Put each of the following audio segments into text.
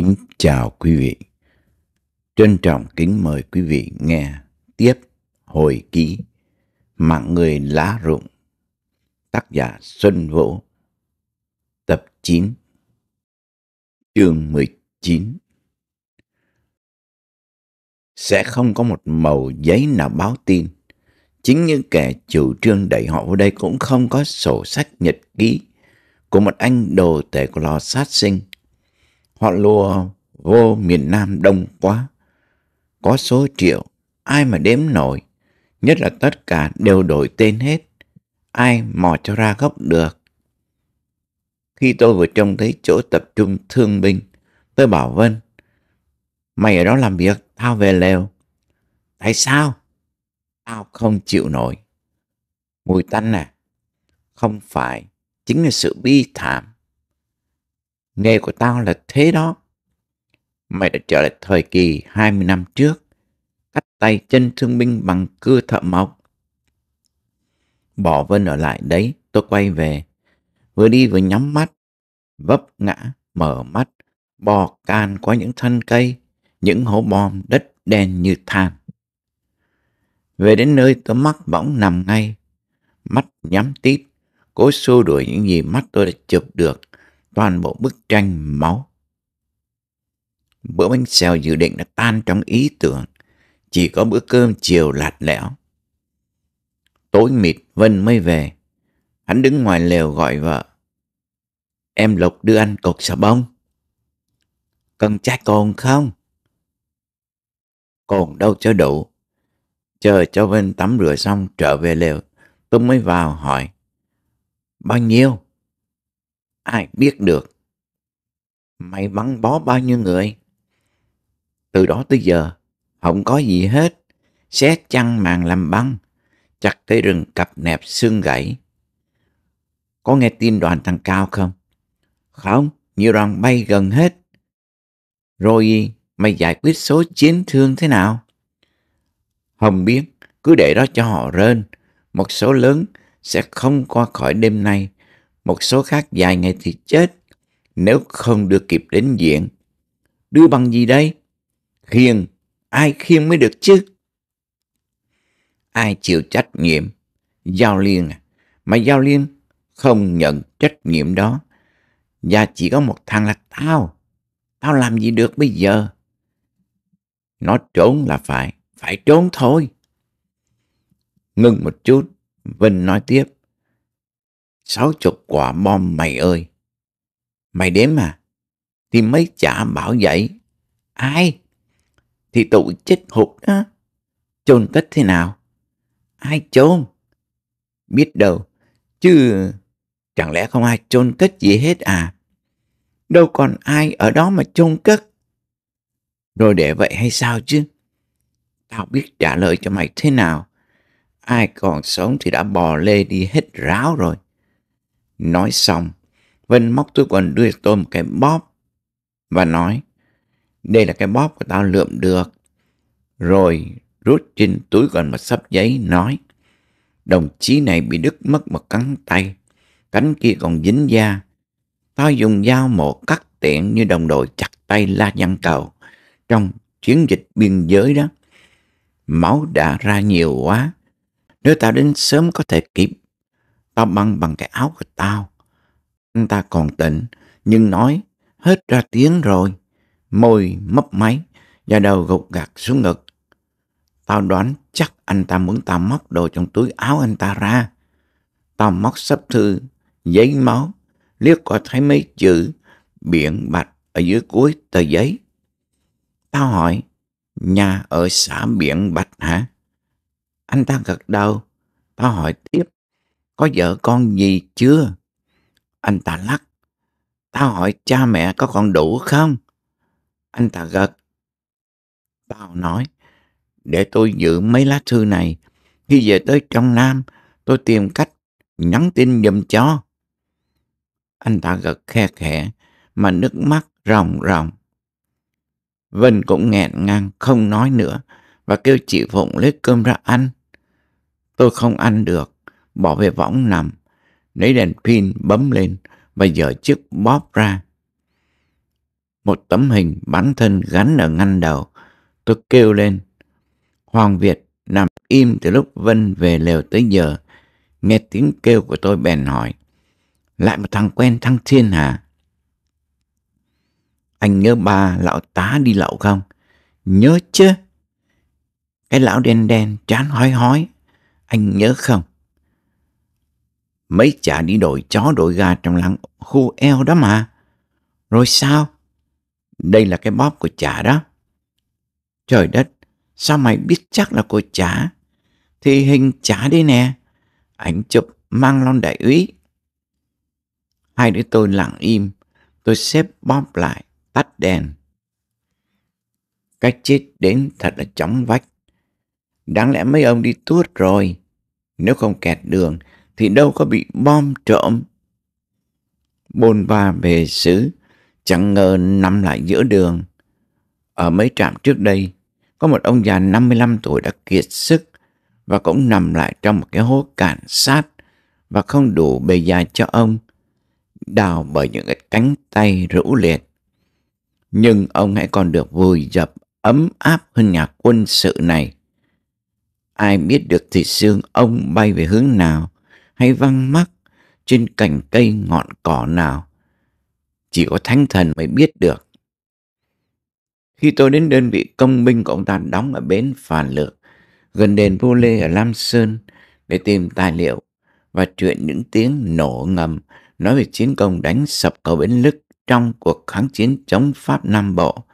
Kính chào quý vị. Trân trọng kính mời quý vị nghe tiếp hồi ký Mạng người lá rụng tác giả Xuân Vũ tập 9 chương 19 Sẽ không có một màu giấy nào báo tin. Chính những kẻ chủ trương đẩy họ vào đây cũng không có sổ sách nhật ký của một anh đồ tể của lò sát sinh – Họ lùa vô miền Nam đông quá. Có số triệu, ai mà đếm nổi. Nhất là tất cả đều đổi tên hết. Ai mò cho ra gốc được. Khi tôi vừa trông thấy chỗ tập trung thương binh, tôi bảo Vân, mày ở đó làm việc, tao về lều. Tại sao? Tao không chịu nổi. Mùi tanh à? Không phải, chính là sự bi thảm nghề của tao là thế đó. Mày đã trở lại thời kỳ 20 năm trước, cắt tay chân thương binh bằng cưa thợ mộc. Bỏ Vân ở lại đấy, tôi quay về. Vừa đi vừa nhắm mắt, vấp ngã, mở mắt, bò can qua những thân cây, những hố bom đất đen như than. Về đến nơi tôi mắc bỗng nằm ngay, mắt nhắm tít, cố xua đuổi những gì mắt tôi đã chụp được toàn bộ bức tranh máu. Bữa bánh xèo dự định đã tan trong ý tưởng, chỉ có bữa cơm chiều lạt lẽo. Tối mịt Vân mới về, hắn đứng ngoài lều gọi vợ. Em Lộc đưa anh cột xà bông. Cần trái còn không? Còn đâu cho đủ. Chờ cho Vân tắm rửa xong trở về lều, tôi mới vào hỏi. Bao nhiêu? ai biết được. Mày băng bó bao nhiêu người? Từ đó tới giờ, không có gì hết. xé chăn màn làm băng, chặt cây rừng cặp nẹp xương gãy. Có nghe tin đoàn thằng Cao không? Không, nhiều đoàn bay gần hết. Rồi mày giải quyết số chiến thương thế nào? Không biết, cứ để đó cho họ rên. Một số lớn sẽ không qua khỏi đêm nay một số khác vài ngày thì chết nếu không được kịp đến viện. Đưa bằng gì đây? Khiêng, ai khiêng mới được chứ? Ai chịu trách nhiệm? Giao Liên à? Mà Giao Liên không nhận trách nhiệm đó. Và chỉ có một thằng là tao. Tao làm gì được bây giờ? Nó trốn là phải, phải trốn thôi. Ngừng một chút, Vinh nói tiếp sáu chục quả bom mày ơi. Mày đếm mà, thì mấy chả bảo vậy. Ai? Thì tụi chết hụt á, Chôn cất thế nào? Ai chôn? Biết đâu, chứ chẳng lẽ không ai chôn cất gì hết à? Đâu còn ai ở đó mà chôn cất. Rồi để vậy hay sao chứ? Tao biết trả lời cho mày thế nào. Ai còn sống thì đã bò lê đi hết ráo rồi. Nói xong, Vân móc túi quần đưa tôi một cái bóp và nói, đây là cái bóp của tao lượm được. Rồi rút trên túi quần một sắp giấy nói, đồng chí này bị đứt mất một cắn tay, cánh kia còn dính da. Tao dùng dao mổ cắt tiện như đồng đội chặt tay la Văn cầu trong chiến dịch biên giới đó. Máu đã ra nhiều quá. Nếu tao đến sớm có thể kịp Tao băng bằng cái áo của tao. Anh ta còn tỉnh, nhưng nói, hết ra tiếng rồi. Môi mấp máy, và đầu gục gạt xuống ngực. Tao đoán chắc anh ta muốn tao móc đồ trong túi áo anh ta ra. Tao móc sắp thư, giấy máu, liếc qua thấy mấy chữ biển bạch ở dưới cuối tờ giấy. Tao hỏi, nhà ở xã biển bạch hả? Anh ta gật đầu. Tao hỏi tiếp, có vợ con gì chưa? Anh ta lắc. Tao hỏi cha mẹ có còn đủ không? Anh ta gật. Tao nói, để tôi giữ mấy lá thư này. Khi về tới trong Nam, tôi tìm cách nhắn tin giùm cho. Anh ta gật khe khẽ, mà nước mắt ròng ròng. Vinh cũng nghẹn ngang, không nói nữa, và kêu chị Phụng lấy cơm ra ăn. Tôi không ăn được, bỏ về võng nằm, lấy đèn pin bấm lên và dở chiếc bóp ra. Một tấm hình bản thân gắn ở ngăn đầu, tôi kêu lên. Hoàng Việt nằm im từ lúc Vân về lều tới giờ, nghe tiếng kêu của tôi bèn hỏi. Lại một thằng quen thăng thiên hả? Anh nhớ ba lão tá đi lậu không? Nhớ chứ. Cái lão đen đen chán hói hói. Anh nhớ không? Mấy chả đi đội chó đội gà trong làng khu eo đó mà. Rồi sao? Đây là cái bóp của chả đó. Trời đất, sao mày biết chắc là của chả? Thì hình chả đi nè. Ảnh chụp mang lon đại úy. Hai đứa tôi lặng im. Tôi xếp bóp lại, tắt đèn. Cái chết đến thật là chóng vách. Đáng lẽ mấy ông đi tuốt rồi. Nếu không kẹt đường thì đâu có bị bom trộm. Bôn ba về xứ, chẳng ngờ nằm lại giữa đường. Ở mấy trạm trước đây, có một ông già 55 tuổi đã kiệt sức và cũng nằm lại trong một cái hố cạn sát và không đủ bề dài cho ông, đào bởi những cái cánh tay rũ liệt. Nhưng ông hãy còn được vùi dập ấm áp hơn nhà quân sự này. Ai biết được thì xương ông bay về hướng nào hay văng mắc trên cành cây ngọn cỏ nào. Chỉ có thánh thần mới biết được. Khi tôi đến đơn vị công binh của ông ta đóng ở bến Phản Lược, gần đền Vô Lê ở Lam Sơn để tìm tài liệu và chuyện những tiếng nổ ngầm nói về chiến công đánh sập cầu Bến Lức trong cuộc kháng chiến chống Pháp Nam Bộ.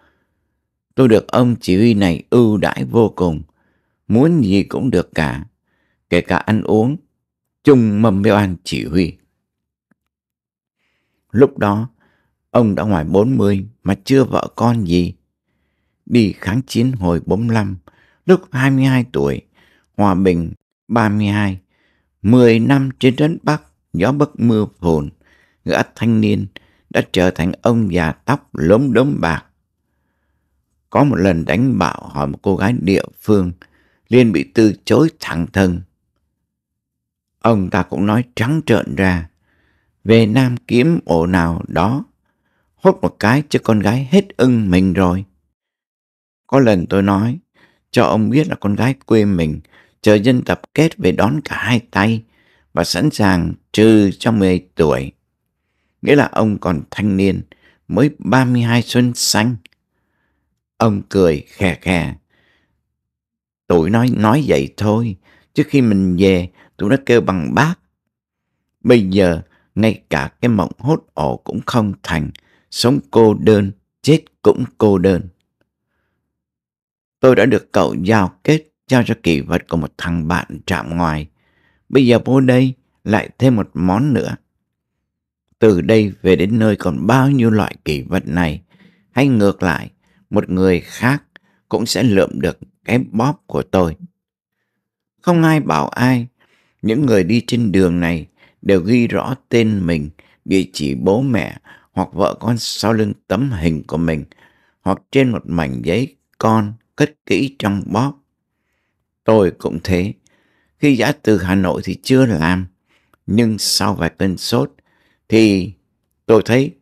Tôi được ông chỉ huy này ưu đãi vô cùng, muốn gì cũng được cả, kể cả ăn uống, Trung Mâm Miêu An chỉ huy. Lúc đó, ông đã ngoài 40 mà chưa vợ con gì. Đi kháng chiến hồi 45, lúc 22 tuổi, hòa bình 32, 10 năm trên đất Bắc, gió bất mưa phồn, gã thanh niên đã trở thành ông già tóc lốm đốm bạc. Có một lần đánh bạo hỏi một cô gái địa phương, liền bị từ chối thẳng thừng ông ta cũng nói trắng trợn ra. Về Nam kiếm ổ nào đó, hốt một cái cho con gái hết ưng mình rồi. Có lần tôi nói, cho ông biết là con gái quê mình chờ dân tập kết về đón cả hai tay và sẵn sàng trừ cho 10 tuổi. Nghĩa là ông còn thanh niên, mới 32 xuân xanh. Ông cười khè khè. tuổi nói nói vậy thôi, chứ khi mình về tôi đã kêu bằng bác. Bây giờ, ngay cả cái mộng hốt ổ cũng không thành. Sống cô đơn, chết cũng cô đơn. Tôi đã được cậu giao kết, giao cho kỷ vật của một thằng bạn trạm ngoài. Bây giờ vô đây lại thêm một món nữa. Từ đây về đến nơi còn bao nhiêu loại kỷ vật này. Hay ngược lại, một người khác cũng sẽ lượm được cái bóp của tôi. Không ai bảo ai, những người đi trên đường này đều ghi rõ tên mình, địa chỉ bố mẹ hoặc vợ con sau lưng tấm hình của mình hoặc trên một mảnh giấy con cất kỹ trong bóp. Tôi cũng thế. Khi giá từ Hà Nội thì chưa làm, nhưng sau vài cơn sốt thì tôi thấy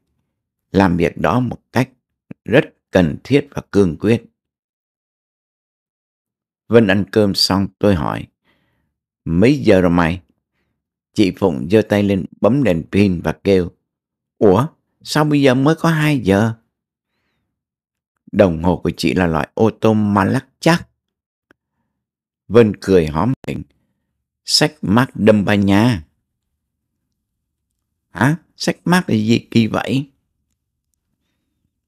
làm việc đó một cách rất cần thiết và cương quyết. Vân ăn cơm xong tôi hỏi, Mấy giờ rồi mày? Chị Phụng giơ tay lên bấm đèn pin và kêu. Ủa? Sao bây giờ mới có 2 giờ? Đồng hồ của chị là loại ô tô mà lắc chắc. Vân cười hóm hỉnh. Sách mát đâm ba nhà. Hả? Sách mát là gì kỳ vậy?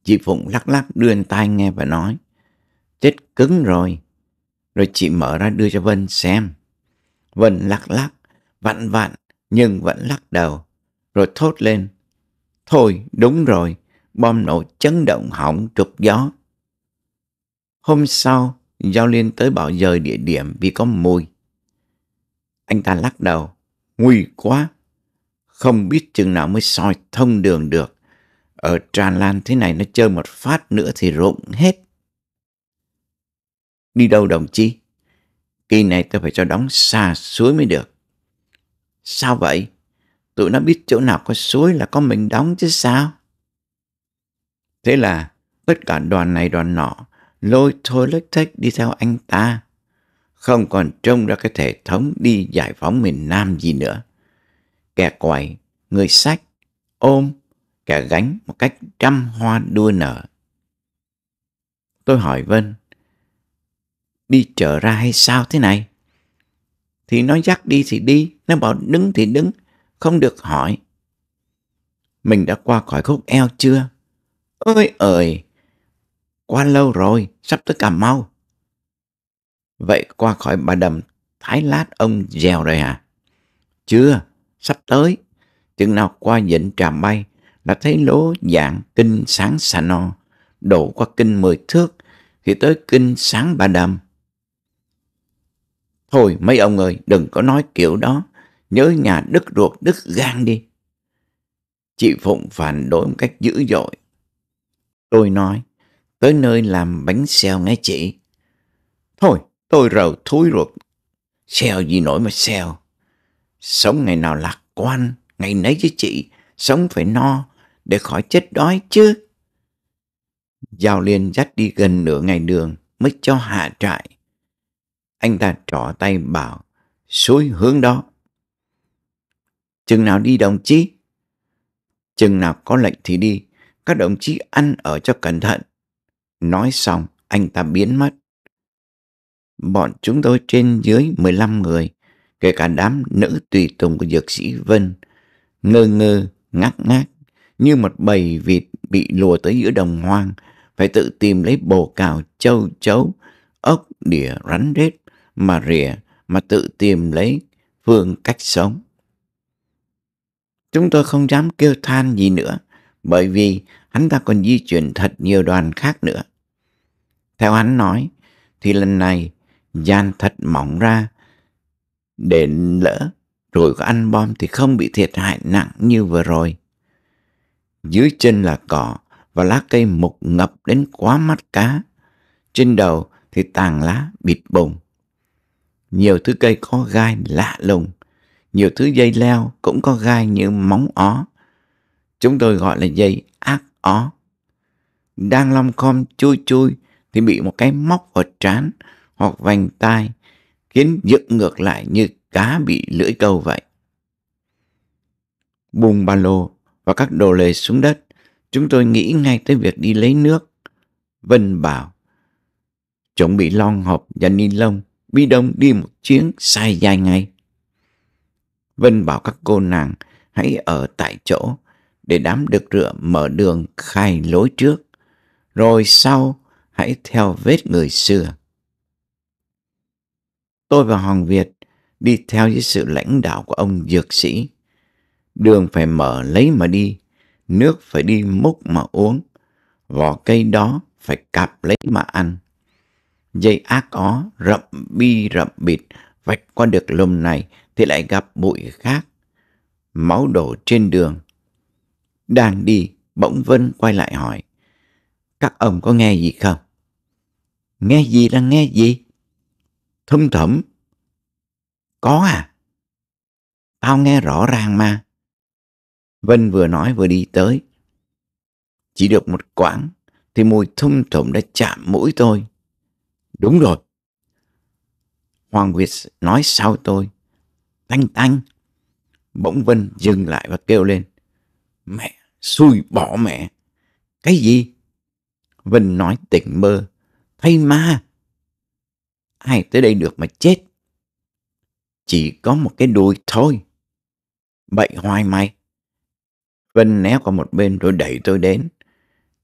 Chị Phụng lắc lắc đưa tay nghe và nói. Chết cứng rồi. Rồi chị mở ra đưa cho Vân xem. Vân lắc lắc, vặn vặn nhưng vẫn lắc đầu, rồi thốt lên. Thôi đúng rồi, bom nổ chấn động hỏng trục gió. Hôm sau, Giao Liên tới bảo rời địa điểm vì có mùi. Anh ta lắc đầu, nguy quá, không biết chừng nào mới soi thông đường được. Ở tràn lan thế này nó chơi một phát nữa thì rụng hết. Đi đâu đồng chí? Kỳ này tôi phải cho đóng xa suối mới được. Sao vậy? Tụi nó biết chỗ nào có suối là có mình đóng chứ sao? Thế là tất cả đoàn này đoàn nọ lôi thôi lếch thách đi theo anh ta. Không còn trông ra cái thể thống đi giải phóng miền Nam gì nữa. Kẻ quầy, người sách, ôm, kẻ gánh một cách trăm hoa đua nở. Tôi hỏi Vân, đi chợ ra hay sao thế này? Thì nó dắt đi thì đi, nó bảo đứng thì đứng, không được hỏi. Mình đã qua khỏi khúc eo chưa? Ôi ơi, qua lâu rồi, sắp tới Cà Mau. Vậy qua khỏi bà đầm thái lát ông dèo rồi hả? À? Chưa, sắp tới. Chừng nào qua dịnh tràm bay đã thấy lố dạng kinh sáng xà no, đổ qua kinh mười thước thì tới kinh sáng bà đầm. Thôi mấy ông ơi, đừng có nói kiểu đó, nhớ nhà đứt ruột đứt gan đi. Chị Phụng phản đối một cách dữ dội. Tôi nói, tới nơi làm bánh xèo nghe chị. Thôi, tôi rầu thúi ruột, xèo gì nổi mà xèo. Sống ngày nào lạc quan, ngày nấy với chị, sống phải no, để khỏi chết đói chứ. Giao Liên dắt đi gần nửa ngày đường mới cho hạ trại. Anh ta trỏ tay bảo, suối hướng đó. Chừng nào đi đồng chí? Chừng nào có lệnh thì đi, các đồng chí ăn ở cho cẩn thận. Nói xong, anh ta biến mất. Bọn chúng tôi trên dưới 15 người, kể cả đám nữ tùy tùng của dược sĩ Vân, ngơ ngơ, ngác ngác, như một bầy vịt bị lùa tới giữa đồng hoang, phải tự tìm lấy bồ cào, châu chấu, ốc, đĩa rắn rết, mà rỉa mà tự tìm lấy phương cách sống. Chúng tôi không dám kêu than gì nữa bởi vì hắn ta còn di chuyển thật nhiều đoàn khác nữa. Theo hắn nói thì lần này gian thật mỏng ra để lỡ rồi có ăn bom thì không bị thiệt hại nặng như vừa rồi. Dưới chân là cỏ và lá cây mục ngập đến quá mắt cá. Trên đầu thì tàng lá bịt bùng nhiều thứ cây có gai lạ lùng, nhiều thứ dây leo cũng có gai như móng ó. Chúng tôi gọi là dây ác ó. Đang long com chui chui thì bị một cái móc ở trán hoặc vành tai khiến dựng ngược lại như cá bị lưỡi câu vậy. Bùng ba lô và các đồ lề xuống đất, chúng tôi nghĩ ngay tới việc đi lấy nước. Vân bảo, chuẩn bị lon hộp và ni lông Bí Đông đi một chuyến sai dài ngày. Vân bảo các cô nàng hãy ở tại chỗ để đám được rửa mở đường khai lối trước, rồi sau hãy theo vết người xưa. Tôi và Hoàng Việt đi theo với sự lãnh đạo của ông dược sĩ. Đường phải mở lấy mà đi, nước phải đi múc mà uống, vỏ cây đó phải cạp lấy mà ăn dây ác ó rậm bi rậm bịt vạch qua được lùm này thì lại gặp bụi khác. Máu đổ trên đường. Đang đi, bỗng Vân quay lại hỏi. Các ông có nghe gì không? Nghe gì là nghe gì? Thâm thẩm. Có à? Tao nghe rõ ràng mà. Vân vừa nói vừa đi tới. Chỉ được một quãng thì mùi thâm thẩm đã chạm mũi tôi. Đúng rồi. Hoàng Việt nói sau tôi. Thanh Thanh. Bỗng Vân dừng lại và kêu lên. Mẹ, xui bỏ mẹ. Cái gì? Vân nói tỉnh mơ. Thay ma. Ai tới đây được mà chết. Chỉ có một cái đuôi thôi. Bậy hoài mày. Vân né qua một bên rồi đẩy tôi đến.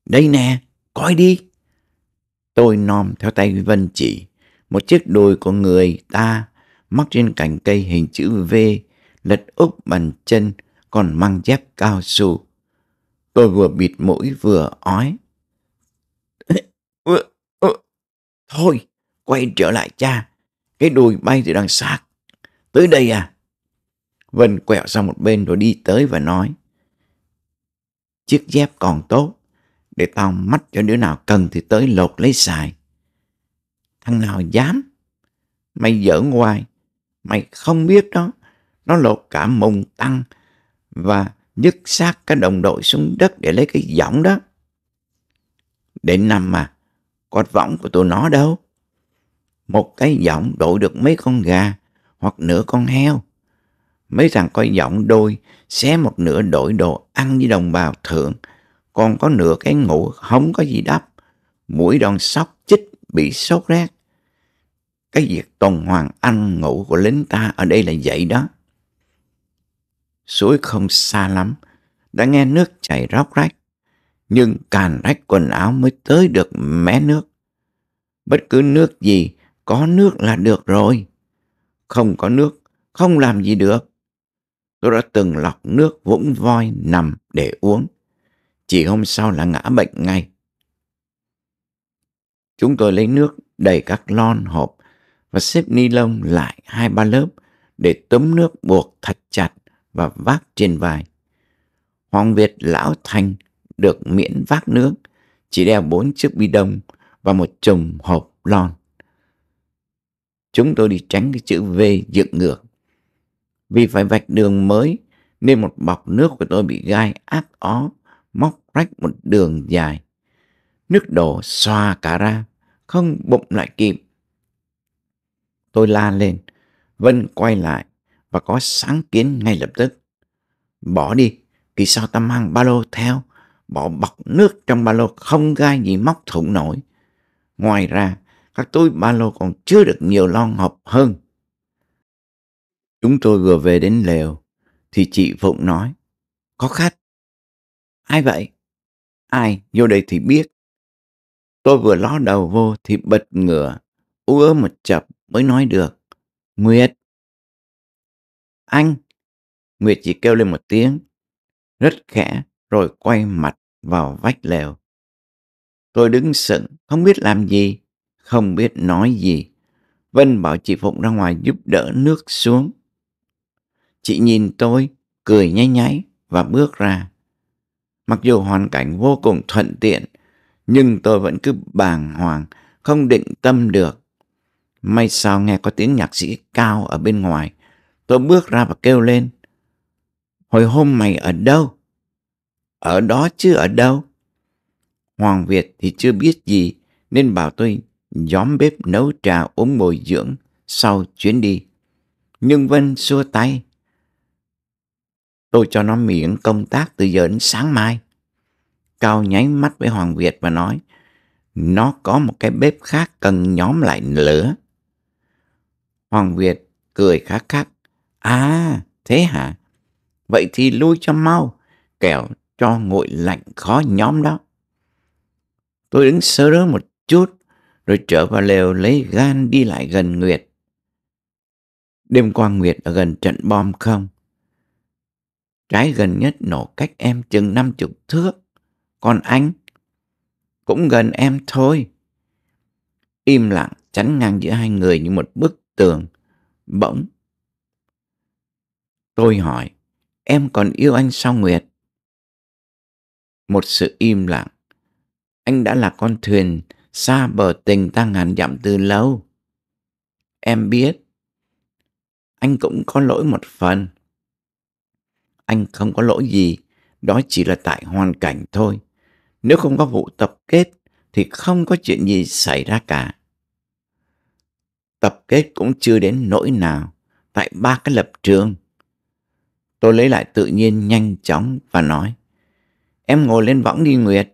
Đây nè, coi đi. Tôi nom theo tay Vân chỉ, một chiếc đùi của người ta mắc trên cành cây hình chữ V, lật úp bàn chân, còn mang dép cao su. Tôi vừa bịt mũi vừa ói. Thôi, quay trở lại cha, cái đùi bay từ đằng xa Tới đây à? Vân quẹo sang một bên rồi đi tới và nói. Chiếc dép còn tốt, để tao mách cho đứa nào cần thì tới lột lấy xài. Thằng nào dám? Mày giỡn hoài. Mày không biết đó. Nó lột cả mùng tăng và dứt xác cái đồng đội xuống đất để lấy cái võng đó. Đến năm mà, con võng của tụi nó đâu? Một cái võng đổi được mấy con gà hoặc nửa con heo. Mấy thằng coi giọng đôi xé một nửa đổi đồ ăn với đồng bào thượng con có nửa cái ngủ không có gì đắp. Mũi đòn sóc chích bị sốt rét. Cái việc tuần hoàn ăn ngủ của lính ta ở đây là vậy đó. Suối không xa lắm, đã nghe nước chảy róc rách. Nhưng càn rách quần áo mới tới được mé nước. Bất cứ nước gì, có nước là được rồi. Không có nước, không làm gì được. Tôi đã từng lọc nước vũng voi nằm để uống chỉ hôm sau là ngã bệnh ngay. Chúng tôi lấy nước đầy các lon hộp và xếp ni lông lại hai ba lớp để tấm nước buộc thật chặt và vác trên vai. Hoàng Việt Lão Thành được miễn vác nước, chỉ đeo bốn chiếc bi đông và một chồng hộp lon. Chúng tôi đi tránh cái chữ V dựng ngược. Vì phải vạch đường mới nên một bọc nước của tôi bị gai át ó, móc rách một đường dài. Nước đổ xoa cả ra, không bụng lại kịp. Tôi la lên, Vân quay lại và có sáng kiến ngay lập tức. Bỏ đi, kỳ sau ta mang ba lô theo, bỏ bọc nước trong ba lô không gai gì móc thủng nổi. Ngoài ra, các túi ba lô còn chứa được nhiều lon hộp hơn. Chúng tôi vừa về đến lều, thì chị Phụng nói, có khách. Ai vậy? ai vô đây thì biết. Tôi vừa ló đầu vô thì bật ngửa, ú một chập mới nói được. Nguyệt! Anh! Nguyệt chỉ kêu lên một tiếng, rất khẽ rồi quay mặt vào vách lều. Tôi đứng sững, không biết làm gì, không biết nói gì. Vân bảo chị Phụng ra ngoài giúp đỡ nước xuống. Chị nhìn tôi, cười nháy nháy và bước ra. Mặc dù hoàn cảnh vô cùng thuận tiện, nhưng tôi vẫn cứ bàng hoàng, không định tâm được. May sao nghe có tiếng nhạc sĩ cao ở bên ngoài, tôi bước ra và kêu lên. Hồi hôm mày ở đâu? Ở đó chứ ở đâu? Hoàng Việt thì chưa biết gì nên bảo tôi nhóm bếp nấu trà uống bồi dưỡng sau chuyến đi. Nhưng Vân xua tay. Tôi cho nó miễn công tác từ giờ đến sáng mai. Cao nháy mắt với Hoàng Việt và nói, nó có một cái bếp khác cần nhóm lại lửa. Hoàng Việt cười khắc khắc. À, thế hả? Vậy thì lui cho mau, kẻo cho nguội lạnh khó nhóm đó. Tôi đứng sơ rớ một chút, rồi trở vào lều lấy gan đi lại gần Nguyệt. Đêm qua Nguyệt ở gần trận bom không? Trái gần nhất nổ cách em chừng năm chục thước. Còn anh? Cũng gần em thôi. Im lặng chắn ngang giữa hai người như một bức tường. Bỗng. Tôi hỏi, em còn yêu anh sao Nguyệt? Một sự im lặng. Anh đã là con thuyền xa bờ tình ta ngàn dặm từ lâu. Em biết, anh cũng có lỗi một phần anh không có lỗi gì, đó chỉ là tại hoàn cảnh thôi. Nếu không có vụ tập kết thì không có chuyện gì xảy ra cả. Tập kết cũng chưa đến nỗi nào tại ba cái lập trường. Tôi lấy lại tự nhiên nhanh chóng và nói Em ngồi lên võng đi Nguyệt.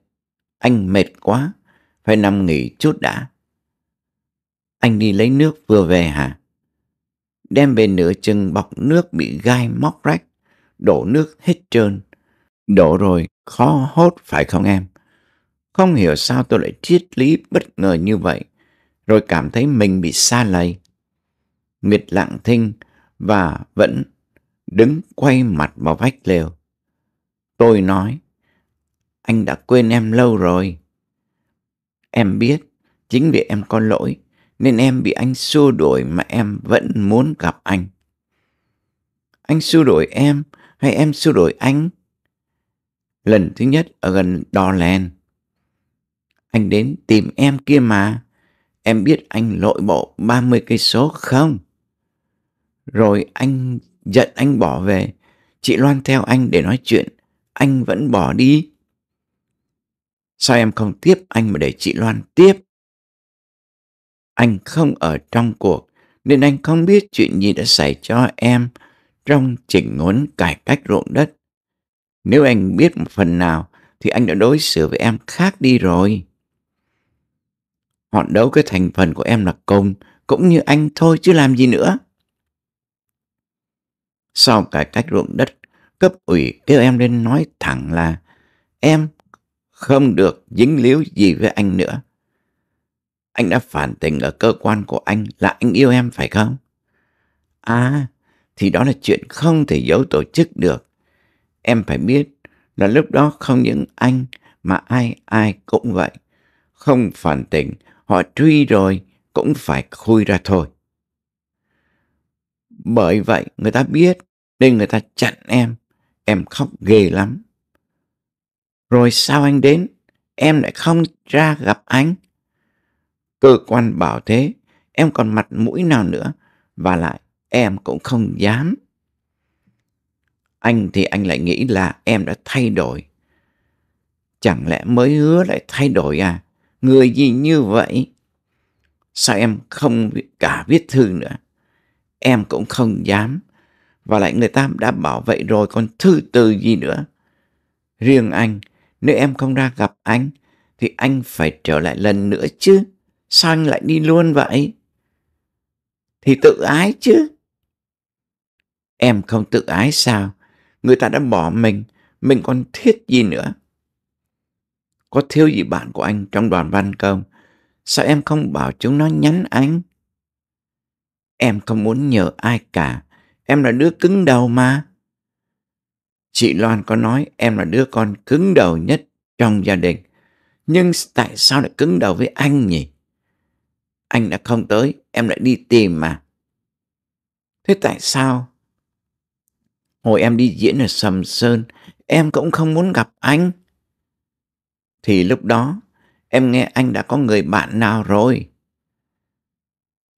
Anh mệt quá, phải nằm nghỉ chút đã. Anh đi lấy nước vừa về hả? Đem về nửa chừng bọc nước bị gai móc rách đổ nước hết trơn. Đổ rồi, khó hốt phải không em? Không hiểu sao tôi lại triết lý bất ngờ như vậy, rồi cảm thấy mình bị xa lầy. Nguyệt lặng thinh và vẫn đứng quay mặt vào vách lều. Tôi nói, anh đã quên em lâu rồi. Em biết, chính vì em có lỗi, nên em bị anh xua đuổi mà em vẫn muốn gặp anh. Anh xua đuổi em hay em xua đuổi anh? Lần thứ nhất ở gần Đò Lèn. Anh đến tìm em kia mà. Em biết anh lội bộ 30 cây số không? Rồi anh giận anh bỏ về. Chị Loan theo anh để nói chuyện. Anh vẫn bỏ đi. Sao em không tiếp anh mà để chị Loan tiếp? Anh không ở trong cuộc nên anh không biết chuyện gì đã xảy cho em trong chỉnh ngốn cải cách ruộng đất. Nếu anh biết một phần nào thì anh đã đối xử với em khác đi rồi. Họ đấu cái thành phần của em là công cũng như anh thôi chứ làm gì nữa. Sau cải cách ruộng đất, cấp ủy kêu em lên nói thẳng là em không được dính líu gì với anh nữa. Anh đã phản tình ở cơ quan của anh là anh yêu em phải không? À, thì đó là chuyện không thể giấu tổ chức được. Em phải biết là lúc đó không những anh mà ai ai cũng vậy. Không phản tỉnh, họ truy rồi cũng phải khui ra thôi. Bởi vậy người ta biết nên người ta chặn em. Em khóc ghê lắm. Rồi sao anh đến? Em lại không ra gặp anh. Cơ quan bảo thế, em còn mặt mũi nào nữa? Và lại, em cũng không dám. Anh thì anh lại nghĩ là em đã thay đổi. Chẳng lẽ mới hứa lại thay đổi à? Người gì như vậy? Sao em không cả viết thư nữa? Em cũng không dám. Và lại người ta đã bảo vậy rồi còn thư từ gì nữa? Riêng anh, nếu em không ra gặp anh, thì anh phải trở lại lần nữa chứ. Sao anh lại đi luôn vậy? Thì tự ái chứ. Em không tự ái sao? Người ta đã bỏ mình, mình còn thiết gì nữa? Có thiếu gì bạn của anh trong đoàn văn công? Sao em không bảo chúng nó nhắn anh? Em không muốn nhờ ai cả, em là đứa cứng đầu mà. Chị Loan có nói em là đứa con cứng đầu nhất trong gia đình. Nhưng tại sao lại cứng đầu với anh nhỉ? Anh đã không tới, em lại đi tìm mà. Thế tại sao Hồi em đi diễn ở Sầm Sơn, em cũng không muốn gặp anh. Thì lúc đó, em nghe anh đã có người bạn nào rồi.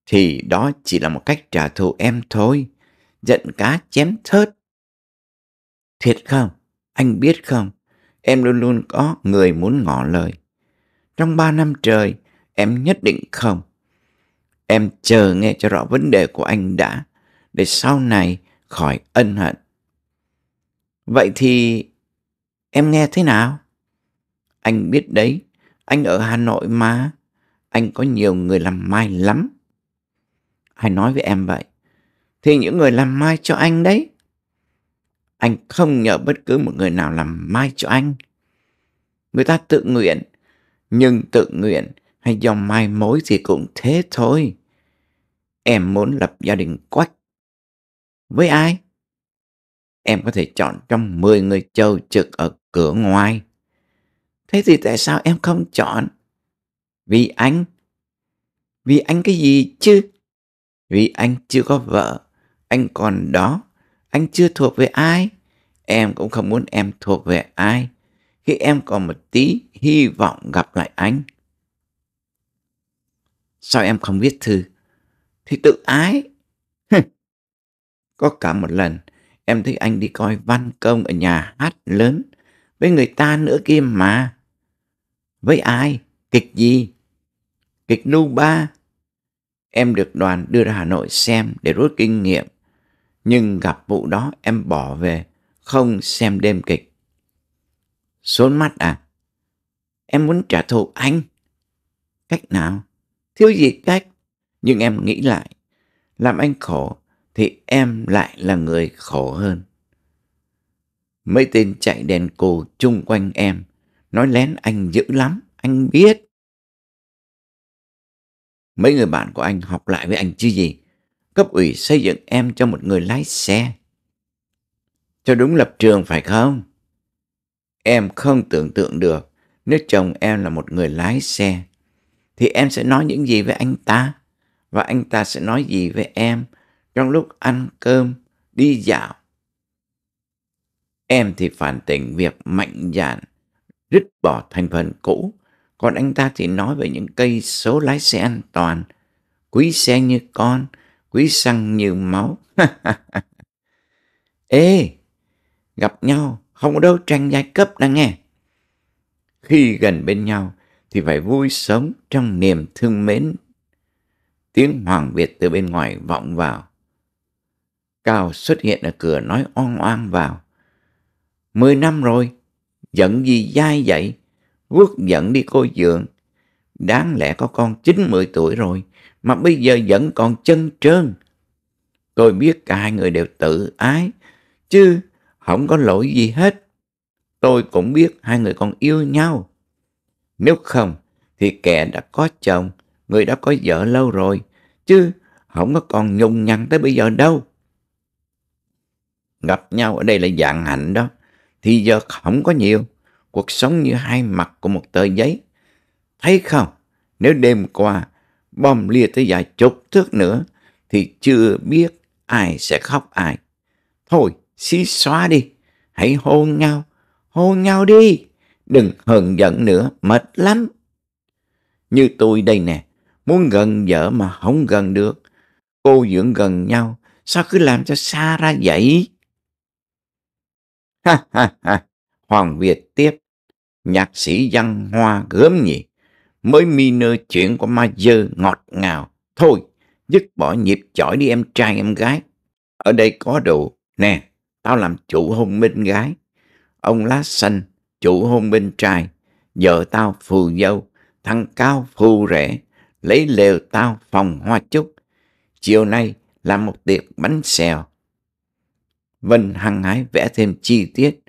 Thì đó chỉ là một cách trả thù em thôi. Giận cá chém thớt. Thiệt không? Anh biết không? Em luôn luôn có người muốn ngỏ lời. Trong ba năm trời, em nhất định không. Em chờ nghe cho rõ vấn đề của anh đã, để sau này khỏi ân hận. Vậy thì em nghe thế nào? Anh biết đấy, anh ở Hà Nội mà, anh có nhiều người làm mai lắm. Hay nói với em vậy, thì những người làm mai cho anh đấy. Anh không nhờ bất cứ một người nào làm mai cho anh. Người ta tự nguyện, nhưng tự nguyện hay do mai mối thì cũng thế thôi. Em muốn lập gia đình quách. Với ai? em có thể chọn trong 10 người châu trực ở cửa ngoài. Thế thì tại sao em không chọn? Vì anh. Vì anh cái gì chứ? Vì anh chưa có vợ, anh còn đó, anh chưa thuộc về ai. Em cũng không muốn em thuộc về ai. Khi em còn một tí hy vọng gặp lại anh. Sao em không viết thư? Thì tự ái. Có cả một lần, Em thấy anh đi coi văn công ở nhà hát lớn. Với người ta nữa kia mà. Với ai? Kịch gì? Kịch lưu Ba. Em được đoàn đưa ra Hà Nội xem để rút kinh nghiệm. Nhưng gặp vụ đó em bỏ về, không xem đêm kịch. Xốn mắt à? Em muốn trả thù anh. Cách nào? Thiếu gì cách? Nhưng em nghĩ lại, làm anh khổ thì em lại là người khổ hơn. Mấy tên chạy đèn cồ chung quanh em, nói lén anh dữ lắm, anh biết. Mấy người bạn của anh học lại với anh chứ gì, cấp ủy xây dựng em cho một người lái xe. Cho đúng lập trường phải không? Em không tưởng tượng được nếu chồng em là một người lái xe thì em sẽ nói những gì với anh ta và anh ta sẽ nói gì với em trong lúc ăn cơm, đi dạo. Em thì phản tỉnh việc mạnh dạn rứt bỏ thành phần cũ, còn anh ta thì nói về những cây số lái xe an toàn, quý xe như con, quý xăng như máu. Ê, gặp nhau không có đấu tranh giai cấp đã nghe. Khi gần bên nhau thì phải vui sống trong niềm thương mến. Tiếng hoàng Việt từ bên ngoài vọng vào. Cao xuất hiện ở cửa nói oan oan vào. Mười năm rồi, giận gì dai vậy? Quốc giận đi cô dượng. Đáng lẽ có con chín mười tuổi rồi, mà bây giờ vẫn còn chân trơn. Tôi biết cả hai người đều tự ái, chứ không có lỗi gì hết. Tôi cũng biết hai người còn yêu nhau. Nếu không, thì kẻ đã có chồng, người đã có vợ lâu rồi, chứ không có còn nhung nhằn tới bây giờ đâu gặp nhau ở đây là dạng hạnh đó thì giờ không có nhiều cuộc sống như hai mặt của một tờ giấy thấy không nếu đêm qua bom lia tới vài chục thước nữa thì chưa biết ai sẽ khóc ai thôi xí xóa đi hãy hôn nhau hôn nhau đi đừng hờn giận nữa mệt lắm như tôi đây nè muốn gần vợ mà không gần được cô dưỡng gần nhau sao cứ làm cho xa ra vậy Ha ha ha, Hoàng Việt tiếp. Nhạc sĩ văn hoa gớm nhỉ. Mới mi minor chuyện của ma dơ ngọt ngào. Thôi, dứt bỏ nhịp chỏi đi em trai em gái. Ở đây có đủ. Nè, tao làm chủ hôn bên gái. Ông lá xanh, chủ hôn bên trai. Vợ tao phù dâu, thằng cao phù rẻ. Lấy lều tao phòng hoa chúc. Chiều nay làm một tiệc bánh xèo Vân hăng hái vẽ thêm chi tiết.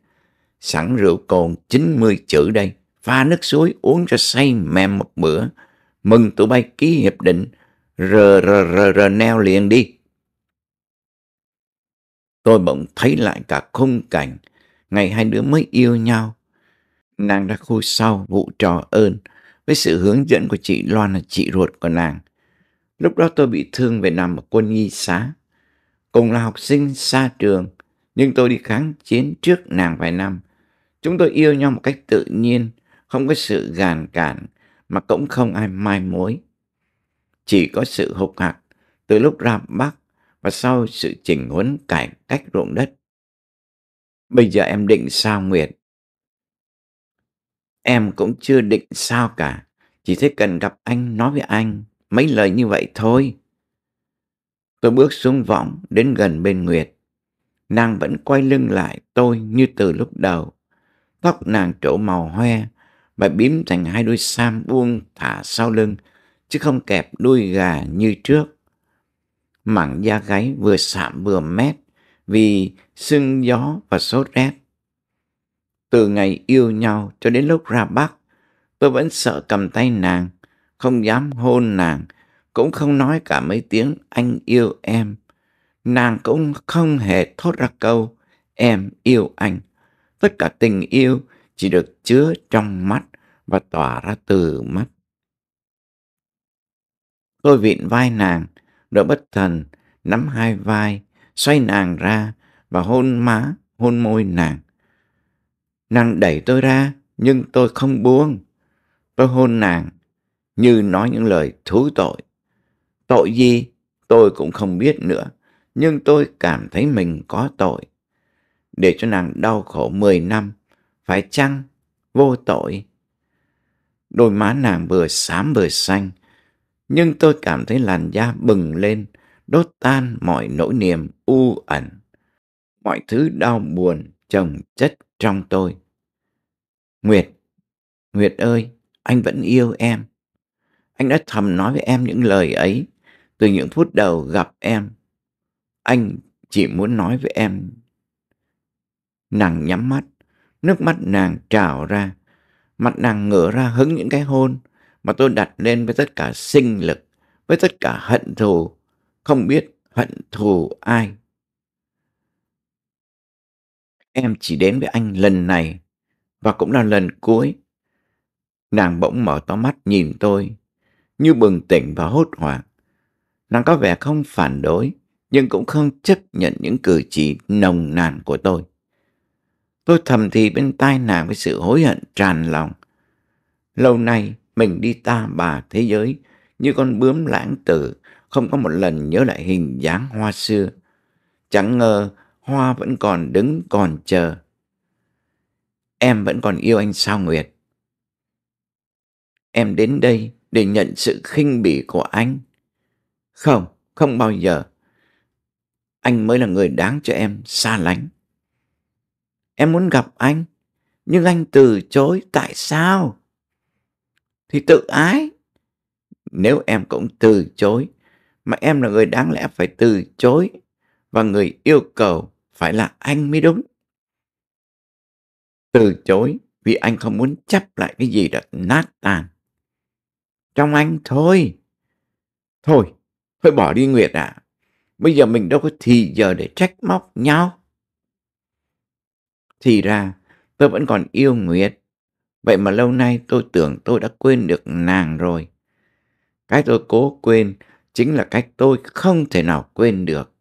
Sẵn rượu cồn 90 chữ đây, pha nước suối uống cho say mềm một bữa. Mừng tụi bay ký hiệp định, rờ rờ rờ rờ neo liền đi. Tôi bỗng thấy lại cả khung cảnh, ngày hai đứa mới yêu nhau. Nàng ra khu sau vụ trò ơn, với sự hướng dẫn của chị Loan là chị ruột của nàng. Lúc đó tôi bị thương về nằm ở quân nghi xá. Cùng là học sinh xa trường, nhưng tôi đi kháng chiến trước nàng vài năm. Chúng tôi yêu nhau một cách tự nhiên, không có sự gàn cản mà cũng không ai mai mối. Chỉ có sự hục hạc từ lúc ra Bắc và sau sự chỉnh huấn cải cách ruộng đất. Bây giờ em định sao Nguyệt? Em cũng chưa định sao cả, chỉ thấy cần gặp anh nói với anh mấy lời như vậy thôi. Tôi bước xuống võng đến gần bên Nguyệt nàng vẫn quay lưng lại tôi như từ lúc đầu. Tóc nàng trổ màu hoe và bím thành hai đuôi sam buông thả sau lưng, chứ không kẹp đuôi gà như trước. Mảng da gáy vừa sạm vừa mét vì sưng gió và sốt rét. Từ ngày yêu nhau cho đến lúc ra Bắc, tôi vẫn sợ cầm tay nàng, không dám hôn nàng, cũng không nói cả mấy tiếng anh yêu em nàng cũng không hề thốt ra câu em yêu anh. Tất cả tình yêu chỉ được chứa trong mắt và tỏa ra từ mắt. Tôi vịn vai nàng, đỡ bất thần nắm hai vai, xoay nàng ra và hôn má, hôn môi nàng. Nàng đẩy tôi ra, nhưng tôi không buông. Tôi hôn nàng, như nói những lời thú tội. Tội gì, tôi cũng không biết nữa nhưng tôi cảm thấy mình có tội. Để cho nàng đau khổ 10 năm, phải chăng vô tội? Đôi má nàng vừa xám vừa xanh, nhưng tôi cảm thấy làn da bừng lên, đốt tan mọi nỗi niềm u ẩn. Mọi thứ đau buồn chồng chất trong tôi. Nguyệt, Nguyệt ơi, anh vẫn yêu em. Anh đã thầm nói với em những lời ấy từ những phút đầu gặp em anh chỉ muốn nói với em. Nàng nhắm mắt, nước mắt nàng trào ra. Mặt nàng ngửa ra hứng những cái hôn mà tôi đặt lên với tất cả sinh lực, với tất cả hận thù. Không biết hận thù ai. Em chỉ đến với anh lần này và cũng là lần cuối. Nàng bỗng mở to mắt nhìn tôi, như bừng tỉnh và hốt hoảng. Nàng có vẻ không phản đối, nhưng cũng không chấp nhận những cử chỉ nồng nàn của tôi. Tôi thầm thì bên tai nàng với sự hối hận tràn lòng. Lâu nay mình đi ta bà thế giới như con bướm lãng tử, không có một lần nhớ lại hình dáng hoa xưa. Chẳng ngờ hoa vẫn còn đứng còn chờ. Em vẫn còn yêu anh sao Nguyệt? Em đến đây để nhận sự khinh bỉ của anh. Không, không bao giờ anh mới là người đáng cho em xa lánh. Em muốn gặp anh, nhưng anh từ chối tại sao? Thì tự ái. Nếu em cũng từ chối, mà em là người đáng lẽ phải từ chối, và người yêu cầu phải là anh mới đúng. Từ chối vì anh không muốn chấp lại cái gì đã nát tàn. Trong anh thôi. Thôi, thôi bỏ đi Nguyệt ạ. À Bây giờ mình đâu có thì giờ để trách móc nhau. Thì ra, tôi vẫn còn yêu Nguyệt. Vậy mà lâu nay tôi tưởng tôi đã quên được nàng rồi. Cái tôi cố quên chính là cách tôi không thể nào quên được.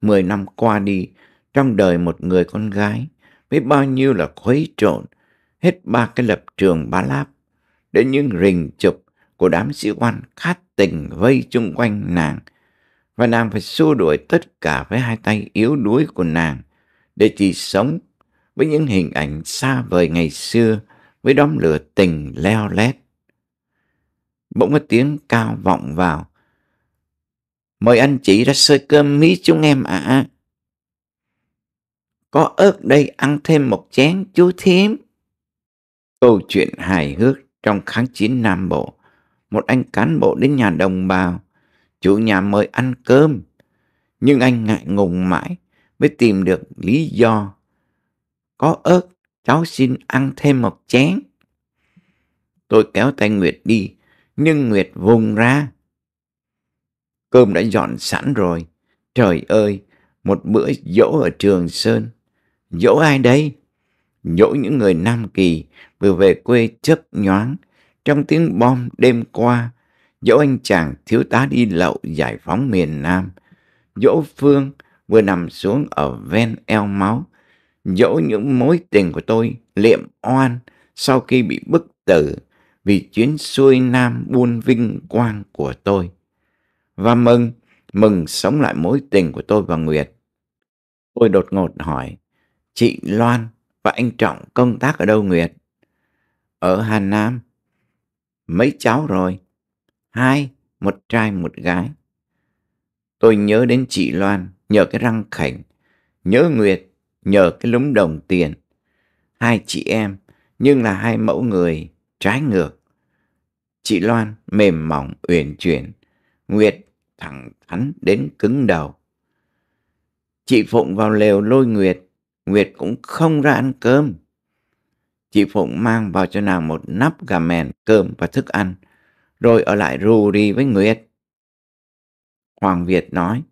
Mười năm qua đi, trong đời một người con gái, với bao nhiêu là khuấy trộn, hết ba cái lập trường ba láp, đến những rình chụp của đám sĩ quan khát tình vây chung quanh nàng và nàng phải xua đuổi tất cả với hai tay yếu đuối của nàng để chỉ sống với những hình ảnh xa vời ngày xưa với đóm lửa tình leo lét. Bỗng có tiếng cao vọng vào. Mời anh chị ra sơi cơm mí chúng em ạ. À. Có ớt đây ăn thêm một chén chú thím. Câu chuyện hài hước trong kháng chiến Nam Bộ một anh cán bộ đến nhà đồng bào, chủ nhà mời ăn cơm. Nhưng anh ngại ngùng mãi mới tìm được lý do. Có ớt, cháu xin ăn thêm một chén. Tôi kéo tay Nguyệt đi, nhưng Nguyệt vùng ra. Cơm đã dọn sẵn rồi. Trời ơi, một bữa dỗ ở Trường Sơn. Dỗ ai đây? Dỗ những người Nam Kỳ vừa về quê chấp nhoáng, trong tiếng bom đêm qua, dỗ anh chàng thiếu tá đi lậu giải phóng miền Nam, dỗ Phương vừa nằm xuống ở ven eo máu, dỗ những mối tình của tôi liệm oan sau khi bị bức tử vì chuyến xuôi Nam buôn vinh quang của tôi. Và mừng, mừng sống lại mối tình của tôi và Nguyệt. Tôi đột ngột hỏi, chị Loan và anh Trọng công tác ở đâu Nguyệt? Ở Hà Nam mấy cháu rồi? Hai, một trai một gái. Tôi nhớ đến chị Loan, nhờ cái răng khảnh, nhớ Nguyệt, nhờ cái lúng đồng tiền. Hai chị em, nhưng là hai mẫu người trái ngược. Chị Loan mềm mỏng uyển chuyển, Nguyệt thẳng thắn đến cứng đầu. Chị Phụng vào lều lôi Nguyệt, Nguyệt cũng không ra ăn cơm. Chị Phụng mang vào cho nàng một nắp gà mèn, cơm và thức ăn, rồi ở lại rù đi với Nguyệt. Hoàng Việt nói,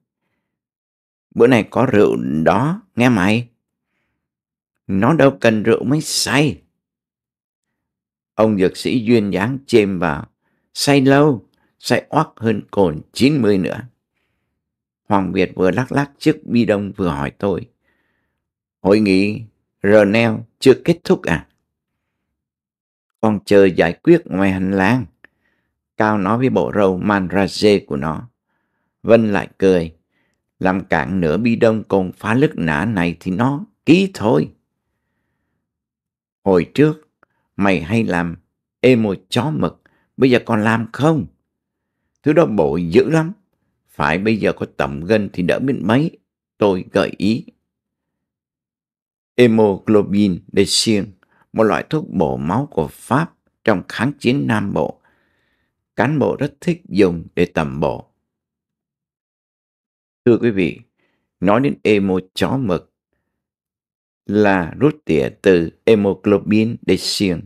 bữa này có rượu đó, nghe mày. Nó đâu cần rượu mới say. Ông dược sĩ duyên dáng chêm vào, say lâu, say oắc hơn cồn 90 nữa. Hoàng Việt vừa lắc lắc chiếc bi đông vừa hỏi tôi. Hội nghị Renel chưa kết thúc à? Con chờ giải quyết ngoài hành lang. Cao nói với bộ râu man ra dê của nó. Vân lại cười. Làm cạn nửa bi đông còn phá lức nã này thì nó ký thôi. Hồi trước, mày hay làm êm một chó mực, bây giờ còn làm không? Thứ đó bội dữ lắm. Phải bây giờ có tầm gân thì đỡ biết mấy. Tôi gợi ý. Hemoglobin để siêng một loại thuốc bổ máu của Pháp trong kháng chiến Nam Bộ. Cán bộ rất thích dùng để tầm bổ. Thưa quý vị, nói đến emo chó mực là rút tỉa từ hemoglobin để xiềng,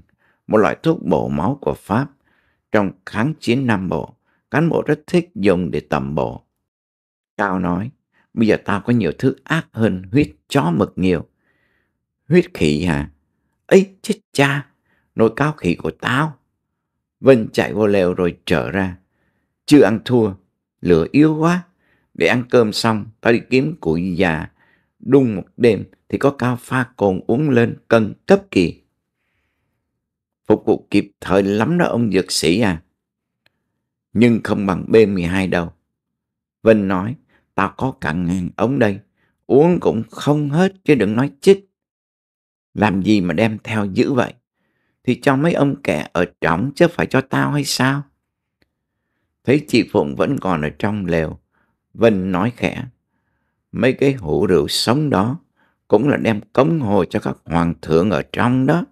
một loại thuốc bổ máu của Pháp trong kháng chiến Nam Bộ. Cán bộ rất thích dùng để tầm bổ. Cao nói, bây giờ tao có nhiều thứ ác hơn huyết chó mực nhiều. Huyết khỉ hả? ấy chết cha nỗi cao khỉ của tao vân chạy vô lều rồi trở ra chưa ăn thua lửa yếu quá để ăn cơm xong tao đi kiếm củi già đun một đêm thì có cao pha cồn uống lên cân cấp kỳ phục vụ kịp thời lắm đó ông dược sĩ à nhưng không bằng B12 đâu. Vân nói, tao có cả ngàn ống đây, uống cũng không hết chứ đừng nói chích làm gì mà đem theo dữ vậy? Thì cho mấy ông kẻ ở trống chứ phải cho tao hay sao? Thấy chị Phụng vẫn còn ở trong lều, Vân nói khẽ, mấy cái hũ rượu sống đó cũng là đem cống hồ cho các hoàng thượng ở trong đó.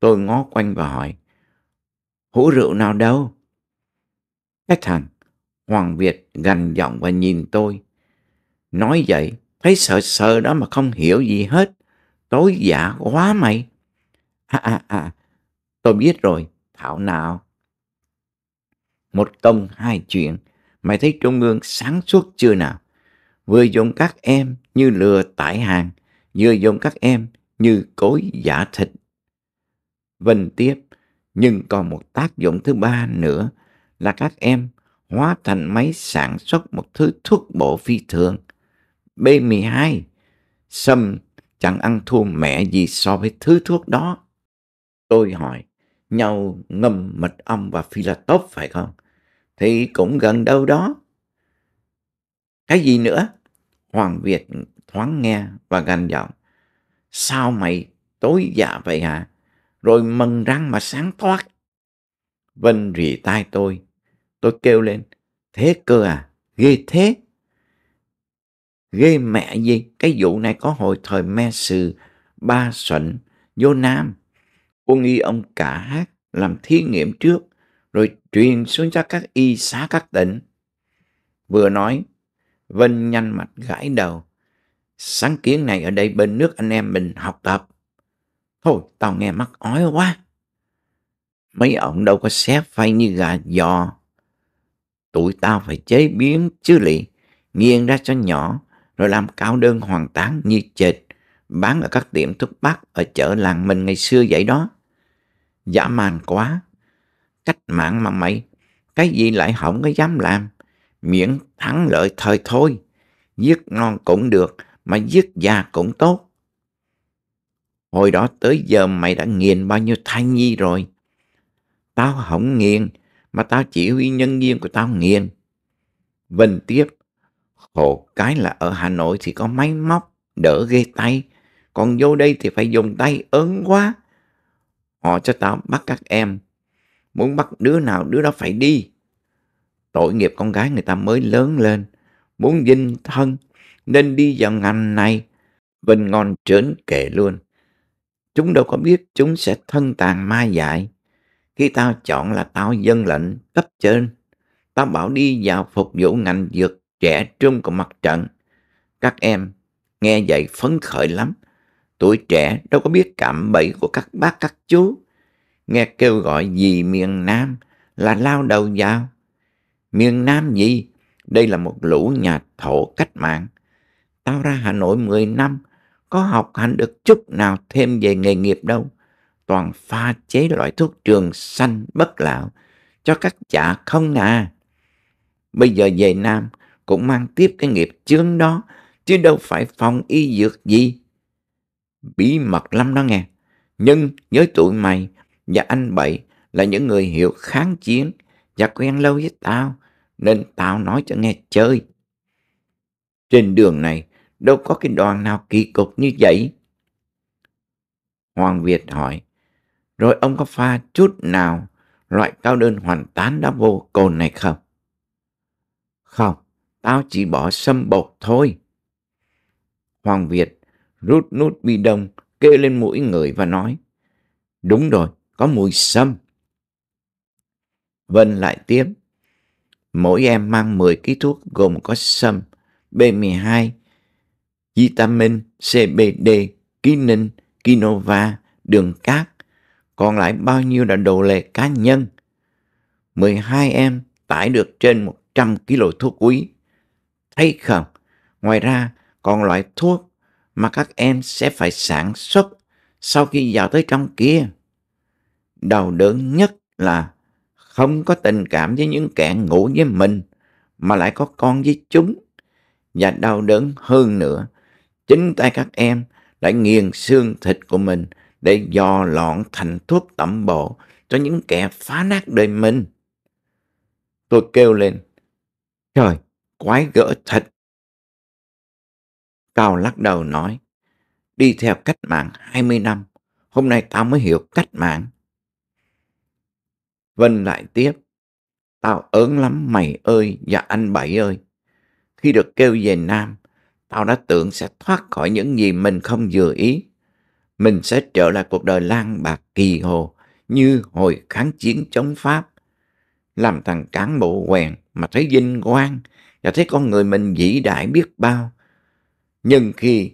Tôi ngó quanh và hỏi, hũ rượu nào đâu? Cái thằng, Hoàng Việt gằn giọng và nhìn tôi. Nói vậy, thấy sợ sợ đó mà không hiểu gì hết. Tối giả quá mày. À à à, tôi biết rồi, thảo nào. Một công hai chuyện, mày thấy Trung ương sáng suốt chưa nào? Vừa dùng các em như lừa tải hàng, vừa dùng các em như cối giả thịt. Vân tiếp, nhưng còn một tác dụng thứ ba nữa là các em hóa thành máy sản xuất một thứ thuốc bổ phi thường. B12, sâm chẳng ăn thua mẹ gì so với thứ thuốc đó. Tôi hỏi, nhau ngâm mật ong và phi là tốt phải không? Thì cũng gần đâu đó. Cái gì nữa? Hoàng Việt thoáng nghe và gằn giọng. Sao mày tối dạ vậy hả? Rồi mần răng mà sáng toát Vân rỉ tai tôi. Tôi kêu lên. Thế cơ à? Ghê thế ghê mẹ gì cái vụ này có hồi thời me sư ba xuẩn vô nam quân y ông cả hát làm thí nghiệm trước rồi truyền xuống cho các y xá các tỉnh vừa nói vân nhanh mặt gãi đầu sáng kiến này ở đây bên nước anh em mình học tập thôi tao nghe mắc ói quá mấy ông đâu có xếp phay như gà giò tụi tao phải chế biến chứ lị nghiêng ra cho nhỏ rồi làm cao đơn hoàn tán như chệt, bán ở các tiệm thuốc bắc ở chợ làng mình ngày xưa vậy đó. Dã man quá, cách mạng mà mày, cái gì lại không có dám làm, miễn thắng lợi thời thôi, giết ngon cũng được, mà giết già cũng tốt. Hồi đó tới giờ mày đã nghiền bao nhiêu thai nhi rồi. Tao không nghiền, mà tao chỉ huy nhân viên của tao nghiền. Vinh tiếp, khổ cái là ở Hà Nội thì có máy móc đỡ ghê tay còn vô đây thì phải dùng tay ớn quá họ cho tao bắt các em muốn bắt đứa nào đứa đó phải đi tội nghiệp con gái người ta mới lớn lên muốn dinh thân nên đi vào ngành này vinh ngon trớn kệ luôn chúng đâu có biết chúng sẽ thân tàn ma dại khi tao chọn là tao dân lệnh cấp trên tao bảo đi vào phục vụ ngành dược trẻ trung của mặt trận. Các em nghe vậy phấn khởi lắm. Tuổi trẻ đâu có biết cảm bẫy của các bác các chú. Nghe kêu gọi gì miền Nam là lao đầu vào. Miền Nam gì? Đây là một lũ nhà thổ cách mạng. Tao ra Hà Nội 10 năm, có học hành được chút nào thêm về nghề nghiệp đâu. Toàn pha chế loại thuốc trường xanh bất lão cho các chả không à. Bây giờ về Nam, cũng mang tiếp cái nghiệp chướng đó, chứ đâu phải phòng y dược gì. Bí mật lắm đó nghe. Nhưng với tụi mày và anh Bảy là những người hiểu kháng chiến và quen lâu với tao, nên tao nói cho nghe chơi. Trên đường này đâu có cái đoàn nào kỳ cục như vậy. Hoàng Việt hỏi, rồi ông có pha chút nào loại cao đơn hoàn tán đã vô cồn này không? Không, tao chỉ bỏ sâm bột thôi. Hoàng Việt rút nút bi đông kêu lên mũi người và nói, đúng rồi, có mùi sâm. Vân lại tiếp, mỗi em mang 10 ký thuốc gồm có sâm, B12, vitamin, CBD, kinin, kinova, đường cát, còn lại bao nhiêu là đồ lệ cá nhân. 12 em tải được trên 100 kg thuốc quý thấy không. Ngoài ra, còn loại thuốc mà các em sẽ phải sản xuất sau khi vào tới trong kia. đau đớn nhất là không có tình cảm với những kẻ ngủ với mình mà lại có con với chúng. Và đau đớn hơn nữa, chính tay các em đã nghiền xương thịt của mình để dò lọn thành thuốc tẩm bộ cho những kẻ phá nát đời mình. Tôi kêu lên, trời! quái gỡ thật. Cao lắc đầu nói, đi theo cách mạng 20 năm, hôm nay tao mới hiểu cách mạng. Vân lại tiếp, tao ớn lắm mày ơi và dạ anh Bảy ơi. Khi được kêu về Nam, tao đã tưởng sẽ thoát khỏi những gì mình không vừa ý. Mình sẽ trở lại cuộc đời lang bạc kỳ hồ như hồi kháng chiến chống Pháp. Làm thằng cán bộ quèn mà thấy vinh quang và thấy con người mình vĩ đại biết bao. Nhưng khi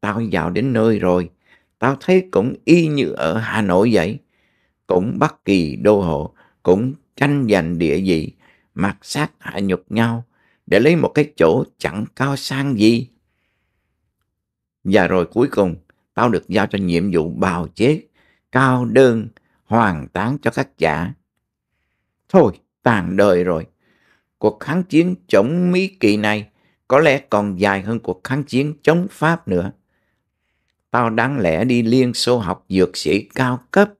tao vào đến nơi rồi, tao thấy cũng y như ở Hà Nội vậy. Cũng bất kỳ đô hộ, cũng tranh giành địa vị, mặc sát hạ nhục nhau để lấy một cái chỗ chẳng cao sang gì. Và rồi cuối cùng, tao được giao cho nhiệm vụ bào chế, cao đơn, hoàn tán cho các giả. Thôi, tàn đời rồi, cuộc kháng chiến chống Mỹ kỳ này có lẽ còn dài hơn cuộc kháng chiến chống Pháp nữa. Tao đáng lẽ đi Liên Xô học dược sĩ cao cấp,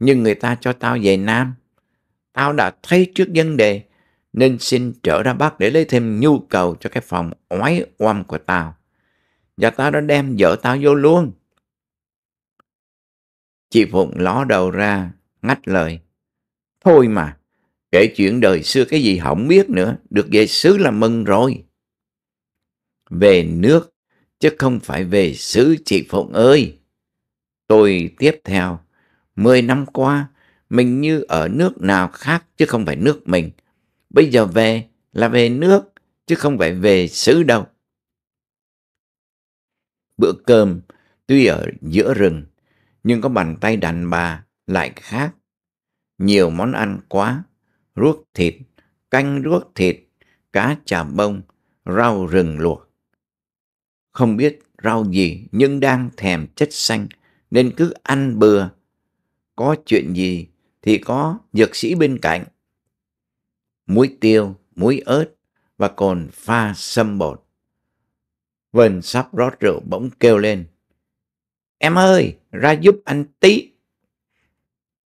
nhưng người ta cho tao về Nam. Tao đã thấy trước vấn đề, nên xin trở ra Bắc để lấy thêm nhu cầu cho cái phòng oái oăm của tao. Và tao đã đem vợ tao vô luôn. Chị Phụng ló đầu ra, ngắt lời. Thôi mà, Kể chuyện đời xưa cái gì không biết nữa, được về xứ là mừng rồi. Về nước, chứ không phải về xứ chị Phụng ơi. Tôi tiếp theo, mười năm qua, mình như ở nước nào khác chứ không phải nước mình. Bây giờ về là về nước, chứ không phải về xứ đâu. Bữa cơm tuy ở giữa rừng, nhưng có bàn tay đàn bà lại khác. Nhiều món ăn quá, ruốc thịt, canh ruốc thịt, cá chả bông, rau rừng luộc. Không biết rau gì nhưng đang thèm chất xanh nên cứ ăn bừa. Có chuyện gì thì có dược sĩ bên cạnh. Muối tiêu, muối ớt và còn pha sâm bột. Vân sắp rót rượu bỗng kêu lên. Em ơi, ra giúp anh tí.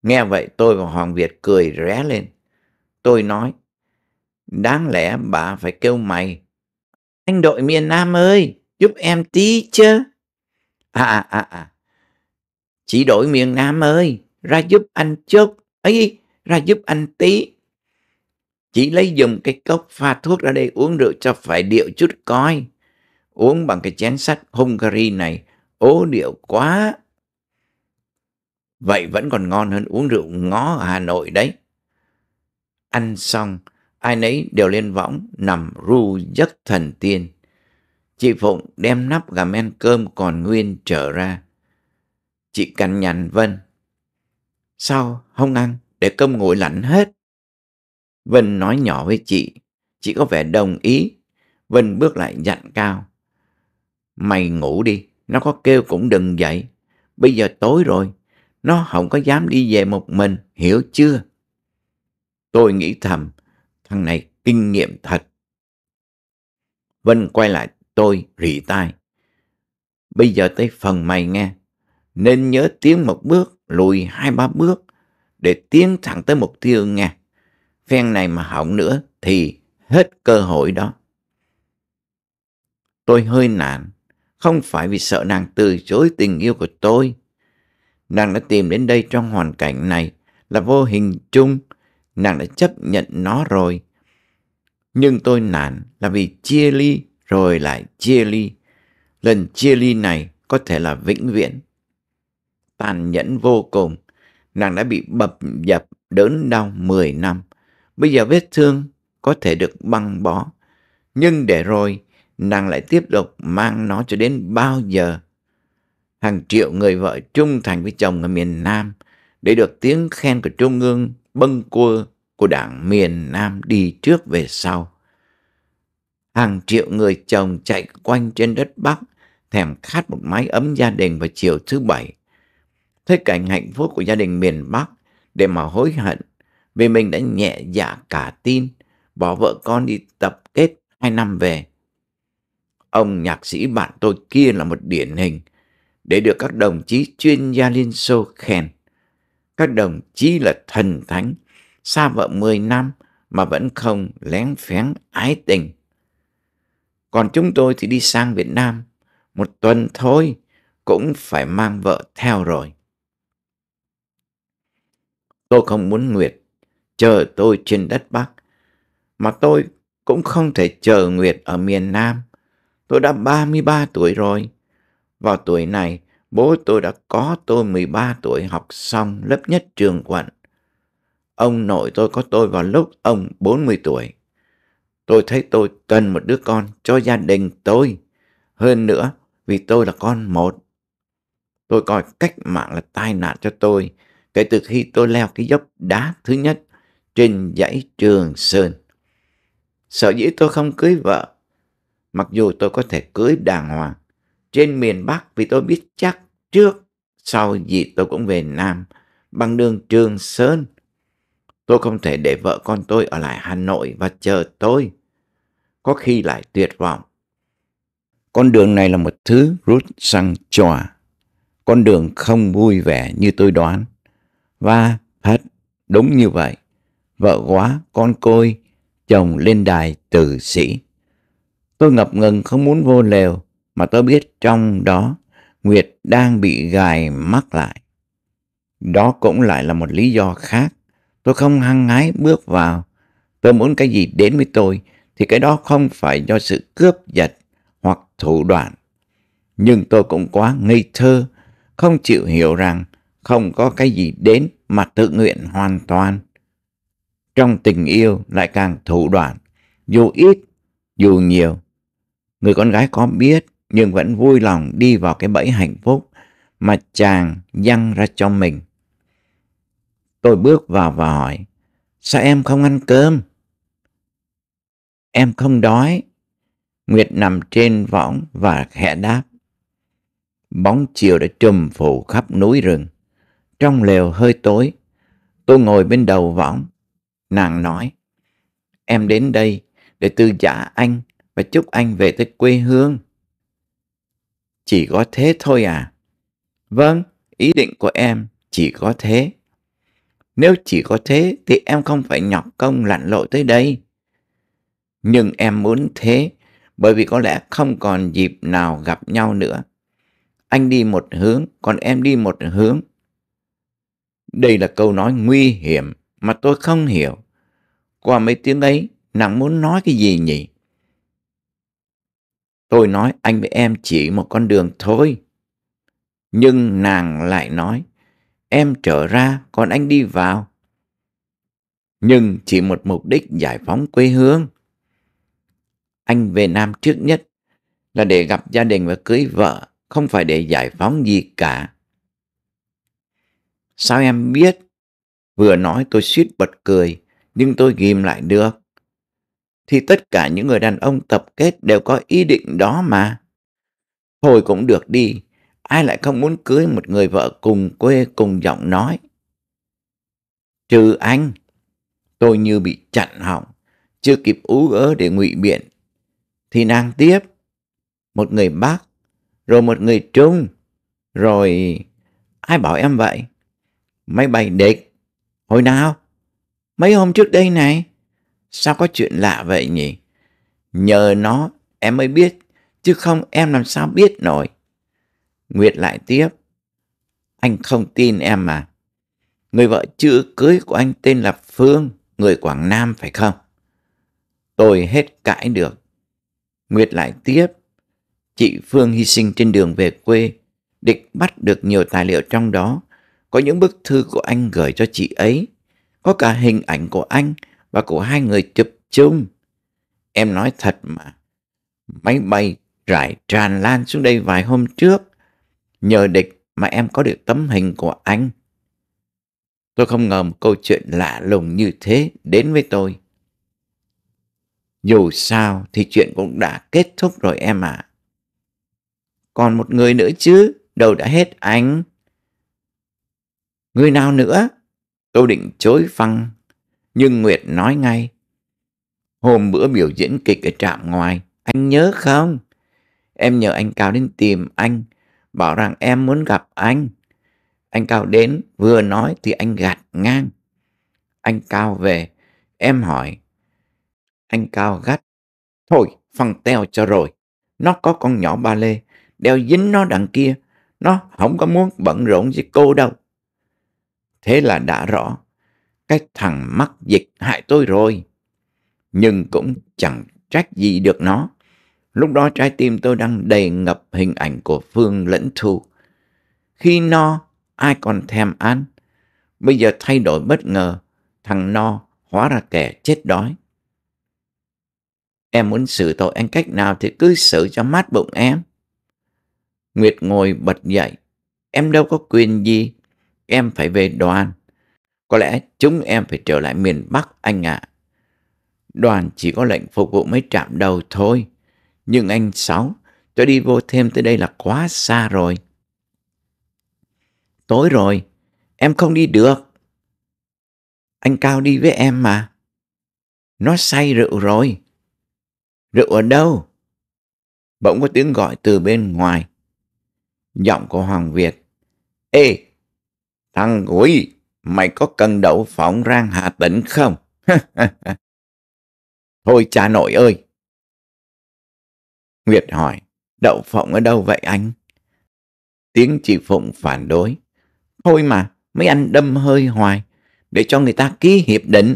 Nghe vậy tôi và Hoàng Việt cười ré lên. Tôi nói, đáng lẽ bà phải kêu mày. Anh đội miền Nam ơi, giúp em tí chứ. À, à, à. à. Chị đội miền Nam ơi, ra giúp anh chút. ấy ra giúp anh tí. Chị lấy dùm cái cốc pha thuốc ra đây uống rượu cho phải điệu chút coi. Uống bằng cái chén sắt Hungary này, ố điệu quá. Vậy vẫn còn ngon hơn uống rượu ngó ở Hà Nội đấy. Ăn xong, ai nấy đều lên võng, nằm ru giấc thần tiên. Chị Phụng đem nắp gà men cơm còn nguyên trở ra. Chị cằn nhằn Vân. Sao không ăn, để cơm nguội lạnh hết. Vân nói nhỏ với chị, chị có vẻ đồng ý. Vân bước lại dặn cao. Mày ngủ đi, nó có kêu cũng đừng dậy. Bây giờ tối rồi, nó không có dám đi về một mình, hiểu chưa? Tôi nghĩ thầm, thằng này kinh nghiệm thật. Vân quay lại tôi rỉ tai. Bây giờ tới phần mày nghe. Nên nhớ tiến một bước, lùi hai ba bước để tiến thẳng tới mục tiêu nghe. Phen này mà hỏng nữa thì hết cơ hội đó. Tôi hơi nản, không phải vì sợ nàng từ chối tình yêu của tôi. Nàng đã tìm đến đây trong hoàn cảnh này là vô hình chung nàng đã chấp nhận nó rồi. Nhưng tôi nản là vì chia ly rồi lại chia ly. Lần chia ly này có thể là vĩnh viễn. Tàn nhẫn vô cùng, nàng đã bị bập dập đớn đau 10 năm. Bây giờ vết thương có thể được băng bó. Nhưng để rồi, nàng lại tiếp tục mang nó cho đến bao giờ? Hàng triệu người vợ trung thành với chồng ở miền Nam để được tiếng khen của Trung ương bâng cua của đảng miền Nam đi trước về sau. Hàng triệu người chồng chạy quanh trên đất Bắc, thèm khát một mái ấm gia đình vào chiều thứ Bảy. Thấy cảnh hạnh phúc của gia đình miền Bắc để mà hối hận vì mình đã nhẹ dạ cả tin, bỏ vợ con đi tập kết hai năm về. Ông nhạc sĩ bạn tôi kia là một điển hình để được các đồng chí chuyên gia Liên Xô khen các đồng chí là thần thánh, xa vợ 10 năm mà vẫn không lén phén ái tình. Còn chúng tôi thì đi sang Việt Nam, một tuần thôi cũng phải mang vợ theo rồi. Tôi không muốn Nguyệt chờ tôi trên đất Bắc, mà tôi cũng không thể chờ Nguyệt ở miền Nam. Tôi đã 33 tuổi rồi. Vào tuổi này, bố tôi đã có tôi 13 tuổi học xong lớp nhất trường quận. Ông nội tôi có tôi vào lúc ông 40 tuổi. Tôi thấy tôi cần một đứa con cho gia đình tôi. Hơn nữa, vì tôi là con một. Tôi coi cách mạng là tai nạn cho tôi kể từ khi tôi leo cái dốc đá thứ nhất trên dãy Trường Sơn. sợ dĩ tôi không cưới vợ, mặc dù tôi có thể cưới đàng hoàng, trên miền Bắc vì tôi biết chắc trước sau gì tôi cũng về Nam bằng đường Trường Sơn. Tôi không thể để vợ con tôi ở lại Hà Nội và chờ tôi. Có khi lại tuyệt vọng. Con đường này là một thứ rút sang tròa. Con đường không vui vẻ như tôi đoán. Và thật, đúng như vậy. Vợ quá, con côi, chồng lên đài tử sĩ. Tôi ngập ngừng không muốn vô lều mà tôi biết trong đó Nguyệt đang bị gài mắc lại. Đó cũng lại là một lý do khác. Tôi không hăng hái bước vào. Tôi muốn cái gì đến với tôi thì cái đó không phải do sự cướp giật hoặc thủ đoạn. Nhưng tôi cũng quá ngây thơ, không chịu hiểu rằng không có cái gì đến mà tự nguyện hoàn toàn. Trong tình yêu lại càng thủ đoạn, dù ít, dù nhiều. Người con gái có biết nhưng vẫn vui lòng đi vào cái bẫy hạnh phúc mà chàng dăng ra cho mình. Tôi bước vào và hỏi, sao em không ăn cơm? Em không đói. Nguyệt nằm trên võng và khẽ đáp. Bóng chiều đã trùm phủ khắp núi rừng. Trong lều hơi tối, tôi ngồi bên đầu võng. Nàng nói, em đến đây để tư giả anh và chúc anh về tới quê hương chỉ có thế thôi à? Vâng, ý định của em chỉ có thế. Nếu chỉ có thế thì em không phải nhọc công lặn lội tới đây. Nhưng em muốn thế bởi vì có lẽ không còn dịp nào gặp nhau nữa. Anh đi một hướng, còn em đi một hướng. Đây là câu nói nguy hiểm mà tôi không hiểu. Qua mấy tiếng ấy, nàng muốn nói cái gì nhỉ? Tôi nói anh với em chỉ một con đường thôi. Nhưng nàng lại nói, em trở ra còn anh đi vào. Nhưng chỉ một mục đích giải phóng quê hương. Anh về Nam trước nhất là để gặp gia đình và cưới vợ, không phải để giải phóng gì cả. Sao em biết? Vừa nói tôi suýt bật cười, nhưng tôi ghim lại được thì tất cả những người đàn ông tập kết đều có ý định đó mà. Thôi cũng được đi, ai lại không muốn cưới một người vợ cùng quê cùng giọng nói. Trừ anh, tôi như bị chặn họng, chưa kịp ú ớ để ngụy biện. Thì nàng tiếp, một người bác rồi một người Trung, rồi ai bảo em vậy? Máy bay địch, hồi nào? Mấy hôm trước đây này. Sao có chuyện lạ vậy nhỉ? Nhờ nó em mới biết, chứ không em làm sao biết nổi. Nguyệt lại tiếp. Anh không tin em mà. Người vợ chưa cưới của anh tên là Phương, người Quảng Nam phải không? Tôi hết cãi được. Nguyệt lại tiếp. Chị Phương hy sinh trên đường về quê. Địch bắt được nhiều tài liệu trong đó. Có những bức thư của anh gửi cho chị ấy. Có cả hình ảnh của anh và của hai người chụp chung. Em nói thật mà, máy bay rải tràn lan xuống đây vài hôm trước. Nhờ địch mà em có được tấm hình của anh. Tôi không ngờ một câu chuyện lạ lùng như thế đến với tôi. Dù sao thì chuyện cũng đã kết thúc rồi em ạ. À. Còn một người nữa chứ, đâu đã hết anh. Người nào nữa? Tôi định chối phăng nhưng Nguyệt nói ngay. Hôm bữa biểu diễn kịch ở trạm ngoài, anh nhớ không? Em nhờ anh Cao đến tìm anh, bảo rằng em muốn gặp anh. Anh Cao đến, vừa nói thì anh gạt ngang. Anh Cao về, em hỏi. Anh Cao gắt. Thôi, phăng teo cho rồi. Nó có con nhỏ ba lê, đeo dính nó đằng kia. Nó không có muốn bận rộn với cô đâu. Thế là đã rõ, cái thằng mắc dịch hại tôi rồi. Nhưng cũng chẳng trách gì được nó. Lúc đó trái tim tôi đang đầy ngập hình ảnh của Phương lẫn Thu. Khi no, ai còn thèm ăn. Bây giờ thay đổi bất ngờ, thằng no hóa ra kẻ chết đói. Em muốn xử tội anh cách nào thì cứ xử cho mát bụng em. Nguyệt ngồi bật dậy. Em đâu có quyền gì. Em phải về đoàn. Có lẽ chúng em phải trở lại miền Bắc anh ạ. À. Đoàn chỉ có lệnh phục vụ mấy trạm đầu thôi. Nhưng anh Sáu, tôi đi vô thêm tới đây là quá xa rồi. Tối rồi, em không đi được. Anh Cao đi với em mà. Nó say rượu rồi. Rượu ở đâu? Bỗng có tiếng gọi từ bên ngoài. Giọng của Hoàng Việt. Ê, thằng quỷ, mày có cần đậu phộng rang Hà Tĩnh không? Thôi cha nội ơi! Nguyệt hỏi, đậu phộng ở đâu vậy anh? Tiếng chị Phụng phản đối. Thôi mà, mấy anh đâm hơi hoài, để cho người ta ký hiệp định.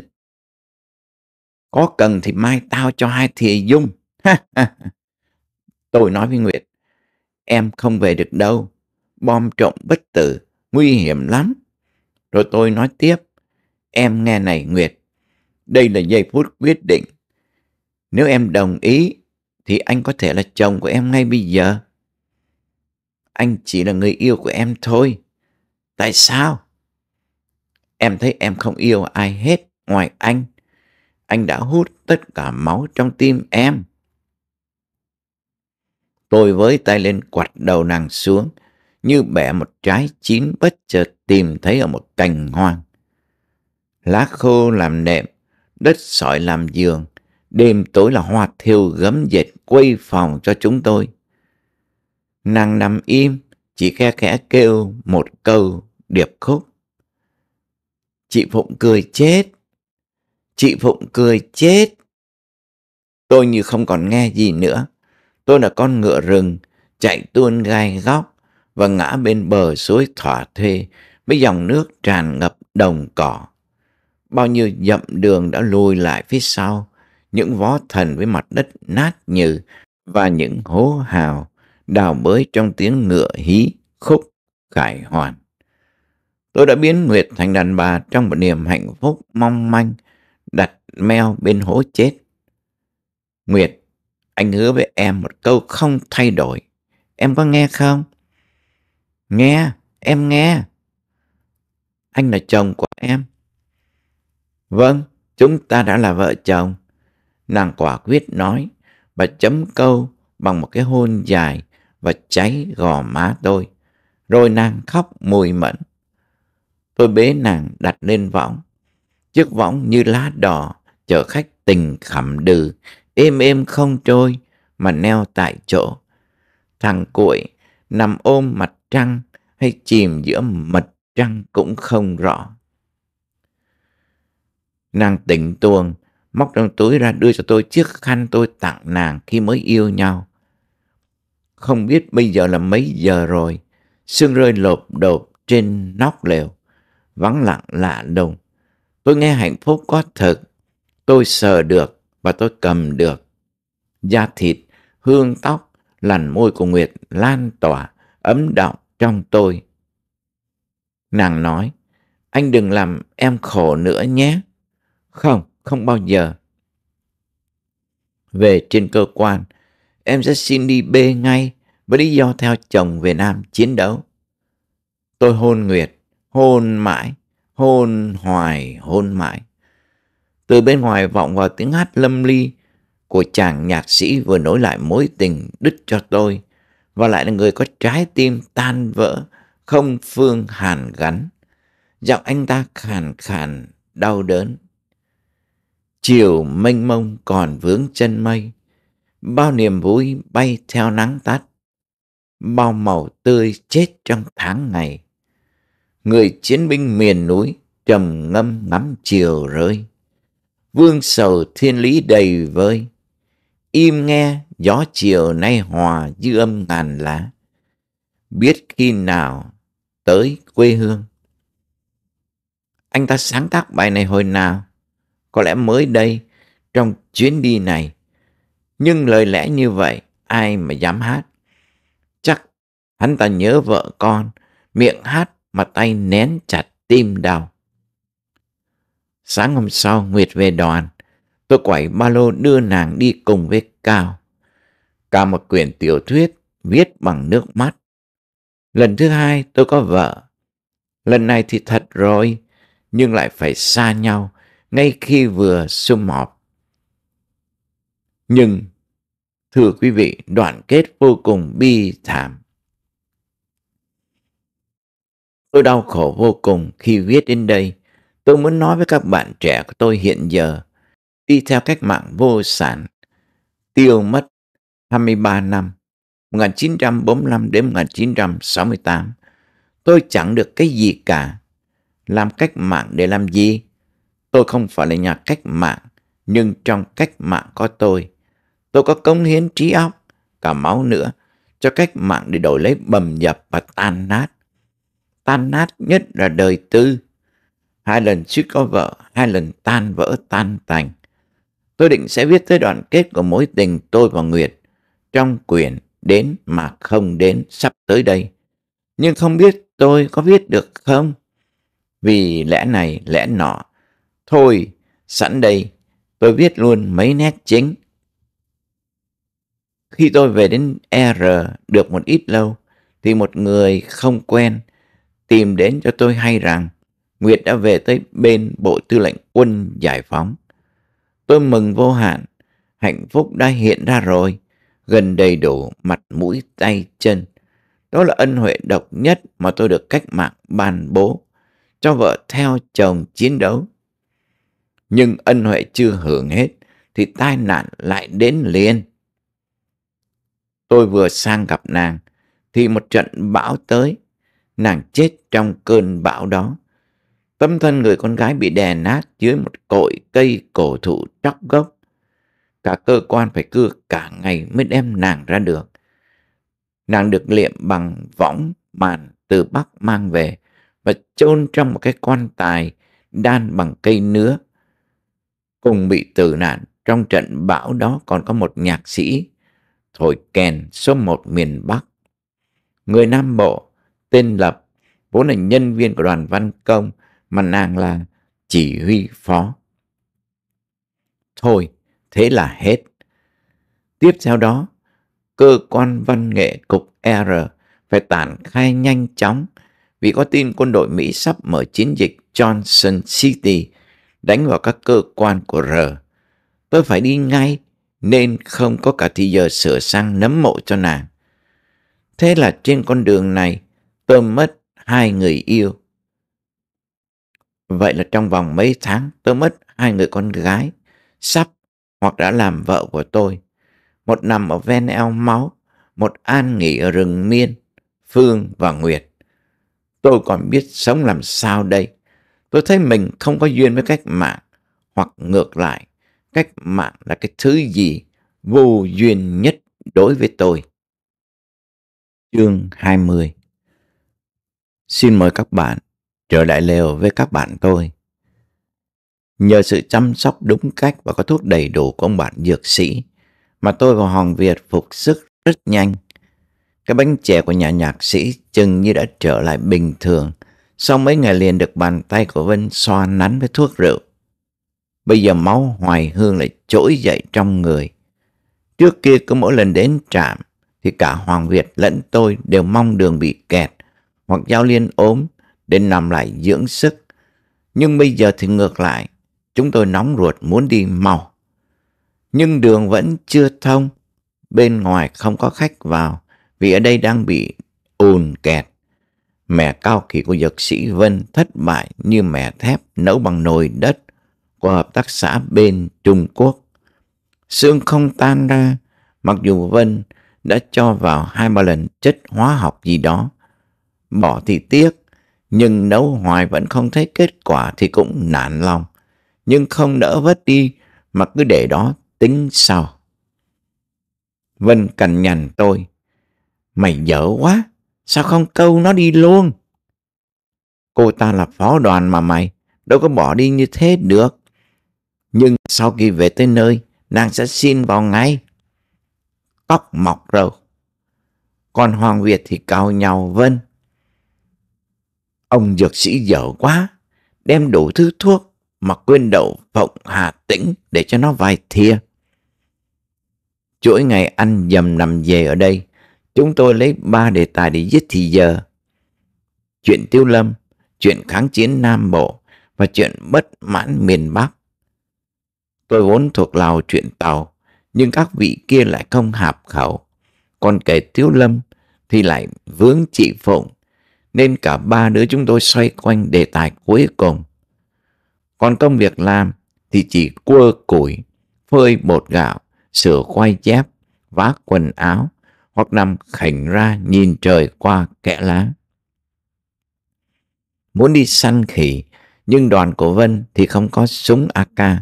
Có cần thì mai tao cho hai thìa dung. Tôi nói với Nguyệt, em không về được đâu, bom trộm bất tử, nguy hiểm lắm. Rồi tôi nói tiếp, em nghe này Nguyệt, đây là giây phút quyết định. Nếu em đồng ý, thì anh có thể là chồng của em ngay bây giờ. Anh chỉ là người yêu của em thôi. Tại sao? Em thấy em không yêu ai hết ngoài anh. Anh đã hút tất cả máu trong tim em. Tôi với tay lên quạt đầu nàng xuống như bẻ một trái chín bất chợt tìm thấy ở một cành hoang. Lá khô làm nệm, đất sỏi làm giường, đêm tối là hoa thiêu gấm dệt quây phòng cho chúng tôi. Nàng nằm im, chỉ khe khẽ kêu một câu điệp khúc. Chị Phụng cười chết, chị Phụng cười chết. Tôi như không còn nghe gì nữa. Tôi là con ngựa rừng, chạy tuôn gai góc, và ngã bên bờ suối thỏa thê với dòng nước tràn ngập đồng cỏ. Bao nhiêu dặm đường đã lùi lại phía sau, những vó thần với mặt đất nát nhừ và những hố hào đào bới trong tiếng ngựa hí khúc khải hoàn. Tôi đã biến Nguyệt thành đàn bà trong một niềm hạnh phúc mong manh, đặt meo bên hố chết. Nguyệt, anh hứa với em một câu không thay đổi. Em có nghe không? Nghe, em nghe. Anh là chồng của em. Vâng, chúng ta đã là vợ chồng. Nàng quả quyết nói và chấm câu bằng một cái hôn dài và cháy gò má tôi. Rồi nàng khóc mùi mẫn. Tôi bế nàng đặt lên võng. Chiếc võng như lá đỏ chở khách tình khẩm đừ, êm êm không trôi mà neo tại chỗ. Thằng cuội nằm ôm mặt trăng hay chìm giữa mật trăng cũng không rõ. Nàng tỉnh tuồng, móc trong túi ra đưa cho tôi chiếc khăn tôi tặng nàng khi mới yêu nhau. Không biết bây giờ là mấy giờ rồi, sương rơi lộp đột trên nóc lều, vắng lặng lạ lùng. Tôi nghe hạnh phúc có thật, tôi sờ được và tôi cầm được. Da thịt, hương tóc, làn môi của Nguyệt lan tỏa ấm động trong tôi. Nàng nói, anh đừng làm em khổ nữa nhé. Không, không bao giờ. Về trên cơ quan, em sẽ xin đi bê ngay với lý do theo chồng về Nam chiến đấu. Tôi hôn Nguyệt, hôn mãi, hôn hoài, hôn mãi. Từ bên ngoài vọng vào tiếng hát lâm ly của chàng nhạc sĩ vừa nối lại mối tình đứt cho tôi và lại là người có trái tim tan vỡ, không phương hàn gắn. Giọng anh ta khàn khàn, đau đớn. Chiều mênh mông còn vướng chân mây, bao niềm vui bay theo nắng tắt, bao màu tươi chết trong tháng ngày. Người chiến binh miền núi trầm ngâm ngắm chiều rơi, vương sầu thiên lý đầy vơi Im nghe gió chiều nay hòa dư âm ngàn lá. Biết khi nào tới quê hương. Anh ta sáng tác bài này hồi nào? Có lẽ mới đây, trong chuyến đi này. Nhưng lời lẽ như vậy, ai mà dám hát? Chắc hắn ta nhớ vợ con, miệng hát mà tay nén chặt tim đau. Sáng hôm sau Nguyệt về đoàn, Tôi quẩy ba lô đưa nàng đi cùng với Cao. Cả một quyển tiểu thuyết viết bằng nước mắt. Lần thứ hai tôi có vợ. Lần này thì thật rồi, nhưng lại phải xa nhau ngay khi vừa sum họp. Nhưng, thưa quý vị, đoạn kết vô cùng bi thảm. Tôi đau khổ vô cùng khi viết đến đây. Tôi muốn nói với các bạn trẻ của tôi hiện giờ đi theo cách mạng vô sản, tiêu mất 23 năm, 1945 đến 1968. Tôi chẳng được cái gì cả. Làm cách mạng để làm gì? Tôi không phải là nhà cách mạng, nhưng trong cách mạng có tôi. Tôi có công hiến trí óc, cả máu nữa, cho cách mạng để đổi lấy bầm dập và tan nát. Tan nát nhất là đời tư. Hai lần suýt có vợ, hai lần tan vỡ tan tành. Tôi định sẽ viết tới đoạn kết của mối tình tôi và Nguyệt trong quyển Đến mà không đến sắp tới đây. Nhưng không biết tôi có viết được không? Vì lẽ này lẽ nọ. Thôi, sẵn đây, tôi viết luôn mấy nét chính. Khi tôi về đến R được một ít lâu, thì một người không quen tìm đến cho tôi hay rằng Nguyệt đã về tới bên Bộ Tư lệnh Quân Giải Phóng. Tôi mừng vô hạn, hạnh phúc đã hiện ra rồi, gần đầy đủ mặt mũi tay chân. Đó là ân huệ độc nhất mà tôi được cách mạng bàn bố, cho vợ theo chồng chiến đấu. Nhưng ân huệ chưa hưởng hết, thì tai nạn lại đến liền. Tôi vừa sang gặp nàng, thì một trận bão tới, nàng chết trong cơn bão đó. Tâm thân người con gái bị đè nát dưới một cội cây cổ thụ chóc gốc. Cả cơ quan phải cưa cả ngày mới đem nàng ra được. Nàng được liệm bằng võng màn từ Bắc mang về và chôn trong một cái quan tài đan bằng cây nứa. Cùng bị tử nạn trong trận bão đó còn có một nhạc sĩ thổi kèn số một miền Bắc. Người Nam Bộ tên Lập vốn là nhân viên của đoàn văn công mà nàng là chỉ huy phó. Thôi, thế là hết. Tiếp theo đó, cơ quan văn nghệ cục R phải tản khai nhanh chóng vì có tin quân đội Mỹ sắp mở chiến dịch Johnson City đánh vào các cơ quan của R. Tôi phải đi ngay nên không có cả thì giờ sửa sang nấm mộ cho nàng. Thế là trên con đường này tôi mất hai người yêu. Vậy là trong vòng mấy tháng tôi mất hai người con gái, sắp hoặc đã làm vợ của tôi. Một nằm ở ven eo máu, một an nghỉ ở rừng miên, Phương và Nguyệt. Tôi còn biết sống làm sao đây. Tôi thấy mình không có duyên với cách mạng, hoặc ngược lại, cách mạng là cái thứ gì vô duyên nhất đối với tôi. Chương 20 Xin mời các bạn trở lại lều với các bạn tôi. Nhờ sự chăm sóc đúng cách và có thuốc đầy đủ của ông bạn dược sĩ mà tôi và Hoàng Việt phục sức rất nhanh. Cái bánh chè của nhà nhạc sĩ chừng như đã trở lại bình thường sau mấy ngày liền được bàn tay của Vân xoa nắn với thuốc rượu. Bây giờ máu hoài hương lại trỗi dậy trong người. Trước kia cứ mỗi lần đến trạm thì cả Hoàng Việt lẫn tôi đều mong đường bị kẹt hoặc giao liên ốm để nằm lại dưỡng sức. Nhưng bây giờ thì ngược lại, chúng tôi nóng ruột muốn đi mau. Nhưng đường vẫn chưa thông, bên ngoài không có khách vào vì ở đây đang bị ùn kẹt. Mẹ cao kỳ của dược sĩ Vân thất bại như mẹ thép nấu bằng nồi đất của hợp tác xã bên Trung Quốc. Xương không tan ra, mặc dù Vân đã cho vào hai ba lần chất hóa học gì đó. Bỏ thì tiếc, nhưng nấu hoài vẫn không thấy kết quả thì cũng nản lòng, nhưng không nỡ vứt đi mà cứ để đó tính sau. Vân cằn nhằn tôi, mày dở quá, sao không câu nó đi luôn? Cô ta là phó đoàn mà mày, đâu có bỏ đi như thế được. Nhưng sau khi về tới nơi, nàng sẽ xin vào ngay. Tóc mọc râu. Còn Hoàng Việt thì cào nhau Vân. Ông dược sĩ dở quá, đem đủ thứ thuốc mà quên đậu phộng Hà Tĩnh để cho nó vài thia. Chuỗi ngày ăn dầm nằm về ở đây, chúng tôi lấy ba đề tài để giết thì giờ. Chuyện Tiêu Lâm, chuyện kháng chiến Nam Bộ và chuyện bất mãn miền Bắc. Tôi vốn thuộc lào chuyện Tàu, nhưng các vị kia lại không hạp khẩu. Còn kể Tiêu Lâm thì lại vướng chị Phụng nên cả ba đứa chúng tôi xoay quanh đề tài cuối cùng. Còn công việc làm thì chỉ quơ củi, phơi bột gạo, sửa khoai chép, vá quần áo hoặc nằm khảnh ra nhìn trời qua kẽ lá. Muốn đi săn khỉ, nhưng đoàn của Vân thì không có súng AK.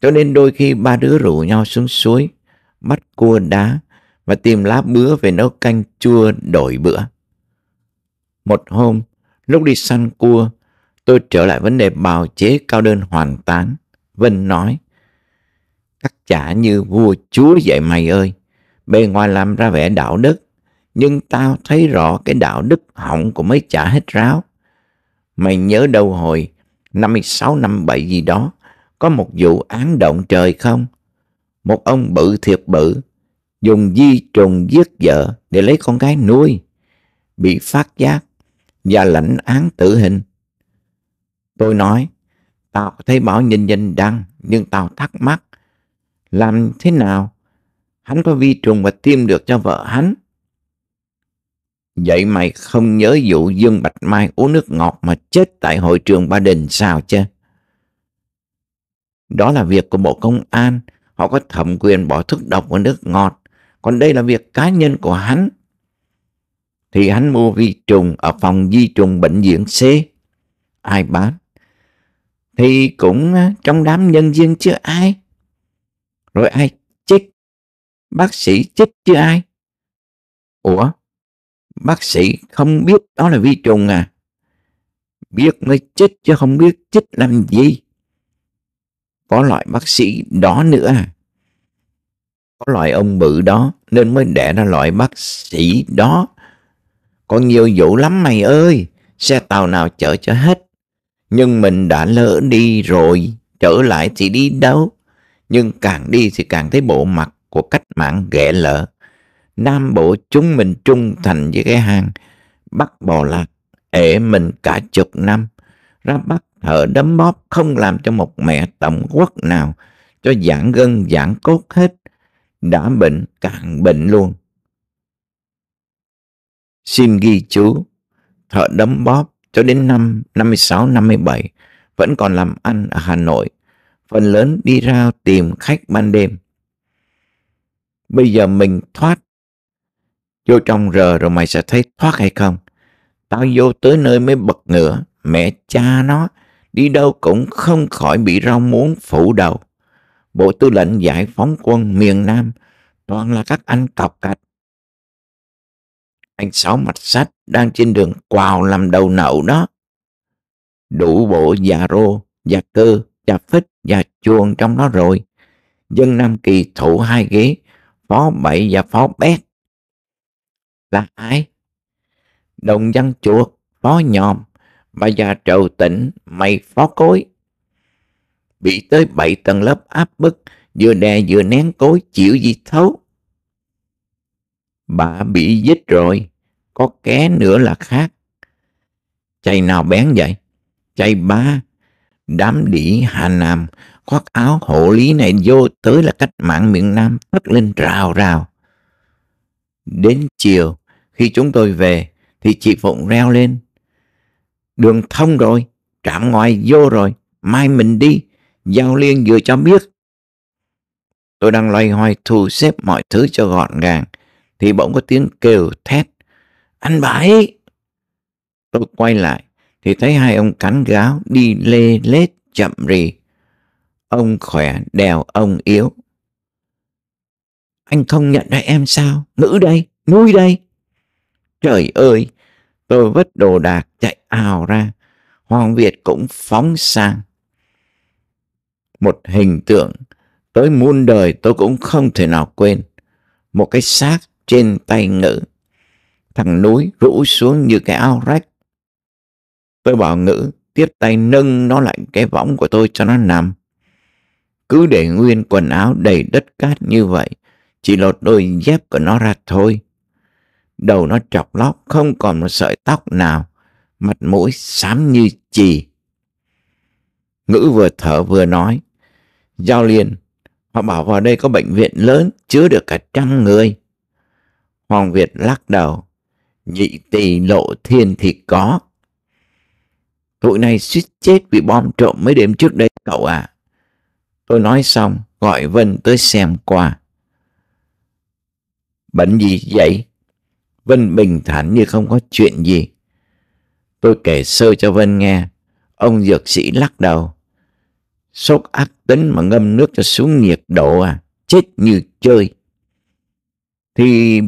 Cho nên đôi khi ba đứa rủ nhau xuống suối, bắt cua đá và tìm lá bứa về nấu canh chua đổi bữa. Một hôm, lúc đi săn cua, tôi trở lại vấn đề bào chế cao đơn hoàn tán. Vân nói, các chả như vua chúa vậy mày ơi. Bề ngoài làm ra vẻ đạo đức, nhưng tao thấy rõ cái đạo đức hỏng của mấy chả hết ráo. Mày nhớ đâu hồi 56 năm 7 gì đó, có một vụ án động trời không? Một ông bự thiệt bự, dùng di trùng giết vợ để lấy con gái nuôi. Bị phát giác, và lãnh án tử hình. Tôi nói, tao thấy bảo nhìn nhìn đăng, nhưng tao thắc mắc, làm thế nào hắn có vi trùng và tiêm được cho vợ hắn? Vậy mày không nhớ vụ Dương Bạch Mai uống nước ngọt mà chết tại hội trường Ba Đình sao chứ? Đó là việc của Bộ Công an, họ có thẩm quyền bỏ thuốc độc vào nước ngọt, còn đây là việc cá nhân của hắn thì hắn mua vi trùng ở phòng vi trùng bệnh viện C. Ai bán? Thì cũng à, trong đám nhân viên chứ ai. Rồi ai chích? Bác sĩ chích chứ ai? Ủa? Bác sĩ không biết đó là vi trùng à? Biết mới chích chứ không biết chích làm gì. Có loại bác sĩ đó nữa à? Có loại ông bự đó nên mới đẻ ra loại bác sĩ đó còn nhiều vụ lắm mày ơi, xe tàu nào chở cho hết. Nhưng mình đã lỡ đi rồi, trở lại thì đi đâu? Nhưng càng đi thì càng thấy bộ mặt của cách mạng ghẻ lỡ Nam bộ chúng mình trung thành với cái hang, bắt bò lạc, ể mình cả chục năm. Ra bắt thợ đấm bóp không làm cho một mẹ tổng quốc nào, cho giãn gân giãn cốt hết. Đã bệnh càng bệnh luôn Xin ghi chú, thợ đấm bóp cho đến năm 56-57 vẫn còn làm ăn ở Hà Nội, phần lớn đi ra tìm khách ban đêm. Bây giờ mình thoát, vô trong rờ rồi mày sẽ thấy thoát hay không? Tao vô tới nơi mới bật ngửa, mẹ cha nó, đi đâu cũng không khỏi bị rau muống phủ đầu. Bộ tư lệnh giải phóng quân miền Nam toàn là các anh cọc cạch, anh Sáu mặt sắt đang trên đường quào làm đầu nậu đó. Đủ bộ già rô, già cơ, già phích, già chuông trong đó rồi. Dân Nam Kỳ thủ hai ghế, phó bảy và phó bét. Là ai? Đồng văn chuột, phó nhòm, bà già trầu tỉnh, mày phó cối. Bị tới bảy tầng lớp áp bức, vừa đè vừa nén cối chịu gì thấu. Bà bị dứt rồi, có ké nữa là khác. Chạy nào bén vậy? Chạy ba, đám đĩ Hà Nam khoác áo hộ lý này vô tới là cách mạng miền Nam phất lên rào rào. Đến chiều, khi chúng tôi về, thì chị Phụng reo lên. Đường thông rồi, trạm ngoài vô rồi, mai mình đi, giao liên vừa cho biết. Tôi đang loay hoay thu xếp mọi thứ cho gọn gàng thì bỗng có tiếng kêu thét anh bãi tôi quay lại thì thấy hai ông cắn gáo đi lê lết chậm rì ông khỏe đèo ông yếu anh không nhận ra em sao nữ đây nuôi đây trời ơi tôi vứt đồ đạc chạy ào ra hoàng việt cũng phóng sang một hình tượng tới muôn đời tôi cũng không thể nào quên một cái xác trên tay ngự. Thằng núi rũ xuống như cái ao rách. Tôi bảo ngữ tiếp tay nâng nó lại cái võng của tôi cho nó nằm. Cứ để nguyên quần áo đầy đất cát như vậy, chỉ lột đôi dép của nó ra thôi. Đầu nó chọc lóc, không còn một sợi tóc nào, mặt mũi xám như chì. Ngữ vừa thở vừa nói, Giao liền, họ bảo vào đây có bệnh viện lớn, chứa được cả trăm người. Hoàng Việt lắc đầu. Nhị tỷ lộ thiên thì có. Tụi này suýt chết vì bom trộm mấy đêm trước đây cậu à. Tôi nói xong gọi Vân tới xem qua. Bệnh gì vậy? Vân bình thản như không có chuyện gì. Tôi kể sơ cho Vân nghe. Ông dược sĩ lắc đầu. Sốt ác tính mà ngâm nước cho xuống nhiệt độ à. Chết như chơi. Thì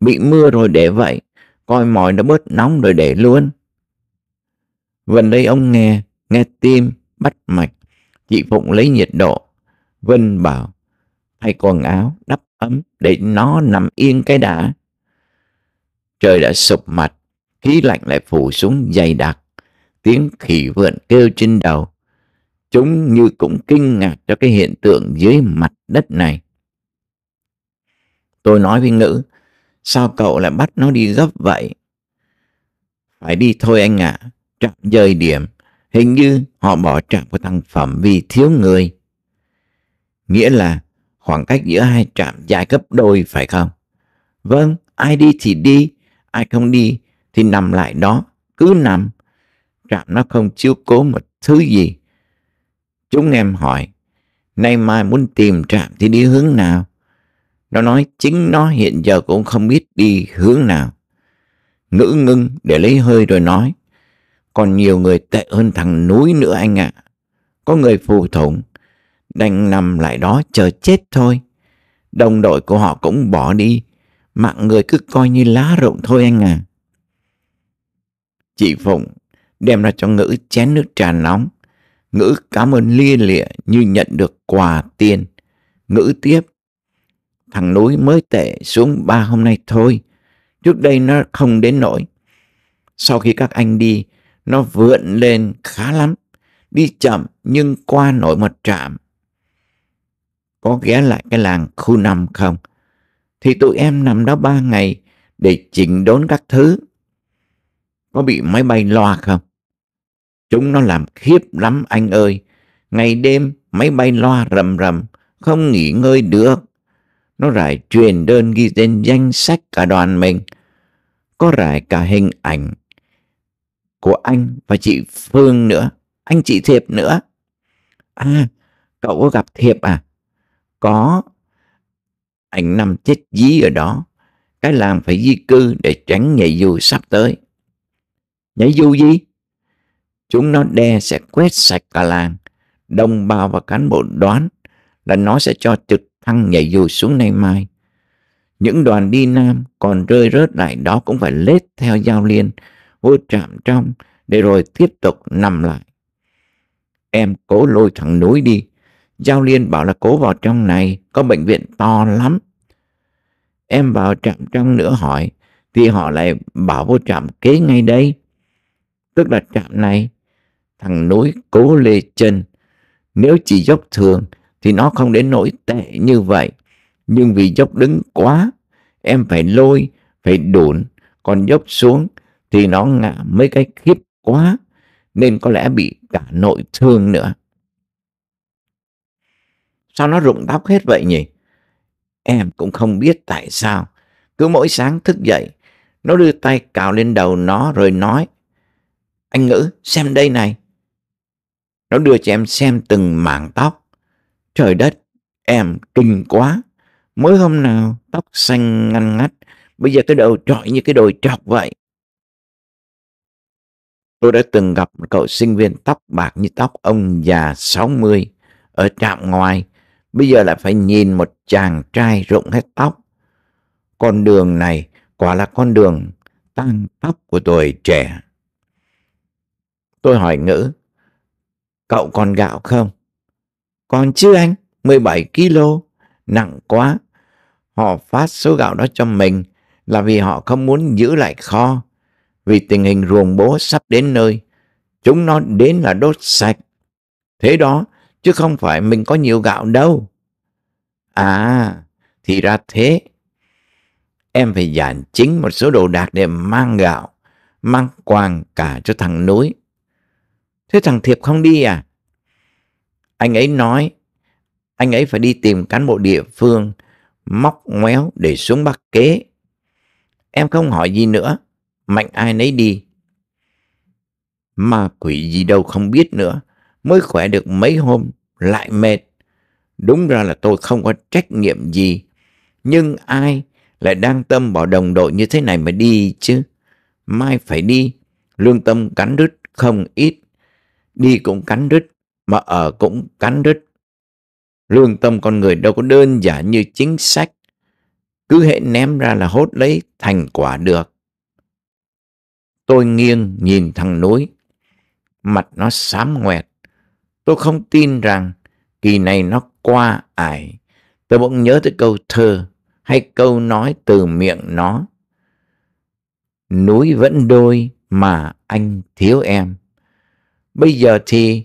bị mưa rồi để vậy, coi mỏi nó bớt nóng rồi để luôn. Vân đây ông nghe, nghe tim, bắt mạch, chị Phụng lấy nhiệt độ. Vân bảo, thay quần áo, đắp ấm, để nó nằm yên cái đã. Trời đã sụp mặt, khí lạnh lại phủ xuống dày đặc, tiếng khỉ vượn kêu trên đầu. Chúng như cũng kinh ngạc cho cái hiện tượng dưới mặt đất này. Tôi nói với Ngữ, Sao cậu lại bắt nó đi gấp vậy? Phải đi thôi anh ạ. À. Trạm rời điểm. Hình như họ bỏ trạm của thằng Phẩm vì thiếu người. Nghĩa là khoảng cách giữa hai trạm dài gấp đôi phải không? Vâng, ai đi thì đi, ai không đi thì nằm lại đó, cứ nằm. Trạm nó không chiếu cố một thứ gì. Chúng em hỏi, nay mai muốn tìm trạm thì đi hướng nào? Nó nói chính nó hiện giờ cũng không biết đi hướng nào. Ngữ ngưng để lấy hơi rồi nói. Còn nhiều người tệ hơn thằng núi nữa anh ạ. À. Có người phù thủng. Đành nằm lại đó chờ chết thôi. Đồng đội của họ cũng bỏ đi. Mạng người cứ coi như lá rụng thôi anh à. Chị Phụng đem ra cho Ngữ chén nước trà nóng. Ngữ cảm ơn lia lịa như nhận được quà tiền. Ngữ tiếp thằng núi mới tệ xuống ba hôm nay thôi. Trước đây nó không đến nổi. Sau khi các anh đi, nó vượn lên khá lắm. Đi chậm nhưng qua nổi một trạm. Có ghé lại cái làng khu năm không? Thì tụi em nằm đó ba ngày để chỉnh đốn các thứ. Có bị máy bay loa không? Chúng nó làm khiếp lắm anh ơi. Ngày đêm máy bay loa rầm rầm, không nghỉ ngơi được. Nó rải truyền đơn ghi tên danh sách cả đoàn mình. Có rải cả hình ảnh của anh và chị Phương nữa. Anh chị Thiệp nữa. À, cậu có gặp Thiệp à? Có. Anh nằm chết dí ở đó. Cái làng phải di cư để tránh nhảy dù sắp tới. Nhảy dù gì? Chúng nó đe sẽ quét sạch cả làng. Đồng bào và cán bộ đoán là nó sẽ cho trực thăng nhảy dù xuống nay mai. Những đoàn đi nam còn rơi rớt lại đó cũng phải lết theo giao liên, vô trạm trong, để rồi tiếp tục nằm lại. Em cố lôi thằng núi đi. Giao liên bảo là cố vào trong này, có bệnh viện to lắm. Em vào trạm trong nữa hỏi, thì họ lại bảo vô trạm kế ngay đây. Tức là trạm này, thằng núi cố lê chân. Nếu chỉ dốc thường thì nó không đến nỗi tệ như vậy. Nhưng vì dốc đứng quá, em phải lôi, phải đổn, còn dốc xuống thì nó ngã mấy cái khiếp quá, nên có lẽ bị cả nội thương nữa. Sao nó rụng tóc hết vậy nhỉ? Em cũng không biết tại sao. Cứ mỗi sáng thức dậy, nó đưa tay cào lên đầu nó rồi nói. Anh Ngữ, xem đây này. Nó đưa cho em xem từng mảng tóc. Trời đất, em kinh quá. Mới hôm nào tóc xanh ngăn ngắt, bây giờ cái đầu trọi như cái đồi trọc vậy. Tôi đã từng gặp một cậu sinh viên tóc bạc như tóc ông già 60 ở trạm ngoài. Bây giờ lại phải nhìn một chàng trai rụng hết tóc. Con đường này quả là con đường tăng tóc của tuổi trẻ. Tôi hỏi ngữ, cậu còn gạo không? Còn chứ anh, 17 kg, nặng quá. Họ phát số gạo đó cho mình là vì họ không muốn giữ lại kho. Vì tình hình ruồng bố sắp đến nơi, chúng nó đến là đốt sạch. Thế đó, chứ không phải mình có nhiều gạo đâu. À, thì ra thế. Em phải giản chính một số đồ đạc để mang gạo, mang quàng cả cho thằng núi. Thế thằng Thiệp không đi à? Anh ấy nói anh ấy phải đi tìm cán bộ địa phương móc ngoéo để xuống Bắc kế. Em không hỏi gì nữa, mạnh ai nấy đi. Mà quỷ gì đâu không biết nữa, mới khỏe được mấy hôm, lại mệt. Đúng ra là tôi không có trách nhiệm gì, nhưng ai lại đang tâm bỏ đồng đội như thế này mà đi chứ. Mai phải đi, lương tâm cắn rứt không ít, đi cũng cắn rứt, mà ở cũng cắn rứt. Lương tâm con người đâu có đơn giản như chính sách. Cứ hệ ném ra là hốt lấy thành quả được. Tôi nghiêng nhìn thằng núi. Mặt nó xám ngoẹt. Tôi không tin rằng kỳ này nó qua ải. Tôi bỗng nhớ tới câu thơ hay câu nói từ miệng nó. Núi vẫn đôi mà anh thiếu em. Bây giờ thì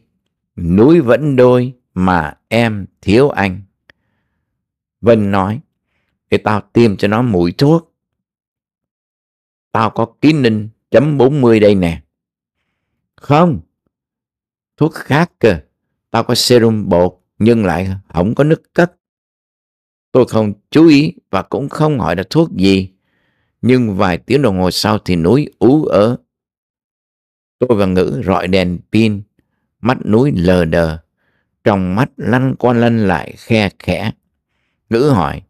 núi vẫn đôi mà em thiếu anh. Vân nói, để tao tiêm cho nó mũi thuốc. Tao có ký ninh chấm 40 đây nè. Không, thuốc khác cơ. Tao có serum bột nhưng lại không có nước cất. Tôi không chú ý và cũng không hỏi là thuốc gì. Nhưng vài tiếng đồng hồ sau thì núi ú ớ. Tôi và Ngữ rọi đèn pin mắt núi lờ đờ, trong mắt lăn qua lăn lại khe khẽ. Ngữ hỏi,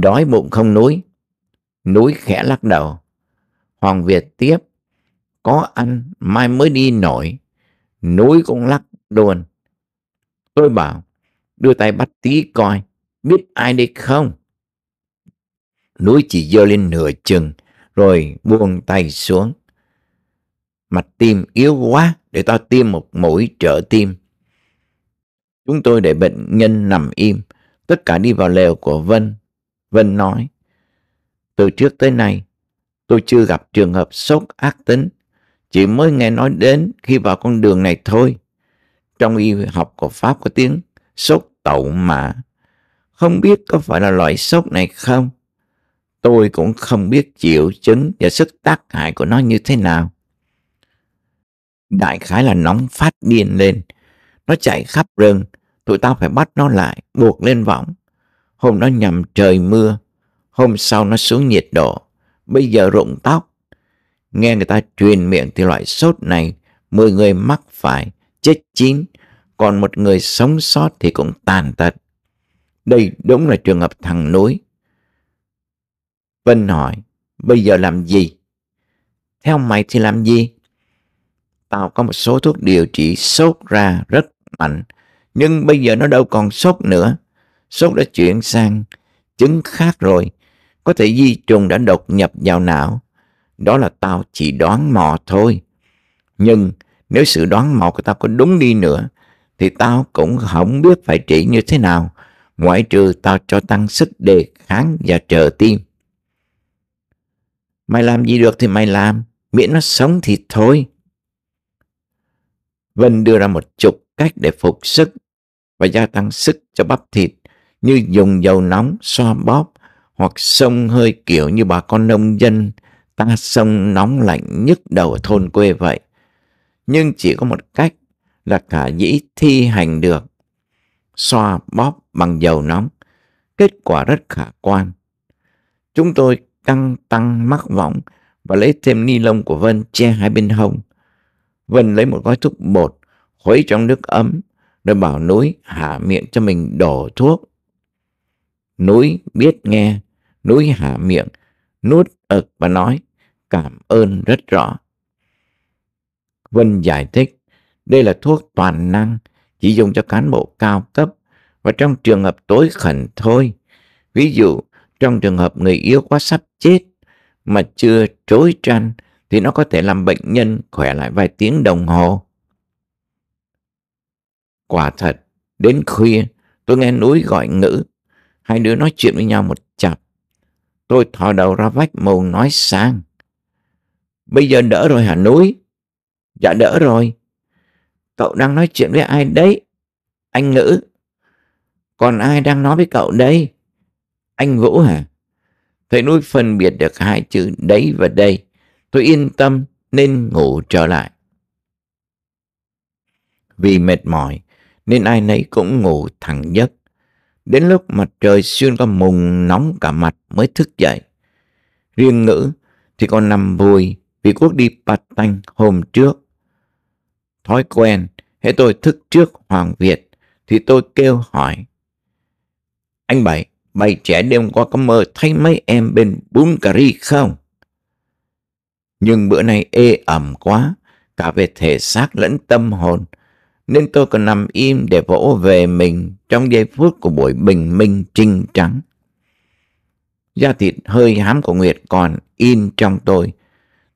đói bụng không núi? Núi khẽ lắc đầu. Hoàng Việt tiếp, có ăn mai mới đi nổi. Núi cũng lắc đồn. Tôi bảo, đưa tay bắt tí coi, biết ai đây không? Núi chỉ giơ lên nửa chừng, rồi buông tay xuống mạch tim yếu quá để tao tiêm một mũi trợ tim. Chúng tôi để bệnh nhân nằm im, tất cả đi vào lều của Vân. Vân nói, từ trước tới nay, tôi chưa gặp trường hợp sốt ác tính, chỉ mới nghe nói đến khi vào con đường này thôi. Trong y học của Pháp có tiếng sốt tẩu mã, Không biết có phải là loại sốt này không? Tôi cũng không biết triệu chứng và sức tác hại của nó như thế nào đại khái là nóng phát điên lên. Nó chạy khắp rừng, tụi tao phải bắt nó lại, buộc lên võng. Hôm nó nhằm trời mưa, hôm sau nó xuống nhiệt độ, bây giờ rụng tóc. Nghe người ta truyền miệng thì loại sốt này, mười người mắc phải, chết chín, còn một người sống sót thì cũng tàn tật. Đây đúng là trường hợp thằng núi. Vân hỏi, bây giờ làm gì? Theo mày thì làm gì? tao có một số thuốc điều trị sốt ra rất mạnh. Nhưng bây giờ nó đâu còn sốt nữa. Sốt đã chuyển sang chứng khác rồi. Có thể di trùng đã đột nhập vào não. Đó là tao chỉ đoán mò thôi. Nhưng nếu sự đoán mò của tao có đúng đi nữa, thì tao cũng không biết phải trị như thế nào. Ngoại trừ tao cho tăng sức đề kháng và chờ tim. Mày làm gì được thì mày làm, miễn nó sống thì thôi. Vân đưa ra một chục cách để phục sức và gia tăng sức cho bắp thịt như dùng dầu nóng xoa bóp hoặc sông hơi kiểu như bà con nông dân ta sông nóng lạnh nhức đầu ở thôn quê vậy. Nhưng chỉ có một cách là cả dĩ thi hành được. Xoa bóp bằng dầu nóng, kết quả rất khả quan. Chúng tôi căng tăng mắc võng và lấy thêm ni lông của Vân che hai bên hông. Vân lấy một gói thuốc bột, khuấy trong nước ấm, rồi bảo núi hạ miệng cho mình đổ thuốc. Núi biết nghe, núi hạ miệng, nuốt ực và nói cảm ơn rất rõ. Vân giải thích, đây là thuốc toàn năng, chỉ dùng cho cán bộ cao cấp và trong trường hợp tối khẩn thôi. Ví dụ, trong trường hợp người yêu quá sắp chết mà chưa trối tranh thì nó có thể làm bệnh nhân khỏe lại vài tiếng đồng hồ. Quả thật, đến khuya, tôi nghe núi gọi ngữ. Hai đứa nói chuyện với nhau một chặp. Tôi thò đầu ra vách mồm nói sang. Bây giờ đỡ rồi hả núi? Dạ đỡ rồi. Cậu đang nói chuyện với ai đấy? Anh Ngữ. Còn ai đang nói với cậu đây? Anh Vũ hả? Thầy núi phân biệt được hai chữ đấy và đây. Tôi yên tâm nên ngủ trở lại. Vì mệt mỏi nên ai nấy cũng ngủ thẳng giấc. Đến lúc mặt trời xuyên qua mùng nóng cả mặt mới thức dậy. Riêng ngữ thì còn nằm vui vì quốc đi Patanh hôm trước. Thói quen, hễ tôi thức trước Hoàng Việt thì tôi kêu hỏi. Anh Bảy, bày trẻ đêm qua có mơ thấy mấy em bên bún cà ri không? nhưng bữa nay ê ẩm quá, cả về thể xác lẫn tâm hồn, nên tôi còn nằm im để vỗ về mình trong giây phút của buổi bình minh trinh trắng. Da thịt hơi hám của Nguyệt còn in trong tôi,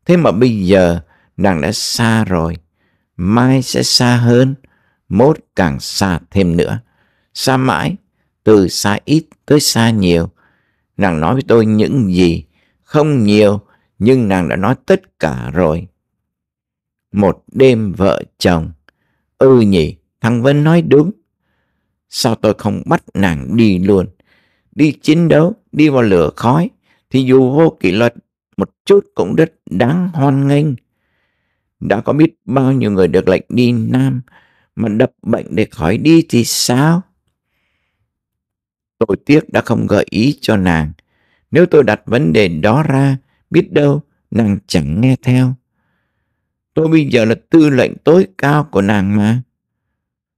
thế mà bây giờ nàng đã xa rồi, mai sẽ xa hơn, mốt càng xa thêm nữa, xa mãi, từ xa ít tới xa nhiều. Nàng nói với tôi những gì, không nhiều, nhưng nàng đã nói tất cả rồi. Một đêm vợ chồng. Ừ nhỉ, thằng Vân nói đúng. Sao tôi không bắt nàng đi luôn? Đi chiến đấu, đi vào lửa khói, thì dù vô kỷ luật một chút cũng rất đáng hoan nghênh. Đã có biết bao nhiêu người được lệnh đi Nam mà đập bệnh để khỏi đi thì sao? Tôi tiếc đã không gợi ý cho nàng. Nếu tôi đặt vấn đề đó ra biết đâu nàng chẳng nghe theo. Tôi bây giờ là tư lệnh tối cao của nàng mà.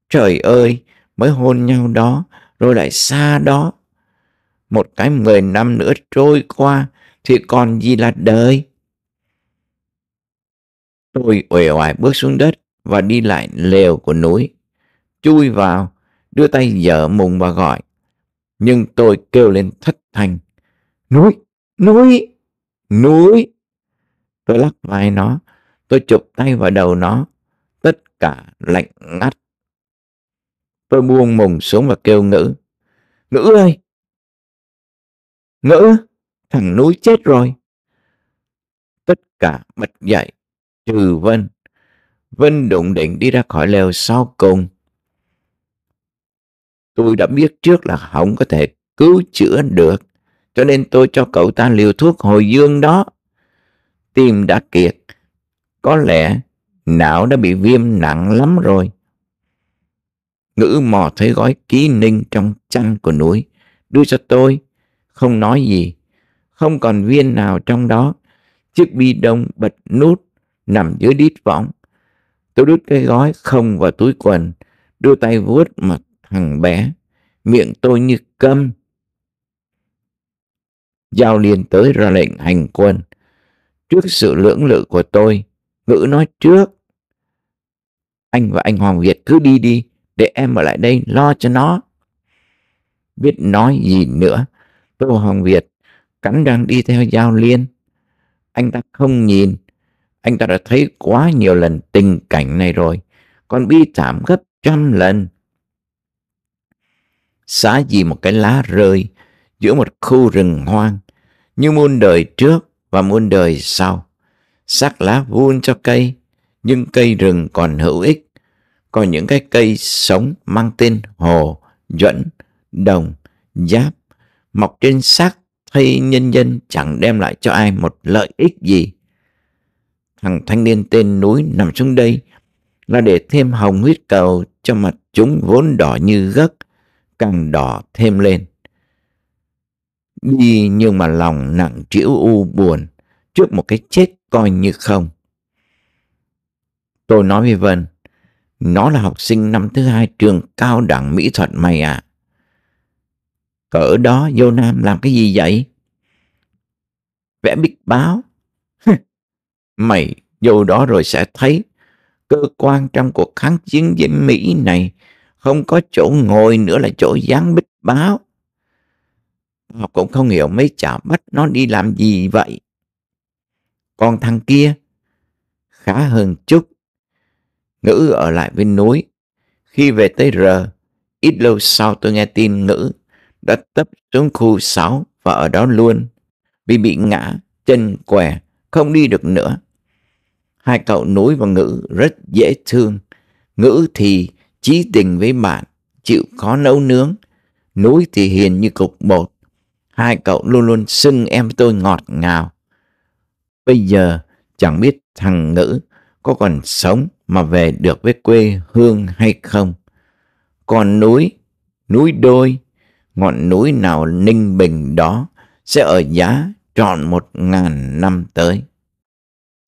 Trời ơi, mới hôn nhau đó, rồi lại xa đó. Một cái mười năm nữa trôi qua, thì còn gì là đời? Tôi uể oải bước xuống đất và đi lại lều của núi. Chui vào, đưa tay dở mùng và gọi. Nhưng tôi kêu lên thất thanh. Núi! Núi! núi tôi lắc vai nó tôi chụp tay vào đầu nó tất cả lạnh ngắt tôi buông mùng xuống và kêu ngữ ngữ ơi ngữ thằng núi chết rồi tất cả bật dậy trừ vân vân đụng định đi ra khỏi lều sau cùng tôi đã biết trước là không có thể cứu chữa được cho nên tôi cho cậu ta liều thuốc hồi dương đó. Tim đã kiệt. Có lẽ não đã bị viêm nặng lắm rồi. Ngữ mò thấy gói ký ninh trong chăn của núi. Đưa cho tôi. Không nói gì. Không còn viên nào trong đó. Chiếc bi đông bật nút nằm dưới đít võng. Tôi đút cái gói không vào túi quần. Đưa tay vuốt mặt thằng bé. Miệng tôi như câm. Giao Liên tới ra lệnh hành quân. Trước sự lưỡng lự của tôi, Ngữ nói trước. Anh và anh Hoàng Việt cứ đi đi, để em ở lại đây lo cho nó. Biết nói gì nữa, Tô Hoàng Việt cắn răng đi theo Giao Liên. Anh ta không nhìn, anh ta đã thấy quá nhiều lần tình cảnh này rồi, còn bi thảm gấp trăm lần. Xá gì một cái lá rơi giữa một khu rừng hoang, như muôn đời trước và muôn đời sau. Sắc lá vun cho cây, nhưng cây rừng còn hữu ích. Có những cái cây sống mang tên hồ, duẫn, đồng, giáp, mọc trên sắc, thay nhân dân chẳng đem lại cho ai một lợi ích gì. Thằng thanh niên tên núi nằm xuống đây là để thêm hồng huyết cầu cho mặt chúng vốn đỏ như gấc, càng đỏ thêm lên đi nhưng mà lòng nặng trĩu u buồn trước một cái chết coi như không. Tôi nói với Vân, nó là học sinh năm thứ hai trường cao đẳng mỹ thuật mày à. Cỡ đó vô Nam làm cái gì vậy? Vẽ bích báo. mày vô đó rồi sẽ thấy cơ quan trong cuộc kháng chiến với Mỹ này không có chỗ ngồi nữa là chỗ dán bích báo họ cũng không hiểu mấy chả bắt nó đi làm gì vậy. Còn thằng kia, khá hơn chút. Ngữ ở lại bên núi. Khi về tới R, ít lâu sau tôi nghe tin Ngữ đã tấp xuống khu 6 và ở đó luôn. Vì bị ngã, chân què, không đi được nữa. Hai cậu núi và Ngữ rất dễ thương. Ngữ thì trí tình với bạn, chịu khó nấu nướng. Núi thì hiền như cục bột, Hai cậu luôn luôn xưng em tôi ngọt ngào. Bây giờ chẳng biết thằng Ngữ có còn sống mà về được với quê hương hay không. Còn núi, núi đôi, ngọn núi nào ninh bình đó sẽ ở giá trọn một ngàn năm tới.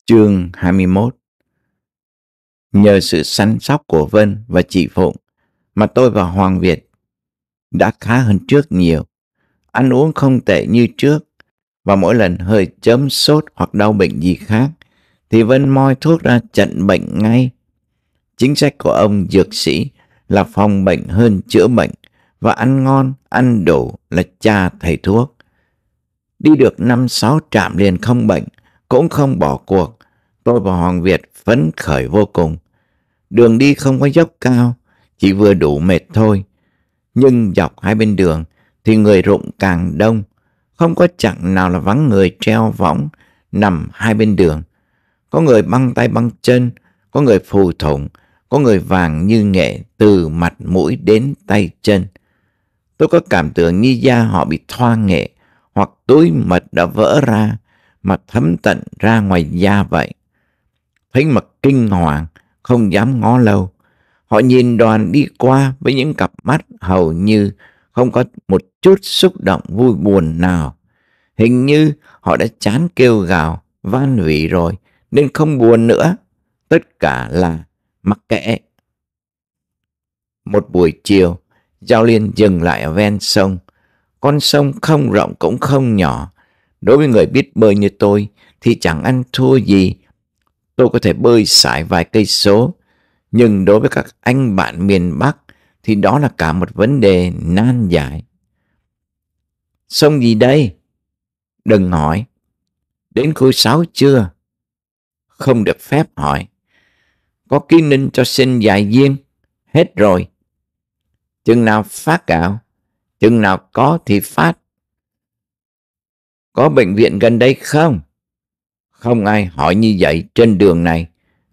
Chương 21 Nhờ sự săn sóc của Vân và chị Phụng mà tôi và Hoàng Việt đã khá hơn trước nhiều ăn uống không tệ như trước và mỗi lần hơi chớm sốt hoặc đau bệnh gì khác thì Vân moi thuốc ra chặn bệnh ngay. Chính sách của ông dược sĩ là phòng bệnh hơn chữa bệnh và ăn ngon, ăn đủ là cha thầy thuốc. Đi được năm sáu trạm liền không bệnh, cũng không bỏ cuộc. Tôi và Hoàng Việt phấn khởi vô cùng. Đường đi không có dốc cao, chỉ vừa đủ mệt thôi. Nhưng dọc hai bên đường thì người rụng càng đông. Không có chặng nào là vắng người treo võng nằm hai bên đường. Có người băng tay băng chân, có người phù thủng, có người vàng như nghệ từ mặt mũi đến tay chân. Tôi có cảm tưởng như da họ bị thoa nghệ hoặc túi mật đã vỡ ra mà thấm tận ra ngoài da vậy. Thấy mặt kinh hoàng, không dám ngó lâu. Họ nhìn đoàn đi qua với những cặp mắt hầu như không có một chút xúc động vui buồn nào. Hình như họ đã chán kêu gào, van vỉ rồi, nên không buồn nữa. Tất cả là mặc kệ. Một buổi chiều, Giao Liên dừng lại ở ven sông. Con sông không rộng cũng không nhỏ. Đối với người biết bơi như tôi thì chẳng ăn thua gì. Tôi có thể bơi sải vài cây số. Nhưng đối với các anh bạn miền Bắc thì đó là cả một vấn đề nan giải. Xong gì đây? Đừng hỏi. Đến khối sáu chưa? Không được phép hỏi. Có kiến ninh cho sinh dài duyên. Hết rồi. Chừng nào phát gạo, chừng nào có thì phát. Có bệnh viện gần đây không? Không ai hỏi như vậy trên đường này.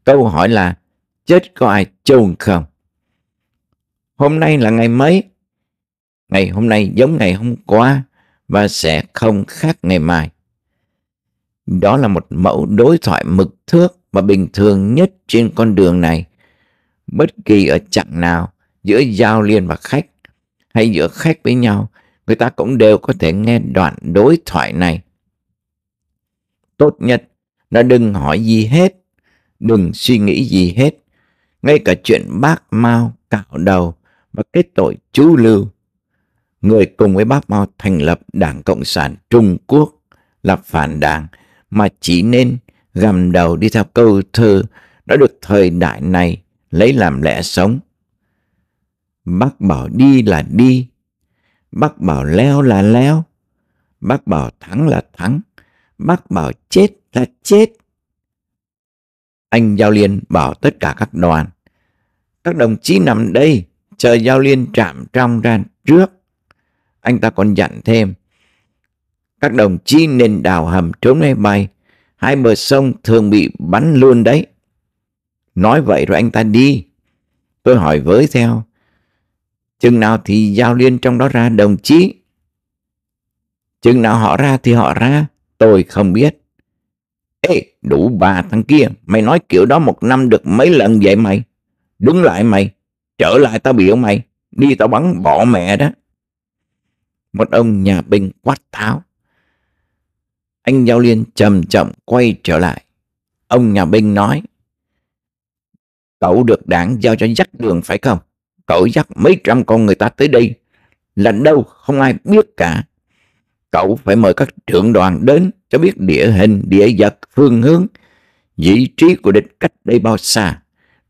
Câu hỏi là chết có ai chôn không? Hôm nay là ngày mấy? Ngày hôm nay giống ngày hôm qua và sẽ không khác ngày mai. Đó là một mẫu đối thoại mực thước và bình thường nhất trên con đường này. Bất kỳ ở chặng nào giữa giao liên và khách hay giữa khách với nhau, người ta cũng đều có thể nghe đoạn đối thoại này. Tốt nhất là đừng hỏi gì hết, đừng suy nghĩ gì hết. Ngay cả chuyện bác mau cạo đầu và kết tội chú lưu. Người cùng với bác Mao thành lập Đảng Cộng sản Trung Quốc là phản đảng mà chỉ nên gầm đầu đi theo câu thơ đã được thời đại này lấy làm lẽ sống. Bác bảo đi là đi, bác bảo leo là leo, bác bảo thắng là thắng, bác bảo chết là chết. Anh Giao Liên bảo tất cả các đoàn, các đồng chí nằm đây, chờ Giao Liên chạm trong ra trước. Anh ta còn dặn thêm, các đồng chí nên đào hầm trốn máy bay, hai bờ sông thường bị bắn luôn đấy. Nói vậy rồi anh ta đi. Tôi hỏi với theo, chừng nào thì Giao Liên trong đó ra đồng chí? Chừng nào họ ra thì họ ra, tôi không biết. Ê, đủ bà thằng kia, mày nói kiểu đó một năm được mấy lần vậy mày? Đúng lại mày, trở lại tao biểu mày, đi tao bắn bỏ mẹ đó. Một ông nhà binh quát tháo. Anh Giao Liên chậm chậm quay trở lại. Ông nhà binh nói, cậu được đảng giao cho dắt đường phải không? Cậu dắt mấy trăm con người ta tới đây, là đâu không ai biết cả. Cậu phải mời các trưởng đoàn đến cho biết địa hình, địa vật, phương hướng, vị trí của địch cách đây bao xa.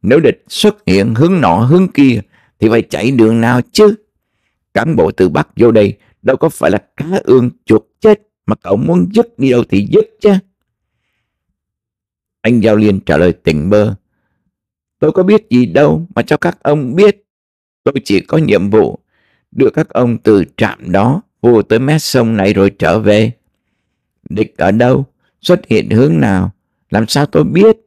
Nếu địch xuất hiện hướng nọ hướng kia thì phải chạy đường nào chứ? Cán bộ từ Bắc vô đây đâu có phải là cá ương chuột chết mà cậu muốn dứt đi đâu thì dứt chứ. Anh Giao Liên trả lời tỉnh bơ. Tôi có biết gì đâu mà cho các ông biết. Tôi chỉ có nhiệm vụ đưa các ông từ trạm đó vô tới mé sông này rồi trở về. Địch ở đâu? Xuất hiện hướng nào? Làm sao tôi biết?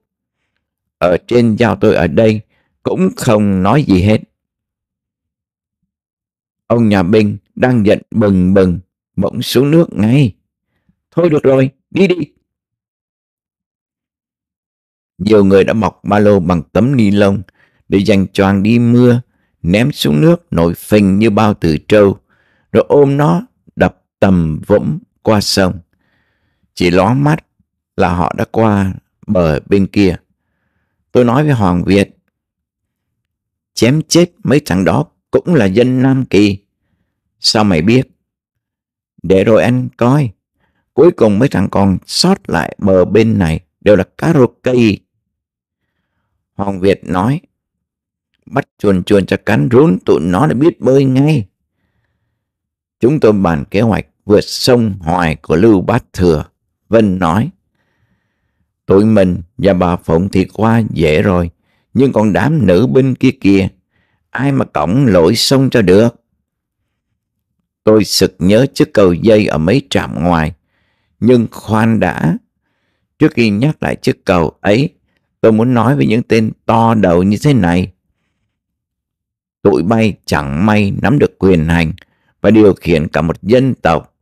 ở trên giao tôi ở đây cũng không nói gì hết. Ông nhà binh đang giận bừng bừng, bỗng xuống nước ngay. Thôi được rồi, đi đi. Nhiều người đã mọc ba lô bằng tấm ni lông để dành choàng đi mưa, ném xuống nước nổi phình như bao tử trâu, rồi ôm nó đập tầm võng qua sông. Chỉ ló mắt là họ đã qua bờ bên kia. Tôi nói với Hoàng Việt, chém chết mấy thằng đó cũng là dân Nam Kỳ. Sao mày biết? Để rồi anh coi. Cuối cùng mấy thằng còn sót lại bờ bên này đều là cá karaoke. Hoàng Việt nói, bắt chuồn chuồn cho cắn rốn tụi nó đã biết bơi ngay. Chúng tôi bàn kế hoạch vượt sông hoài của Lưu Bát Thừa. Vân nói, Tụi mình và bà Phụng thì qua dễ rồi, nhưng còn đám nữ binh kia kia ai mà cổng lỗi xong cho được. Tôi sực nhớ chiếc cầu dây ở mấy trạm ngoài, nhưng khoan đã. Trước khi nhắc lại chiếc cầu ấy, tôi muốn nói với những tên to đầu như thế này. Tụi bay chẳng may nắm được quyền hành và điều khiển cả một dân tộc.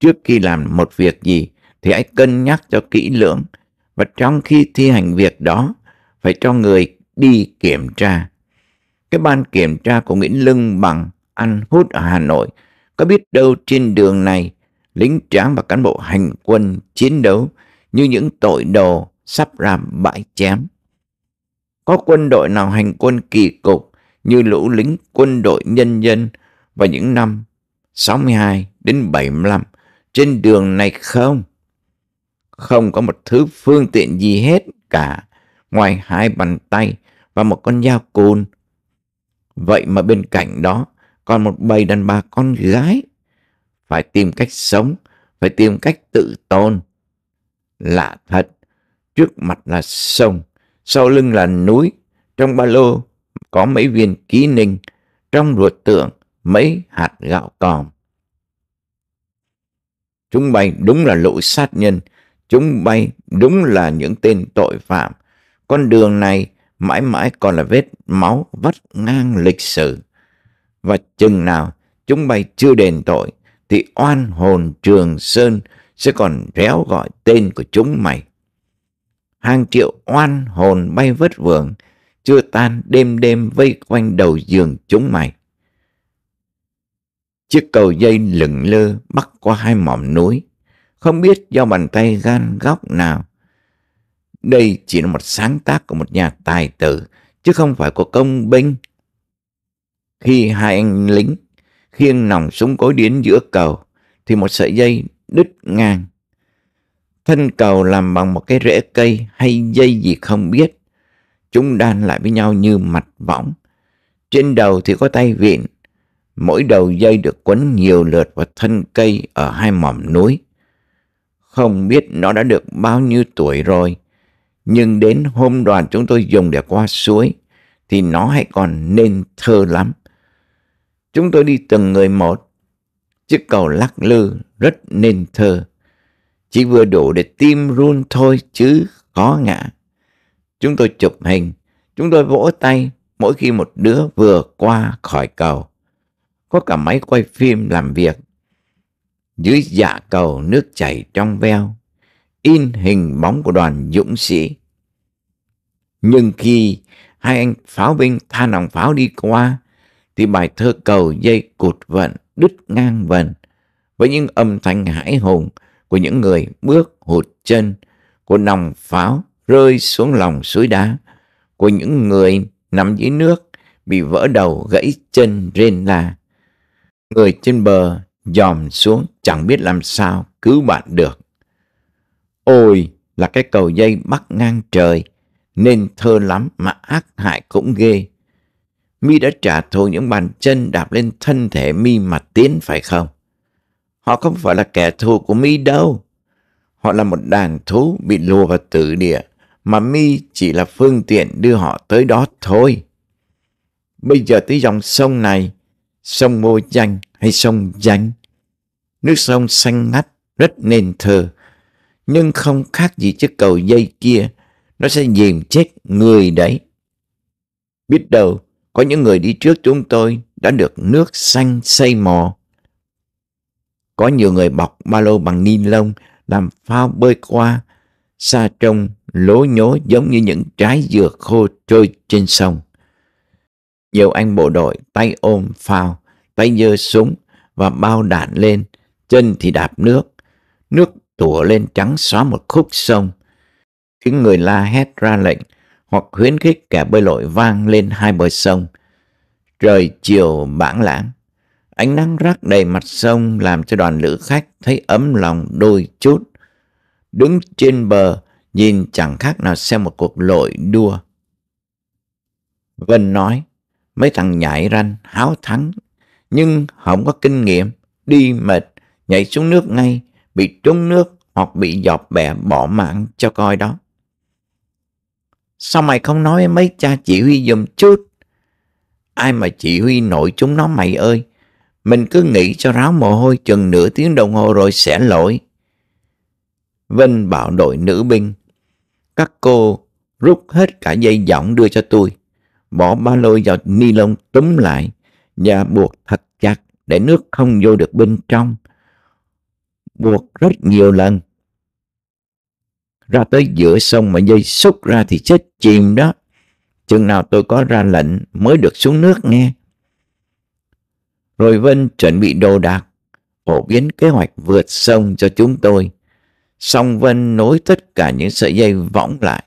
Trước khi làm một việc gì, thì hãy cân nhắc cho kỹ lưỡng và trong khi thi hành việc đó phải cho người đi kiểm tra. Cái ban kiểm tra của Nguyễn Lưng bằng ăn hút ở Hà Nội có biết đâu trên đường này lính tráng và cán bộ hành quân chiến đấu như những tội đồ sắp ra bãi chém. Có quân đội nào hành quân kỳ cục như lũ lính quân đội nhân dân vào những năm 62 đến 75 trên đường này không? không có một thứ phương tiện gì hết cả ngoài hai bàn tay và một con dao côn. Vậy mà bên cạnh đó còn một bầy đàn bà con gái phải tìm cách sống, phải tìm cách tự tôn. Lạ thật, trước mặt là sông, sau lưng là núi, trong ba lô có mấy viên ký ninh, trong ruột tượng mấy hạt gạo còm. Chúng bay đúng là lũ sát nhân, Chúng bay đúng là những tên tội phạm. Con đường này mãi mãi còn là vết máu vắt ngang lịch sử. Và chừng nào chúng bay chưa đền tội thì oan hồn Trường Sơn sẽ còn réo gọi tên của chúng mày. Hàng triệu oan hồn bay vất vưởng, chưa tan đêm đêm vây quanh đầu giường chúng mày. Chiếc cầu dây lửng lơ bắc qua hai mỏm núi, không biết do bàn tay gan góc nào. Đây chỉ là một sáng tác của một nhà tài tử, chứ không phải của công binh. Khi hai anh lính khiêng nòng súng cối đến giữa cầu, thì một sợi dây đứt ngang. Thân cầu làm bằng một cái rễ cây hay dây gì không biết. Chúng đan lại với nhau như mặt võng. Trên đầu thì có tay vịn. Mỗi đầu dây được quấn nhiều lượt vào thân cây ở hai mỏm núi. Không biết nó đã được bao nhiêu tuổi rồi. Nhưng đến hôm đoàn chúng tôi dùng để qua suối thì nó hãy còn nên thơ lắm. Chúng tôi đi từng người một. Chiếc cầu lắc lư rất nên thơ. Chỉ vừa đủ để tim run thôi chứ khó ngã. Chúng tôi chụp hình, chúng tôi vỗ tay mỗi khi một đứa vừa qua khỏi cầu. Có cả máy quay phim làm việc dưới dạ cầu nước chảy trong veo, in hình bóng của đoàn dũng sĩ. Nhưng khi hai anh pháo binh tha nòng pháo đi qua, thì bài thơ cầu dây cụt vận đứt ngang vần với những âm thanh hãi hùng của những người bước hụt chân, của nòng pháo rơi xuống lòng suối đá, của những người nằm dưới nước bị vỡ đầu gãy chân rên la. Người trên bờ dòm xuống chẳng biết làm sao cứu bạn được. Ôi là cái cầu dây bắc ngang trời, nên thơ lắm mà ác hại cũng ghê. Mi đã trả thù những bàn chân đạp lên thân thể Mi mà tiến phải không? Họ không phải là kẻ thù của Mi đâu. Họ là một đàn thú bị lùa vào tử địa, mà Mi chỉ là phương tiện đưa họ tới đó thôi. Bây giờ tới dòng sông này, sông Mô Chanh, hay sông danh. Nước sông xanh ngắt, rất nên thơ, nhưng không khác gì chiếc cầu dây kia, nó sẽ dìm chết người đấy. Biết đâu, có những người đi trước chúng tôi đã được nước xanh xây mò. Có nhiều người bọc ba lô bằng ni lông, làm phao bơi qua, xa trông lố nhố giống như những trái dừa khô trôi trên sông. Nhiều anh bộ đội tay ôm phao, tay giơ súng và bao đạn lên, chân thì đạp nước. Nước tủa lên trắng xóa một khúc sông. Tiếng người la hét ra lệnh hoặc khuyến khích kẻ bơi lội vang lên hai bờ sông. Trời chiều bảng lãng, ánh nắng rắc đầy mặt sông làm cho đoàn lữ khách thấy ấm lòng đôi chút. Đứng trên bờ, nhìn chẳng khác nào xem một cuộc lội đua. Vân nói, mấy thằng nhảy ranh háo thắng nhưng không có kinh nghiệm, đi mệt, nhảy xuống nước ngay, bị trúng nước hoặc bị giọt bè bỏ mạng cho coi đó. Sao mày không nói mấy cha chỉ huy dùm chút? Ai mà chỉ huy nội chúng nó mày ơi, mình cứ nghĩ cho ráo mồ hôi chừng nửa tiếng đồng hồ rồi sẽ lỗi. Vinh bảo đội nữ binh. Các cô rút hết cả dây giỏng đưa cho tôi, bỏ ba lô vào ni lông túm lại, và buộc thật chặt để nước không vô được bên trong. Buộc rất nhiều lần. Ra tới giữa sông mà dây xúc ra thì chết chìm đó. Chừng nào tôi có ra lệnh mới được xuống nước nghe. Rồi Vân chuẩn bị đồ đạc, phổ biến kế hoạch vượt sông cho chúng tôi. Song Vân nối tất cả những sợi dây võng lại.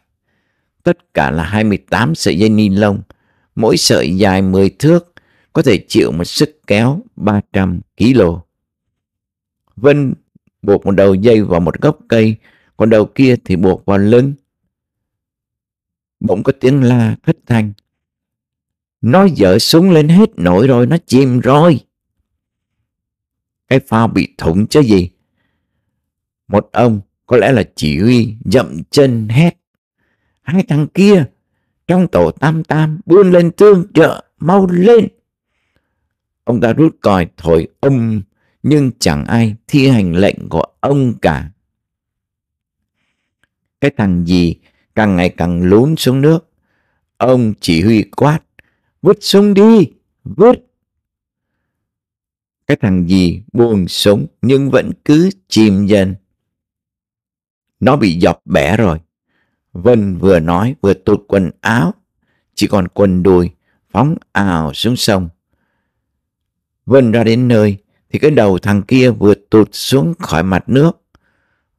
Tất cả là 28 sợi dây ni lông, mỗi sợi dài 10 thước có thể chịu một sức kéo 300 kg. Vân buộc một đầu dây vào một gốc cây, còn đầu kia thì buộc vào lưng. Bỗng có tiếng la thất thanh. Nó dở súng lên hết nổi rồi, nó chìm rồi. Cái phao bị thủng chứ gì. Một ông, có lẽ là chỉ huy, dậm chân hét. Hai thằng kia, trong tổ tam tam, buôn lên tương trợ, mau lên. Ông ta rút còi thổi âm um, nhưng chẳng ai thi hành lệnh của ông cả. Cái thằng gì càng ngày càng lún xuống nước. Ông chỉ huy quát, vứt xuống đi, vứt. Cái thằng gì buồn súng nhưng vẫn cứ chìm dần. Nó bị dọc bẻ rồi. Vân vừa nói vừa tụt quần áo, chỉ còn quần đùi phóng ào xuống sông. Vân ra đến nơi thì cái đầu thằng kia vừa tụt xuống khỏi mặt nước.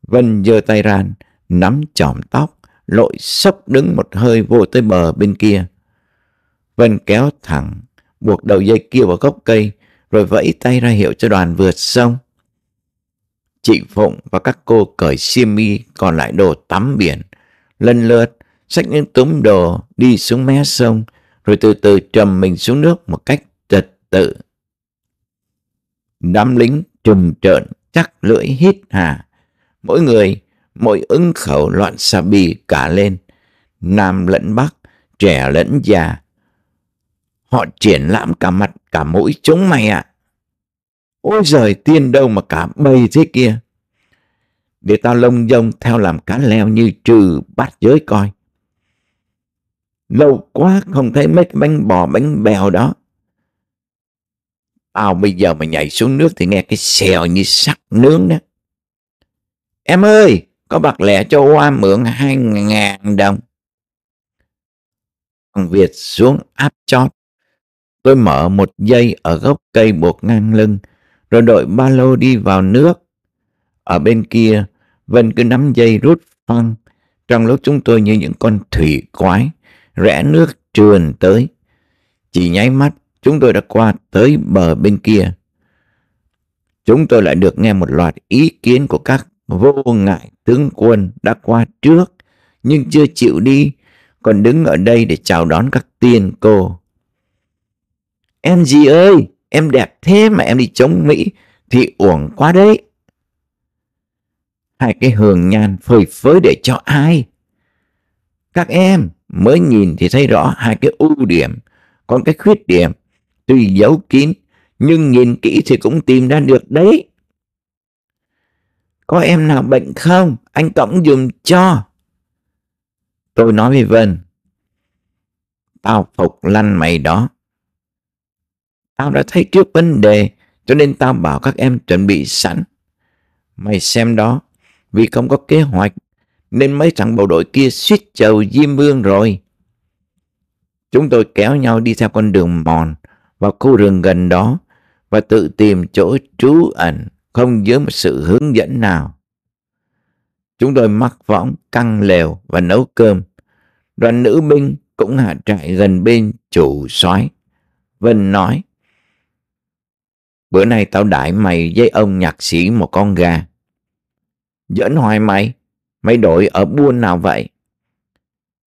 Vân giơ tay ràn, nắm chỏm tóc, lội sốc đứng một hơi vô tới bờ bên kia. Vân kéo thẳng, buộc đầu dây kia vào gốc cây, rồi vẫy tay ra hiệu cho đoàn vượt sông. Chị Phụng và các cô cởi xiêm y còn lại đồ tắm biển, lần lượt xách những túm đồ đi xuống mé sông, rồi từ từ trầm mình xuống nước một cách trật tự Đám lính trùm trợn chắc lưỡi hít hà. Mỗi người, mỗi ứng khẩu loạn xà bì cả lên. Nam lẫn bắc, trẻ lẫn già. Họ triển lãm cả mặt, cả mũi chống mày ạ. À. Ôi giời tiên đâu mà cả bầy thế kia. Để tao lông dông theo làm cá leo như trừ bắt giới coi. Lâu quá không thấy mấy cái bánh bò bánh bèo đó à, bây giờ mà nhảy xuống nước thì nghe cái xèo như sắt nướng đó. Em ơi, có bạc lẻ cho Hoa mượn hai ngàn đồng. Thằng Việt xuống áp chót. Tôi mở một dây ở gốc cây buộc ngang lưng, rồi đội ba lô đi vào nước. Ở bên kia, Vân cứ nắm dây rút phăng, trong lúc chúng tôi như những con thủy quái, rẽ nước trườn tới. Chỉ nháy mắt, chúng tôi đã qua tới bờ bên kia. Chúng tôi lại được nghe một loạt ý kiến của các vô ngại tướng quân đã qua trước nhưng chưa chịu đi, còn đứng ở đây để chào đón các tiên cô. Em gì ơi, em đẹp thế mà em đi chống Mỹ thì uổng quá đấy. Hai cái hường nhan phơi phới để cho ai? Các em mới nhìn thì thấy rõ hai cái ưu điểm, còn cái khuyết điểm tuy giấu kín, nhưng nhìn kỹ thì cũng tìm ra được đấy. Có em nào bệnh không? Anh Cổng dùm cho. Tôi nói với Vân. Tao phục lanh mày đó. Tao đã thấy trước vấn đề, cho nên tao bảo các em chuẩn bị sẵn. Mày xem đó, vì không có kế hoạch, nên mấy thằng bộ đội kia suýt chầu Diêm Vương rồi. Chúng tôi kéo nhau đi theo con đường mòn, vào khu rừng gần đó và tự tìm chỗ trú ẩn không dưới một sự hướng dẫn nào. Chúng tôi mắc võng, căng lều và nấu cơm. Đoàn nữ binh cũng hạ trại gần bên chủ soái. Vân nói, Bữa nay tao đãi mày với ông nhạc sĩ một con gà. Dẫn hoài mày, mày đổi ở buôn nào vậy?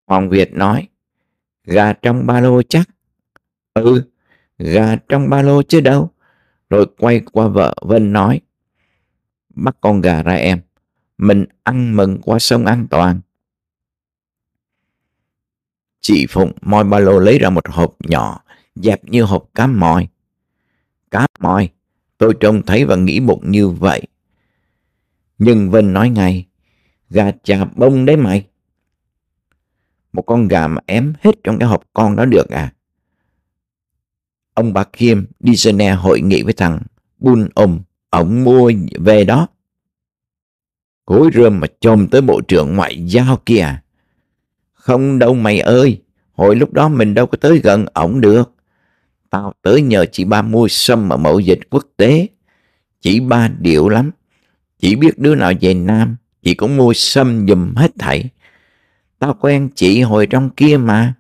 Hoàng Việt nói, gà trong ba lô chắc. Ừ, gà trong ba lô chứ đâu. Rồi quay qua vợ Vân nói, bắt con gà ra em, mình ăn mừng qua sông an toàn. Chị Phụng moi ba lô lấy ra một hộp nhỏ, dẹp như hộp cá mòi. Cá mòi, tôi trông thấy và nghĩ bụng như vậy. Nhưng Vân nói ngay, gà chà bông đấy mày. Một con gà mà ém hết trong cái hộp con đó được à? Ông bà Kim đi Geneva hội nghị với thằng Bun ông ổng mua về đó. Cối rơm mà chôm tới bộ trưởng ngoại giao kìa. Không đâu mày ơi, hồi lúc đó mình đâu có tới gần ổng được. Tao tới nhờ chị ba mua sâm ở mậu dịch quốc tế. Chị ba điệu lắm. chỉ biết đứa nào về Nam, chị cũng mua sâm dùm hết thảy. Tao quen chị hồi trong kia mà.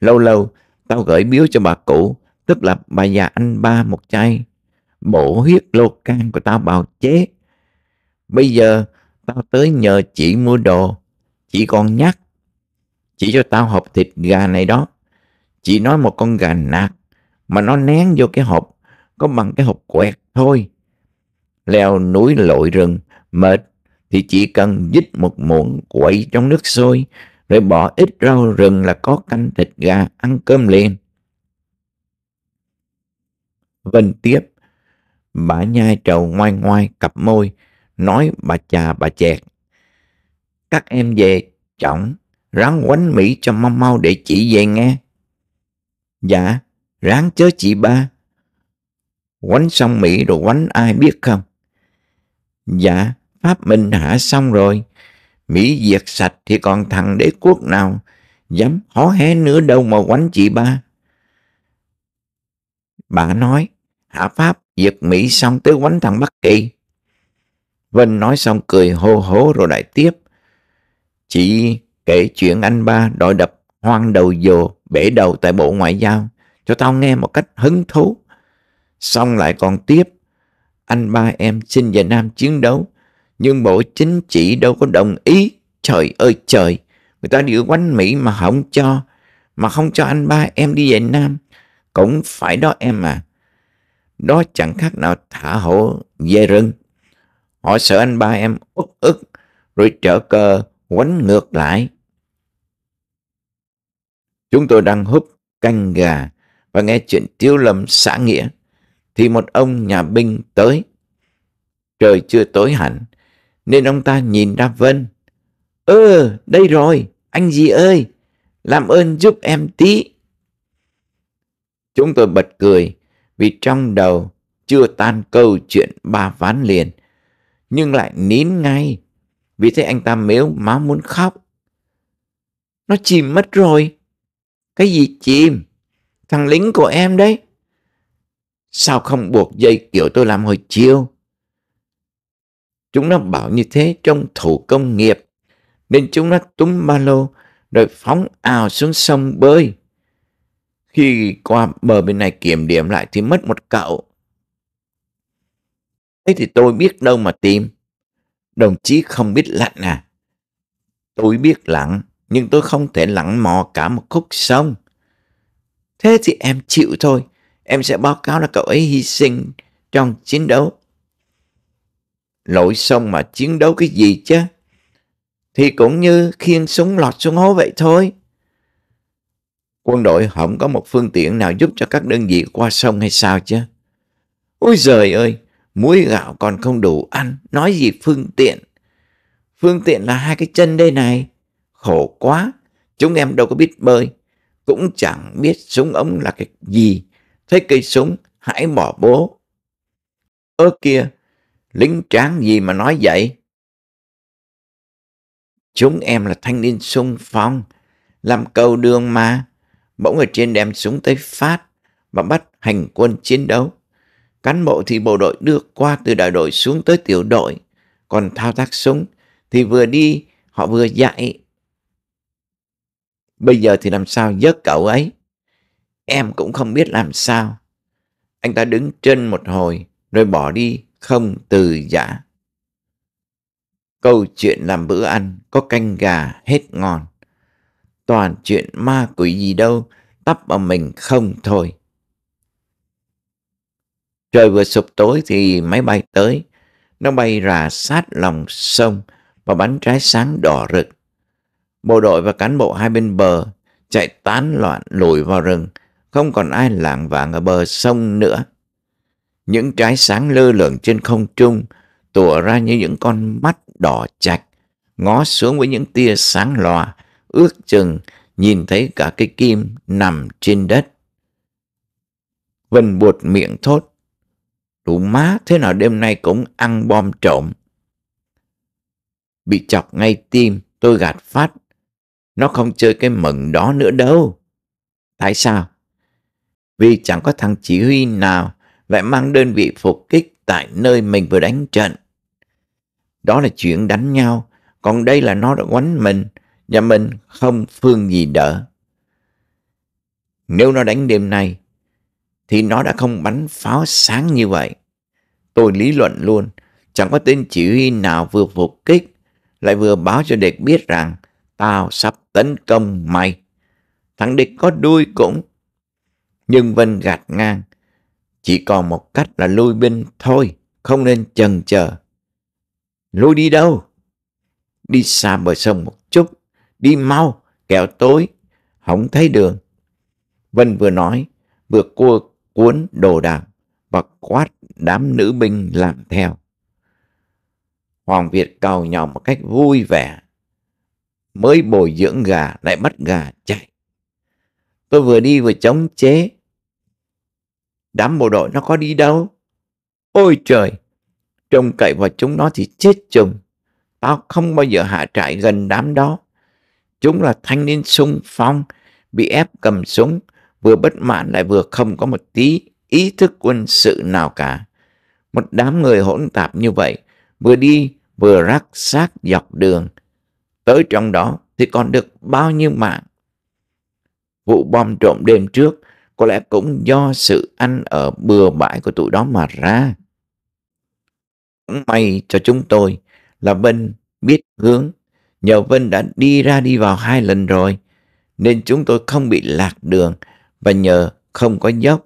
Lâu lâu, tao gửi biếu cho bà cụ tức là bà già anh ba một chai bổ huyết lô can của tao bào chế. Bây giờ tao tới nhờ chị mua đồ, chị còn nhắc. Chị cho tao hộp thịt gà này đó. Chị nói một con gà nạc mà nó nén vô cái hộp, có bằng cái hộp quẹt thôi. Leo núi lội rừng, mệt thì chỉ cần dít một muỗng quậy trong nước sôi rồi bỏ ít rau rừng là có canh thịt gà ăn cơm liền. Vân tiếp. Bà nhai trầu ngoai ngoai cặp môi, nói bà chà bà chẹt. Các em về, trọng ráng quánh Mỹ cho mau mau để chị về nghe. Dạ, ráng chớ chị ba. Quánh xong Mỹ rồi quánh ai biết không? Dạ, Pháp Minh hạ xong rồi. Mỹ diệt sạch thì còn thằng đế quốc nào dám hó hé nữa đâu mà quánh chị ba. Bà nói, Hạ Pháp giật Mỹ xong tới quánh thằng Bắc Kỳ. Vân nói xong cười hô hố rồi lại tiếp. Chị kể chuyện anh ba đội đập hoang đầu dồ bể đầu tại Bộ Ngoại giao cho tao nghe một cách hứng thú. Xong lại còn tiếp, anh ba em xin về Nam chiến đấu, nhưng Bộ Chính trị đâu có đồng ý. Trời ơi trời, người ta đi quánh Mỹ mà không cho, mà không cho anh ba em đi về Nam cũng phải đó em à. Đó chẳng khác nào thả hổ dê rừng. Họ sợ anh ba em ức ức rồi trở cơ quánh ngược lại. Chúng tôi đang húp canh gà và nghe chuyện Tiếu Lâm xã Nghĩa thì một ông nhà binh tới. Trời chưa tối hẳn nên ông ta nhìn ra Vân. Ơ, ừ, đây rồi, anh gì ơi, làm ơn giúp em tí. Chúng tôi bật cười vì trong đầu chưa tan câu chuyện ba ván liền. Nhưng lại nín ngay vì thế anh ta mếu má muốn khóc. Nó chìm mất rồi. Cái gì chìm? Thằng lính của em đấy. Sao không buộc dây kiểu tôi làm hồi chiều? Chúng nó bảo như thế trong thủ công nghiệp. Nên chúng nó túm ba lô rồi phóng ào xuống sông bơi. Khi qua bờ bên này kiểm điểm lại thì mất một cậu. Thế thì tôi biết đâu mà tìm. Đồng chí không biết lặn à? Tôi biết lặn, nhưng tôi không thể lặn mò cả một khúc sông. Thế thì em chịu thôi. Em sẽ báo cáo là cậu ấy hy sinh trong chiến đấu. Lội sông mà chiến đấu cái gì chứ? Thì cũng như khiên súng lọt xuống hố vậy thôi. Quân đội không có một phương tiện nào giúp cho các đơn vị qua sông hay sao chứ? Ôi giời ơi, muối gạo còn không đủ ăn, nói gì phương tiện. Phương tiện là hai cái chân đây này. Khổ quá, chúng em đâu có biết bơi. Cũng chẳng biết súng ống là cái gì. Thấy cây súng, hãy bỏ bố. Ơ kia, lính tráng gì mà nói vậy? Chúng em là thanh niên sung phong, làm cầu đường mà. Bỗng ở trên đem súng tới phát và bắt hành quân chiến đấu. Cán bộ thì bộ đội đưa qua từ đại đội xuống tới tiểu đội. Còn thao tác súng thì vừa đi họ vừa dạy. Bây giờ thì làm sao giấc cậu ấy? Em cũng không biết làm sao. Anh ta đứng trên một hồi rồi bỏ đi không từ giả. Câu chuyện làm bữa ăn có canh gà hết ngon toàn chuyện ma quỷ gì đâu, tắp vào mình không thôi. Trời vừa sụp tối thì máy bay tới. Nó bay rà sát lòng sông và bắn trái sáng đỏ rực. Bộ đội và cán bộ hai bên bờ chạy tán loạn lùi vào rừng. Không còn ai lảng vảng ở bờ sông nữa. Những trái sáng lơ lửng trên không trung tủa ra như những con mắt đỏ chạch, ngó xuống với những tia sáng lòa ước chừng nhìn thấy cả cái kim nằm trên đất. Vân buột miệng thốt. Đủ má thế nào đêm nay cũng ăn bom trộm. Bị chọc ngay tim tôi gạt phát. Nó không chơi cái mừng đó nữa đâu. Tại sao? Vì chẳng có thằng chỉ huy nào lại mang đơn vị phục kích tại nơi mình vừa đánh trận. Đó là chuyện đánh nhau, còn đây là nó đã quánh mình, nhà dạ mình không phương gì đỡ. Nếu nó đánh đêm nay, thì nó đã không bắn pháo sáng như vậy. Tôi lý luận luôn, chẳng có tên chỉ huy nào vừa phục kích, lại vừa báo cho địch biết rằng tao sắp tấn công mày. Thằng địch có đuôi cũng. Nhưng Vân gạt ngang, chỉ còn một cách là lui binh thôi, không nên chần chờ. Lui đi đâu? Đi xa bờ sông một chút, đi mau, kẻo tối, không thấy đường. Vân vừa nói, vừa cua cuốn đồ đạc và quát đám nữ binh làm theo. Hoàng Việt cầu nhỏ một cách vui vẻ. Mới bồi dưỡng gà lại bắt gà chạy. Tôi vừa đi vừa chống chế. Đám bộ đội nó có đi đâu? Ôi trời! Trông cậy vào chúng nó thì chết chừng Tao không bao giờ hạ trại gần đám đó. Chúng là thanh niên sung phong, bị ép cầm súng, vừa bất mãn lại vừa không có một tí ý thức quân sự nào cả. Một đám người hỗn tạp như vậy, vừa đi vừa rắc xác dọc đường. Tới trong đó thì còn được bao nhiêu mạng. Vụ bom trộm đêm trước có lẽ cũng do sự ăn ở bừa bãi của tụi đó mà ra. May cho chúng tôi là bên biết hướng Nhờ Vân đã đi ra đi vào hai lần rồi, nên chúng tôi không bị lạc đường và nhờ không có dốc,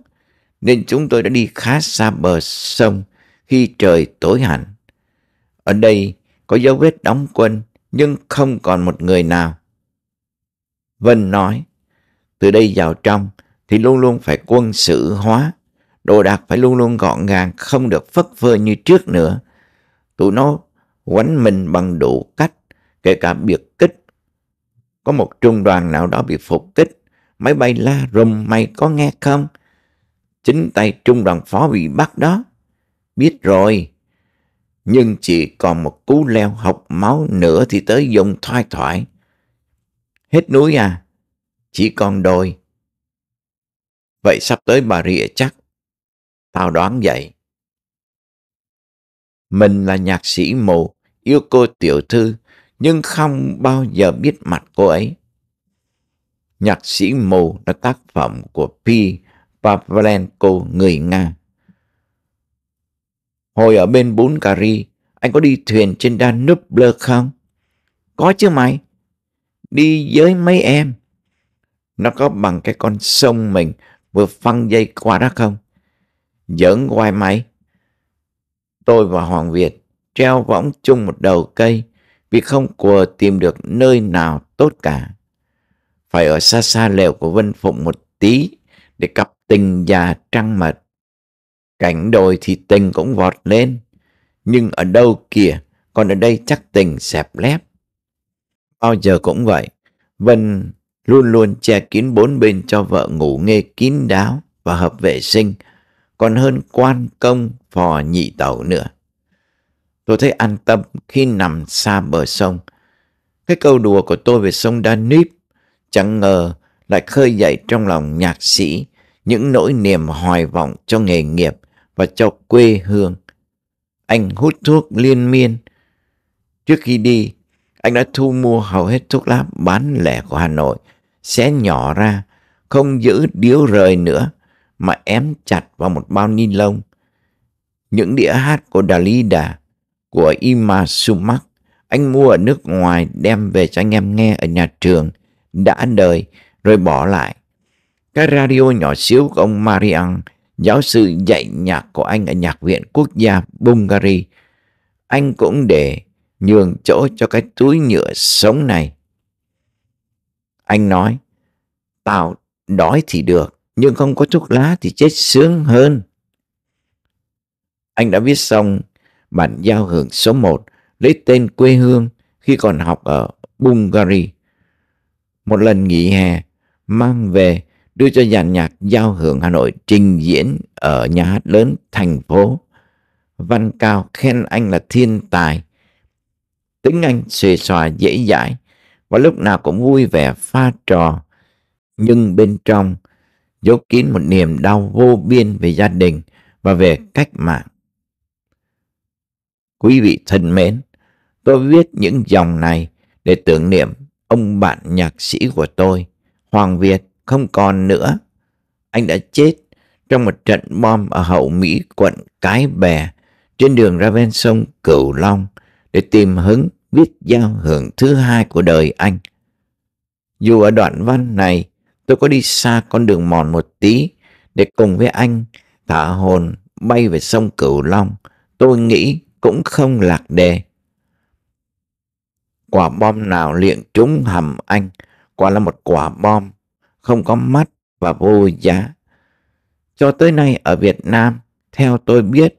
nên chúng tôi đã đi khá xa bờ sông khi trời tối hẳn. Ở đây có dấu vết đóng quân nhưng không còn một người nào. Vân nói, từ đây vào trong thì luôn luôn phải quân sự hóa, đồ đạc phải luôn luôn gọn gàng, không được phất phơ như trước nữa. Tụi nó quánh mình bằng đủ cách kể cả biệt kích. Có một trung đoàn nào đó bị phục kích, máy bay la rùm mày có nghe không? Chính tay trung đoàn phó bị bắt đó. Biết rồi, nhưng chỉ còn một cú leo học máu nữa thì tới dùng thoai thoải Hết núi à, chỉ còn đồi. Vậy sắp tới Bà Rịa chắc. Tao đoán vậy. Mình là nhạc sĩ mù, yêu cô tiểu thư, nhưng không bao giờ biết mặt cô ấy. Nhạc sĩ Mù là tác phẩm của P. Pavlenko, người Nga. Hồi ở bên Bulgaria, anh có đi thuyền trên Danube không? Có chứ mày. Đi với mấy em. Nó có bằng cái con sông mình vừa phăng dây qua đó không? Giỡn ngoài mày. Tôi và Hoàng Việt treo võng chung một đầu cây vì không của tìm được nơi nào tốt cả. Phải ở xa xa lều của Vân Phụng một tí để cặp tình già trăng mật. Cảnh đồi thì tình cũng vọt lên, nhưng ở đâu kìa, còn ở đây chắc tình xẹp lép. Bao giờ cũng vậy, Vân luôn luôn che kín bốn bên cho vợ ngủ nghe kín đáo và hợp vệ sinh, còn hơn quan công phò nhị tẩu nữa. Tôi thấy an tâm khi nằm xa bờ sông. Cái câu đùa của tôi về sông Danube chẳng ngờ lại khơi dậy trong lòng nhạc sĩ những nỗi niềm hoài vọng cho nghề nghiệp và cho quê hương. Anh hút thuốc liên miên. Trước khi đi, anh đã thu mua hầu hết thuốc lá bán lẻ của Hà Nội, xé nhỏ ra, không giữ điếu rời nữa mà ém chặt vào một bao ni lông. Những đĩa hát của Dalida của Ima Sumac. Anh mua ở nước ngoài đem về cho anh em nghe ở nhà trường. Đã đời rồi bỏ lại. Cái radio nhỏ xíu của ông Marian, giáo sư dạy nhạc của anh ở Nhạc viện Quốc gia Bungary. Anh cũng để nhường chỗ cho cái túi nhựa sống này. Anh nói, tao đói thì được, nhưng không có thuốc lá thì chết sướng hơn. Anh đã viết xong bản giao hưởng số 1 lấy tên quê hương khi còn học ở Bungary. Một lần nghỉ hè, mang về đưa cho dàn nhạc giao hưởng Hà Nội trình diễn ở nhà hát lớn thành phố. Văn Cao khen anh là thiên tài. Tính anh xuề xòa dễ dãi và lúc nào cũng vui vẻ pha trò. Nhưng bên trong giấu kín một niềm đau vô biên về gia đình và về cách mạng. Quý vị thân mến, tôi viết những dòng này để tưởng niệm ông bạn nhạc sĩ của tôi, Hoàng Việt, không còn nữa. Anh đã chết trong một trận bom ở hậu Mỹ quận Cái Bè trên đường ra ven sông Cửu Long để tìm hứng viết giao hưởng thứ hai của đời anh. Dù ở đoạn văn này tôi có đi xa con đường mòn một tí để cùng với anh thả hồn bay về sông Cửu Long, tôi nghĩ cũng không lạc đề. Quả bom nào liệng trúng hầm anh, quả là một quả bom, không có mắt và vô giá. Cho tới nay ở Việt Nam, theo tôi biết,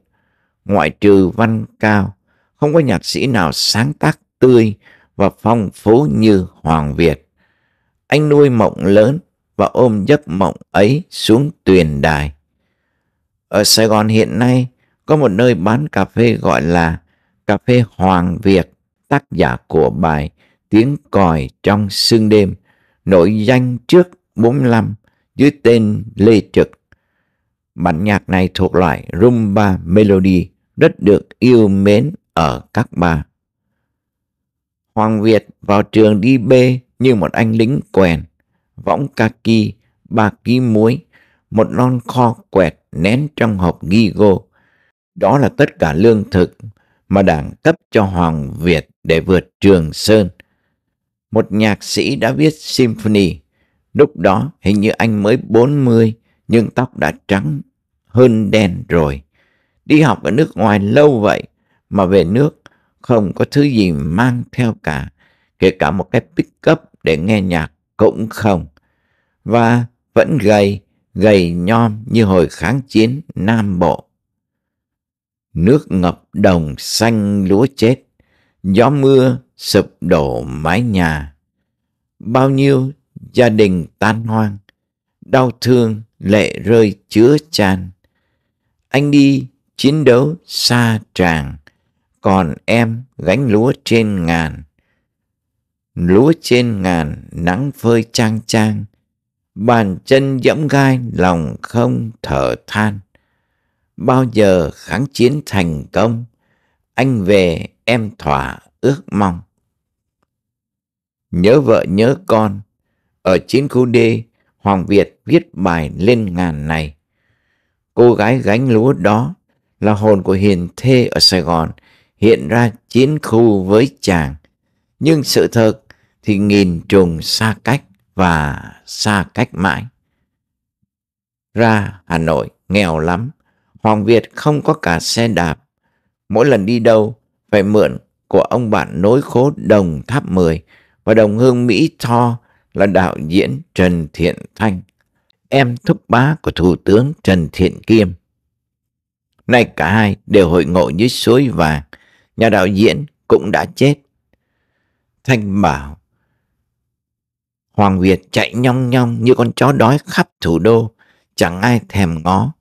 ngoại trừ văn cao, không có nhạc sĩ nào sáng tác tươi và phong phú như Hoàng Việt. Anh nuôi mộng lớn và ôm giấc mộng ấy xuống tuyền đài. Ở Sài Gòn hiện nay, có một nơi bán cà phê gọi là Cà phê Hoàng Việt, tác giả của bài Tiếng còi trong sương đêm, nổi danh trước 45 dưới tên Lê Trực. Bản nhạc này thuộc loại rumba melody rất được yêu mến ở các bà. Hoàng Việt vào trường đi bê như một anh lính quèn, võng kaki, ba ký muối, một lon kho quẹt nén trong hộp ghi gô. Đó là tất cả lương thực mà Đảng cấp cho Hoàng Việt để vượt Trường Sơn. Một nhạc sĩ đã viết symphony, lúc đó hình như anh mới 40 nhưng tóc đã trắng hơn đen rồi. Đi học ở nước ngoài lâu vậy mà về nước không có thứ gì mang theo cả, kể cả một cái pick-up để nghe nhạc cũng không. Và vẫn gầy, gầy nhom như hồi kháng chiến Nam Bộ nước ngập đồng xanh lúa chết, gió mưa sụp đổ mái nhà. Bao nhiêu gia đình tan hoang, đau thương lệ rơi chứa chan. Anh đi chiến đấu xa tràng, còn em gánh lúa trên ngàn. Lúa trên ngàn nắng phơi trang trang, bàn chân dẫm gai lòng không thở than bao giờ kháng chiến thành công, anh về em thỏa ước mong. Nhớ vợ nhớ con, ở chiến khu D, Hoàng Việt viết bài lên ngàn này. Cô gái gánh lúa đó là hồn của hiền thê ở Sài Gòn, hiện ra chiến khu với chàng. Nhưng sự thật thì nghìn trùng xa cách và xa cách mãi. Ra Hà Nội nghèo lắm, Hoàng Việt không có cả xe đạp. Mỗi lần đi đâu, phải mượn của ông bạn nối khố Đồng Tháp Mười và đồng hương Mỹ Tho là đạo diễn Trần Thiện Thanh, em thúc bá của Thủ tướng Trần Thiện Kiêm. Nay cả hai đều hội ngộ dưới suối vàng, nhà đạo diễn cũng đã chết. Thanh bảo, Hoàng Việt chạy nhong nhong như con chó đói khắp thủ đô, chẳng ai thèm ngó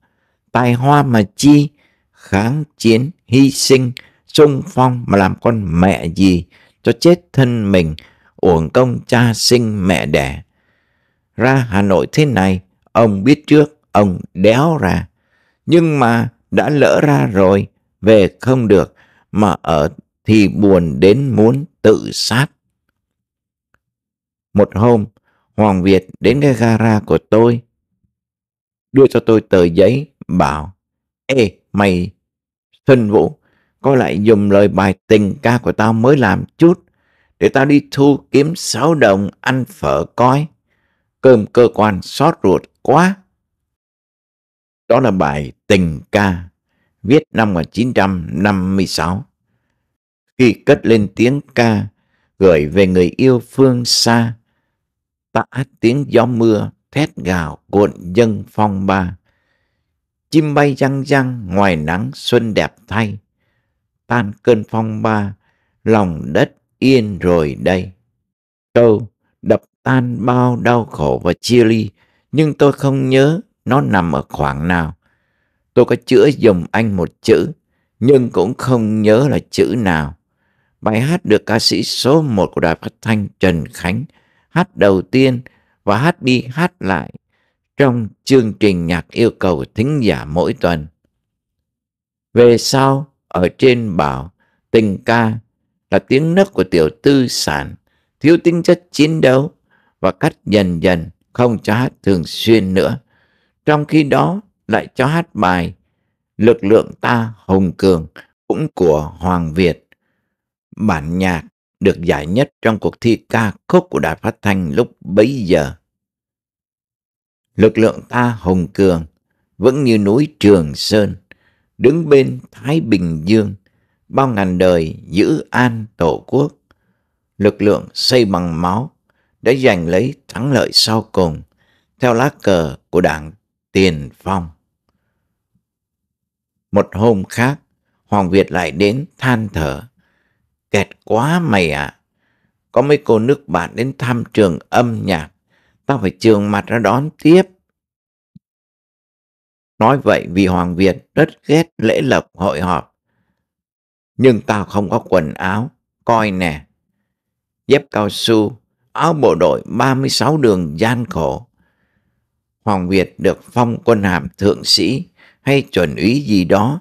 tài hoa mà chi kháng chiến hy sinh sung phong mà làm con mẹ gì cho chết thân mình uổng công cha sinh mẹ đẻ ra Hà Nội thế này ông biết trước ông đéo ra nhưng mà đã lỡ ra rồi về không được mà ở thì buồn đến muốn tự sát một hôm Hoàng Việt đến cái gara của tôi đưa cho tôi tờ giấy bảo Ê mày Xuân Vũ Có lại dùng lời bài tình ca của tao mới làm chút Để tao đi thu kiếm sáu đồng ăn phở coi Cơm cơ quan xót ruột quá Đó là bài tình ca Viết năm 1956 Khi cất lên tiếng ca Gửi về người yêu phương xa tạ tiếng gió mưa thét gào cuộn dân phong ba chim bay răng răng ngoài nắng xuân đẹp thay tan cơn phong ba lòng đất yên rồi đây câu đập tan bao đau khổ và chia ly nhưng tôi không nhớ nó nằm ở khoảng nào tôi có chữa dùm anh một chữ nhưng cũng không nhớ là chữ nào bài hát được ca sĩ số 1 của đài phát thanh Trần Khánh hát đầu tiên và hát đi hát lại trong chương trình nhạc yêu cầu thính giả mỗi tuần. Về sau, ở trên bảo, tình ca là tiếng nấc của tiểu tư sản, thiếu tính chất chiến đấu và cắt dần dần không cho hát thường xuyên nữa. Trong khi đó lại cho hát bài Lực lượng ta hùng cường cũng của Hoàng Việt. Bản nhạc được giải nhất trong cuộc thi ca khúc của Đài Phát Thanh lúc bấy giờ lực lượng ta hùng cường, vững như núi Trường Sơn, đứng bên Thái Bình Dương, bao ngàn đời giữ an tổ quốc. Lực lượng xây bằng máu đã giành lấy thắng lợi sau cùng theo lá cờ của đảng Tiền Phong. Một hôm khác, Hoàng Việt lại đến than thở. Kẹt quá mày ạ. À. Có mấy cô nước bạn đến thăm trường âm nhạc tao phải trường mặt ra đón tiếp. Nói vậy vì Hoàng Việt rất ghét lễ lộc hội họp. Nhưng tao không có quần áo, coi nè. Dép cao su, áo bộ đội 36 đường gian khổ. Hoàng Việt được phong quân hàm thượng sĩ hay chuẩn úy gì đó.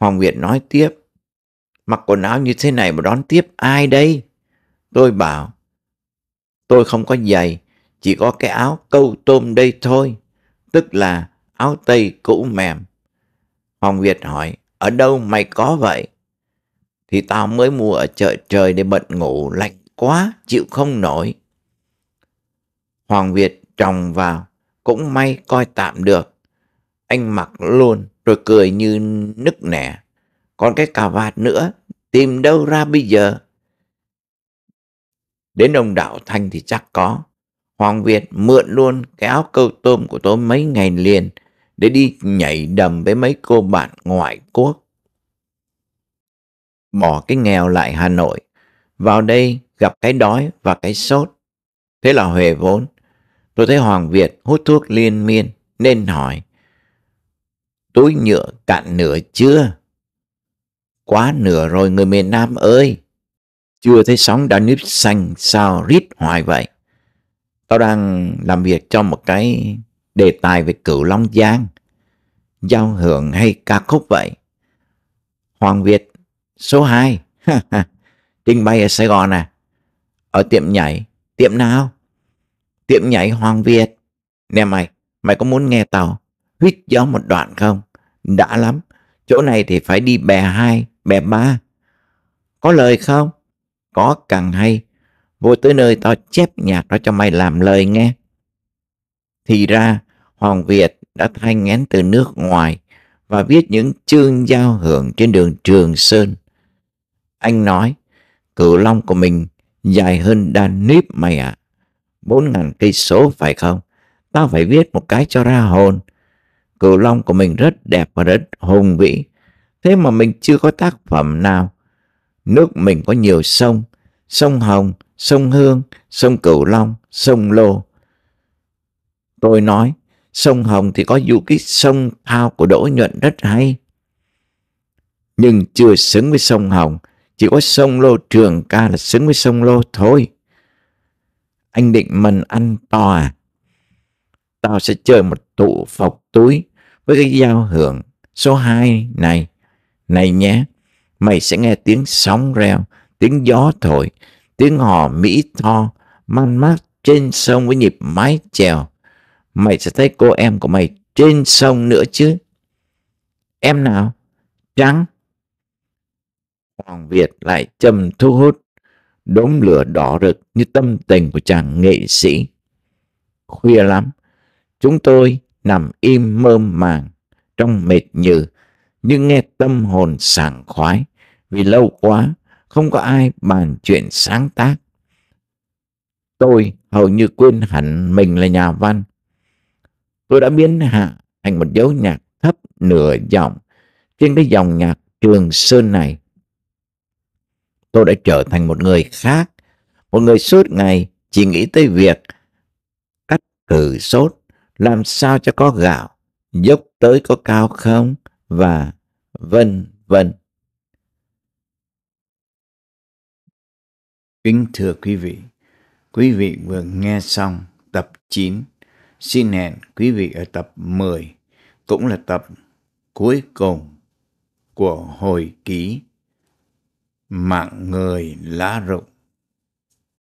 Hoàng Việt nói tiếp, mặc quần áo như thế này mà đón tiếp ai đây? Tôi bảo, Tôi không có giày, chỉ có cái áo câu tôm đây thôi, tức là áo tây cũ mềm. Hoàng Việt hỏi, ở đâu mày có vậy? Thì tao mới mua ở chợ trời để bận ngủ, lạnh quá, chịu không nổi. Hoàng Việt tròng vào, cũng may coi tạm được. Anh mặc luôn, rồi cười như nức nẻ. Còn cái cà vạt nữa, tìm đâu ra bây giờ? Đến ông Đạo Thanh thì chắc có. Hoàng Việt mượn luôn cái áo câu tôm của tôi mấy ngày liền để đi nhảy đầm với mấy cô bạn ngoại quốc. Bỏ cái nghèo lại Hà Nội, vào đây gặp cái đói và cái sốt. Thế là huề vốn. Tôi thấy Hoàng Việt hút thuốc liên miên nên hỏi túi nhựa cạn nửa chưa? Quá nửa rồi người miền Nam ơi! chưa thấy sóng đã nếp xanh sao rít hoài vậy. Tao đang làm việc cho một cái đề tài về cửu Long Giang, giao hưởng hay ca khúc vậy. Hoàng Việt số 2, trình bay ở Sài Gòn à, ở tiệm nhảy, tiệm nào? Tiệm nhảy Hoàng Việt. Nè mày, mày có muốn nghe tao huyết gió một đoạn không? Đã lắm, chỗ này thì phải đi bè hai, bè ba. Có lời không? có cần hay. Vô tới nơi tao chép nhạc đó cho mày làm lời nghe. Thì ra, Hoàng Việt đã thay ngén từ nước ngoài và viết những chương giao hưởng trên đường Trường Sơn. Anh nói, cửu long của mình dài hơn đàn nếp mày ạ. À. Bốn ngàn cây số phải không? Tao phải viết một cái cho ra hồn. Cửu long của mình rất đẹp và rất hùng vĩ. Thế mà mình chưa có tác phẩm nào Nước mình có nhiều sông, sông Hồng, sông Hương, sông Cửu Long, sông Lô. Tôi nói, sông Hồng thì có du kích sông thao của Đỗ Nhuận rất hay. Nhưng chưa xứng với sông Hồng, chỉ có sông Lô Trường Ca là xứng với sông Lô thôi. Anh định mình ăn to à? Tao sẽ chơi một tụ phọc túi với cái giao hưởng số 2 này. Này nhé, mày sẽ nghe tiếng sóng reo, tiếng gió thổi, tiếng hò mỹ tho, man mát trên sông với nhịp mái chèo. Mày sẽ thấy cô em của mày trên sông nữa chứ. Em nào? Trắng. Hoàng Việt lại trầm thu hút, đốm lửa đỏ rực như tâm tình của chàng nghệ sĩ. Khuya lắm, chúng tôi nằm im mơ màng trong mệt nhừ nhưng nghe tâm hồn sảng khoái vì lâu quá không có ai bàn chuyện sáng tác. Tôi hầu như quên hẳn mình là nhà văn. Tôi đã biến hạ thành một dấu nhạc thấp nửa giọng trên cái dòng nhạc Trường Sơn này. Tôi đã trở thành một người khác, một người suốt ngày chỉ nghĩ tới việc cắt cử sốt, làm sao cho có gạo, dốc tới có cao không và vân vân. Kính thưa quý vị, quý vị vừa nghe xong tập 9. Xin hẹn quý vị ở tập 10, cũng là tập cuối cùng của hồi ký Mạng người lá rụng.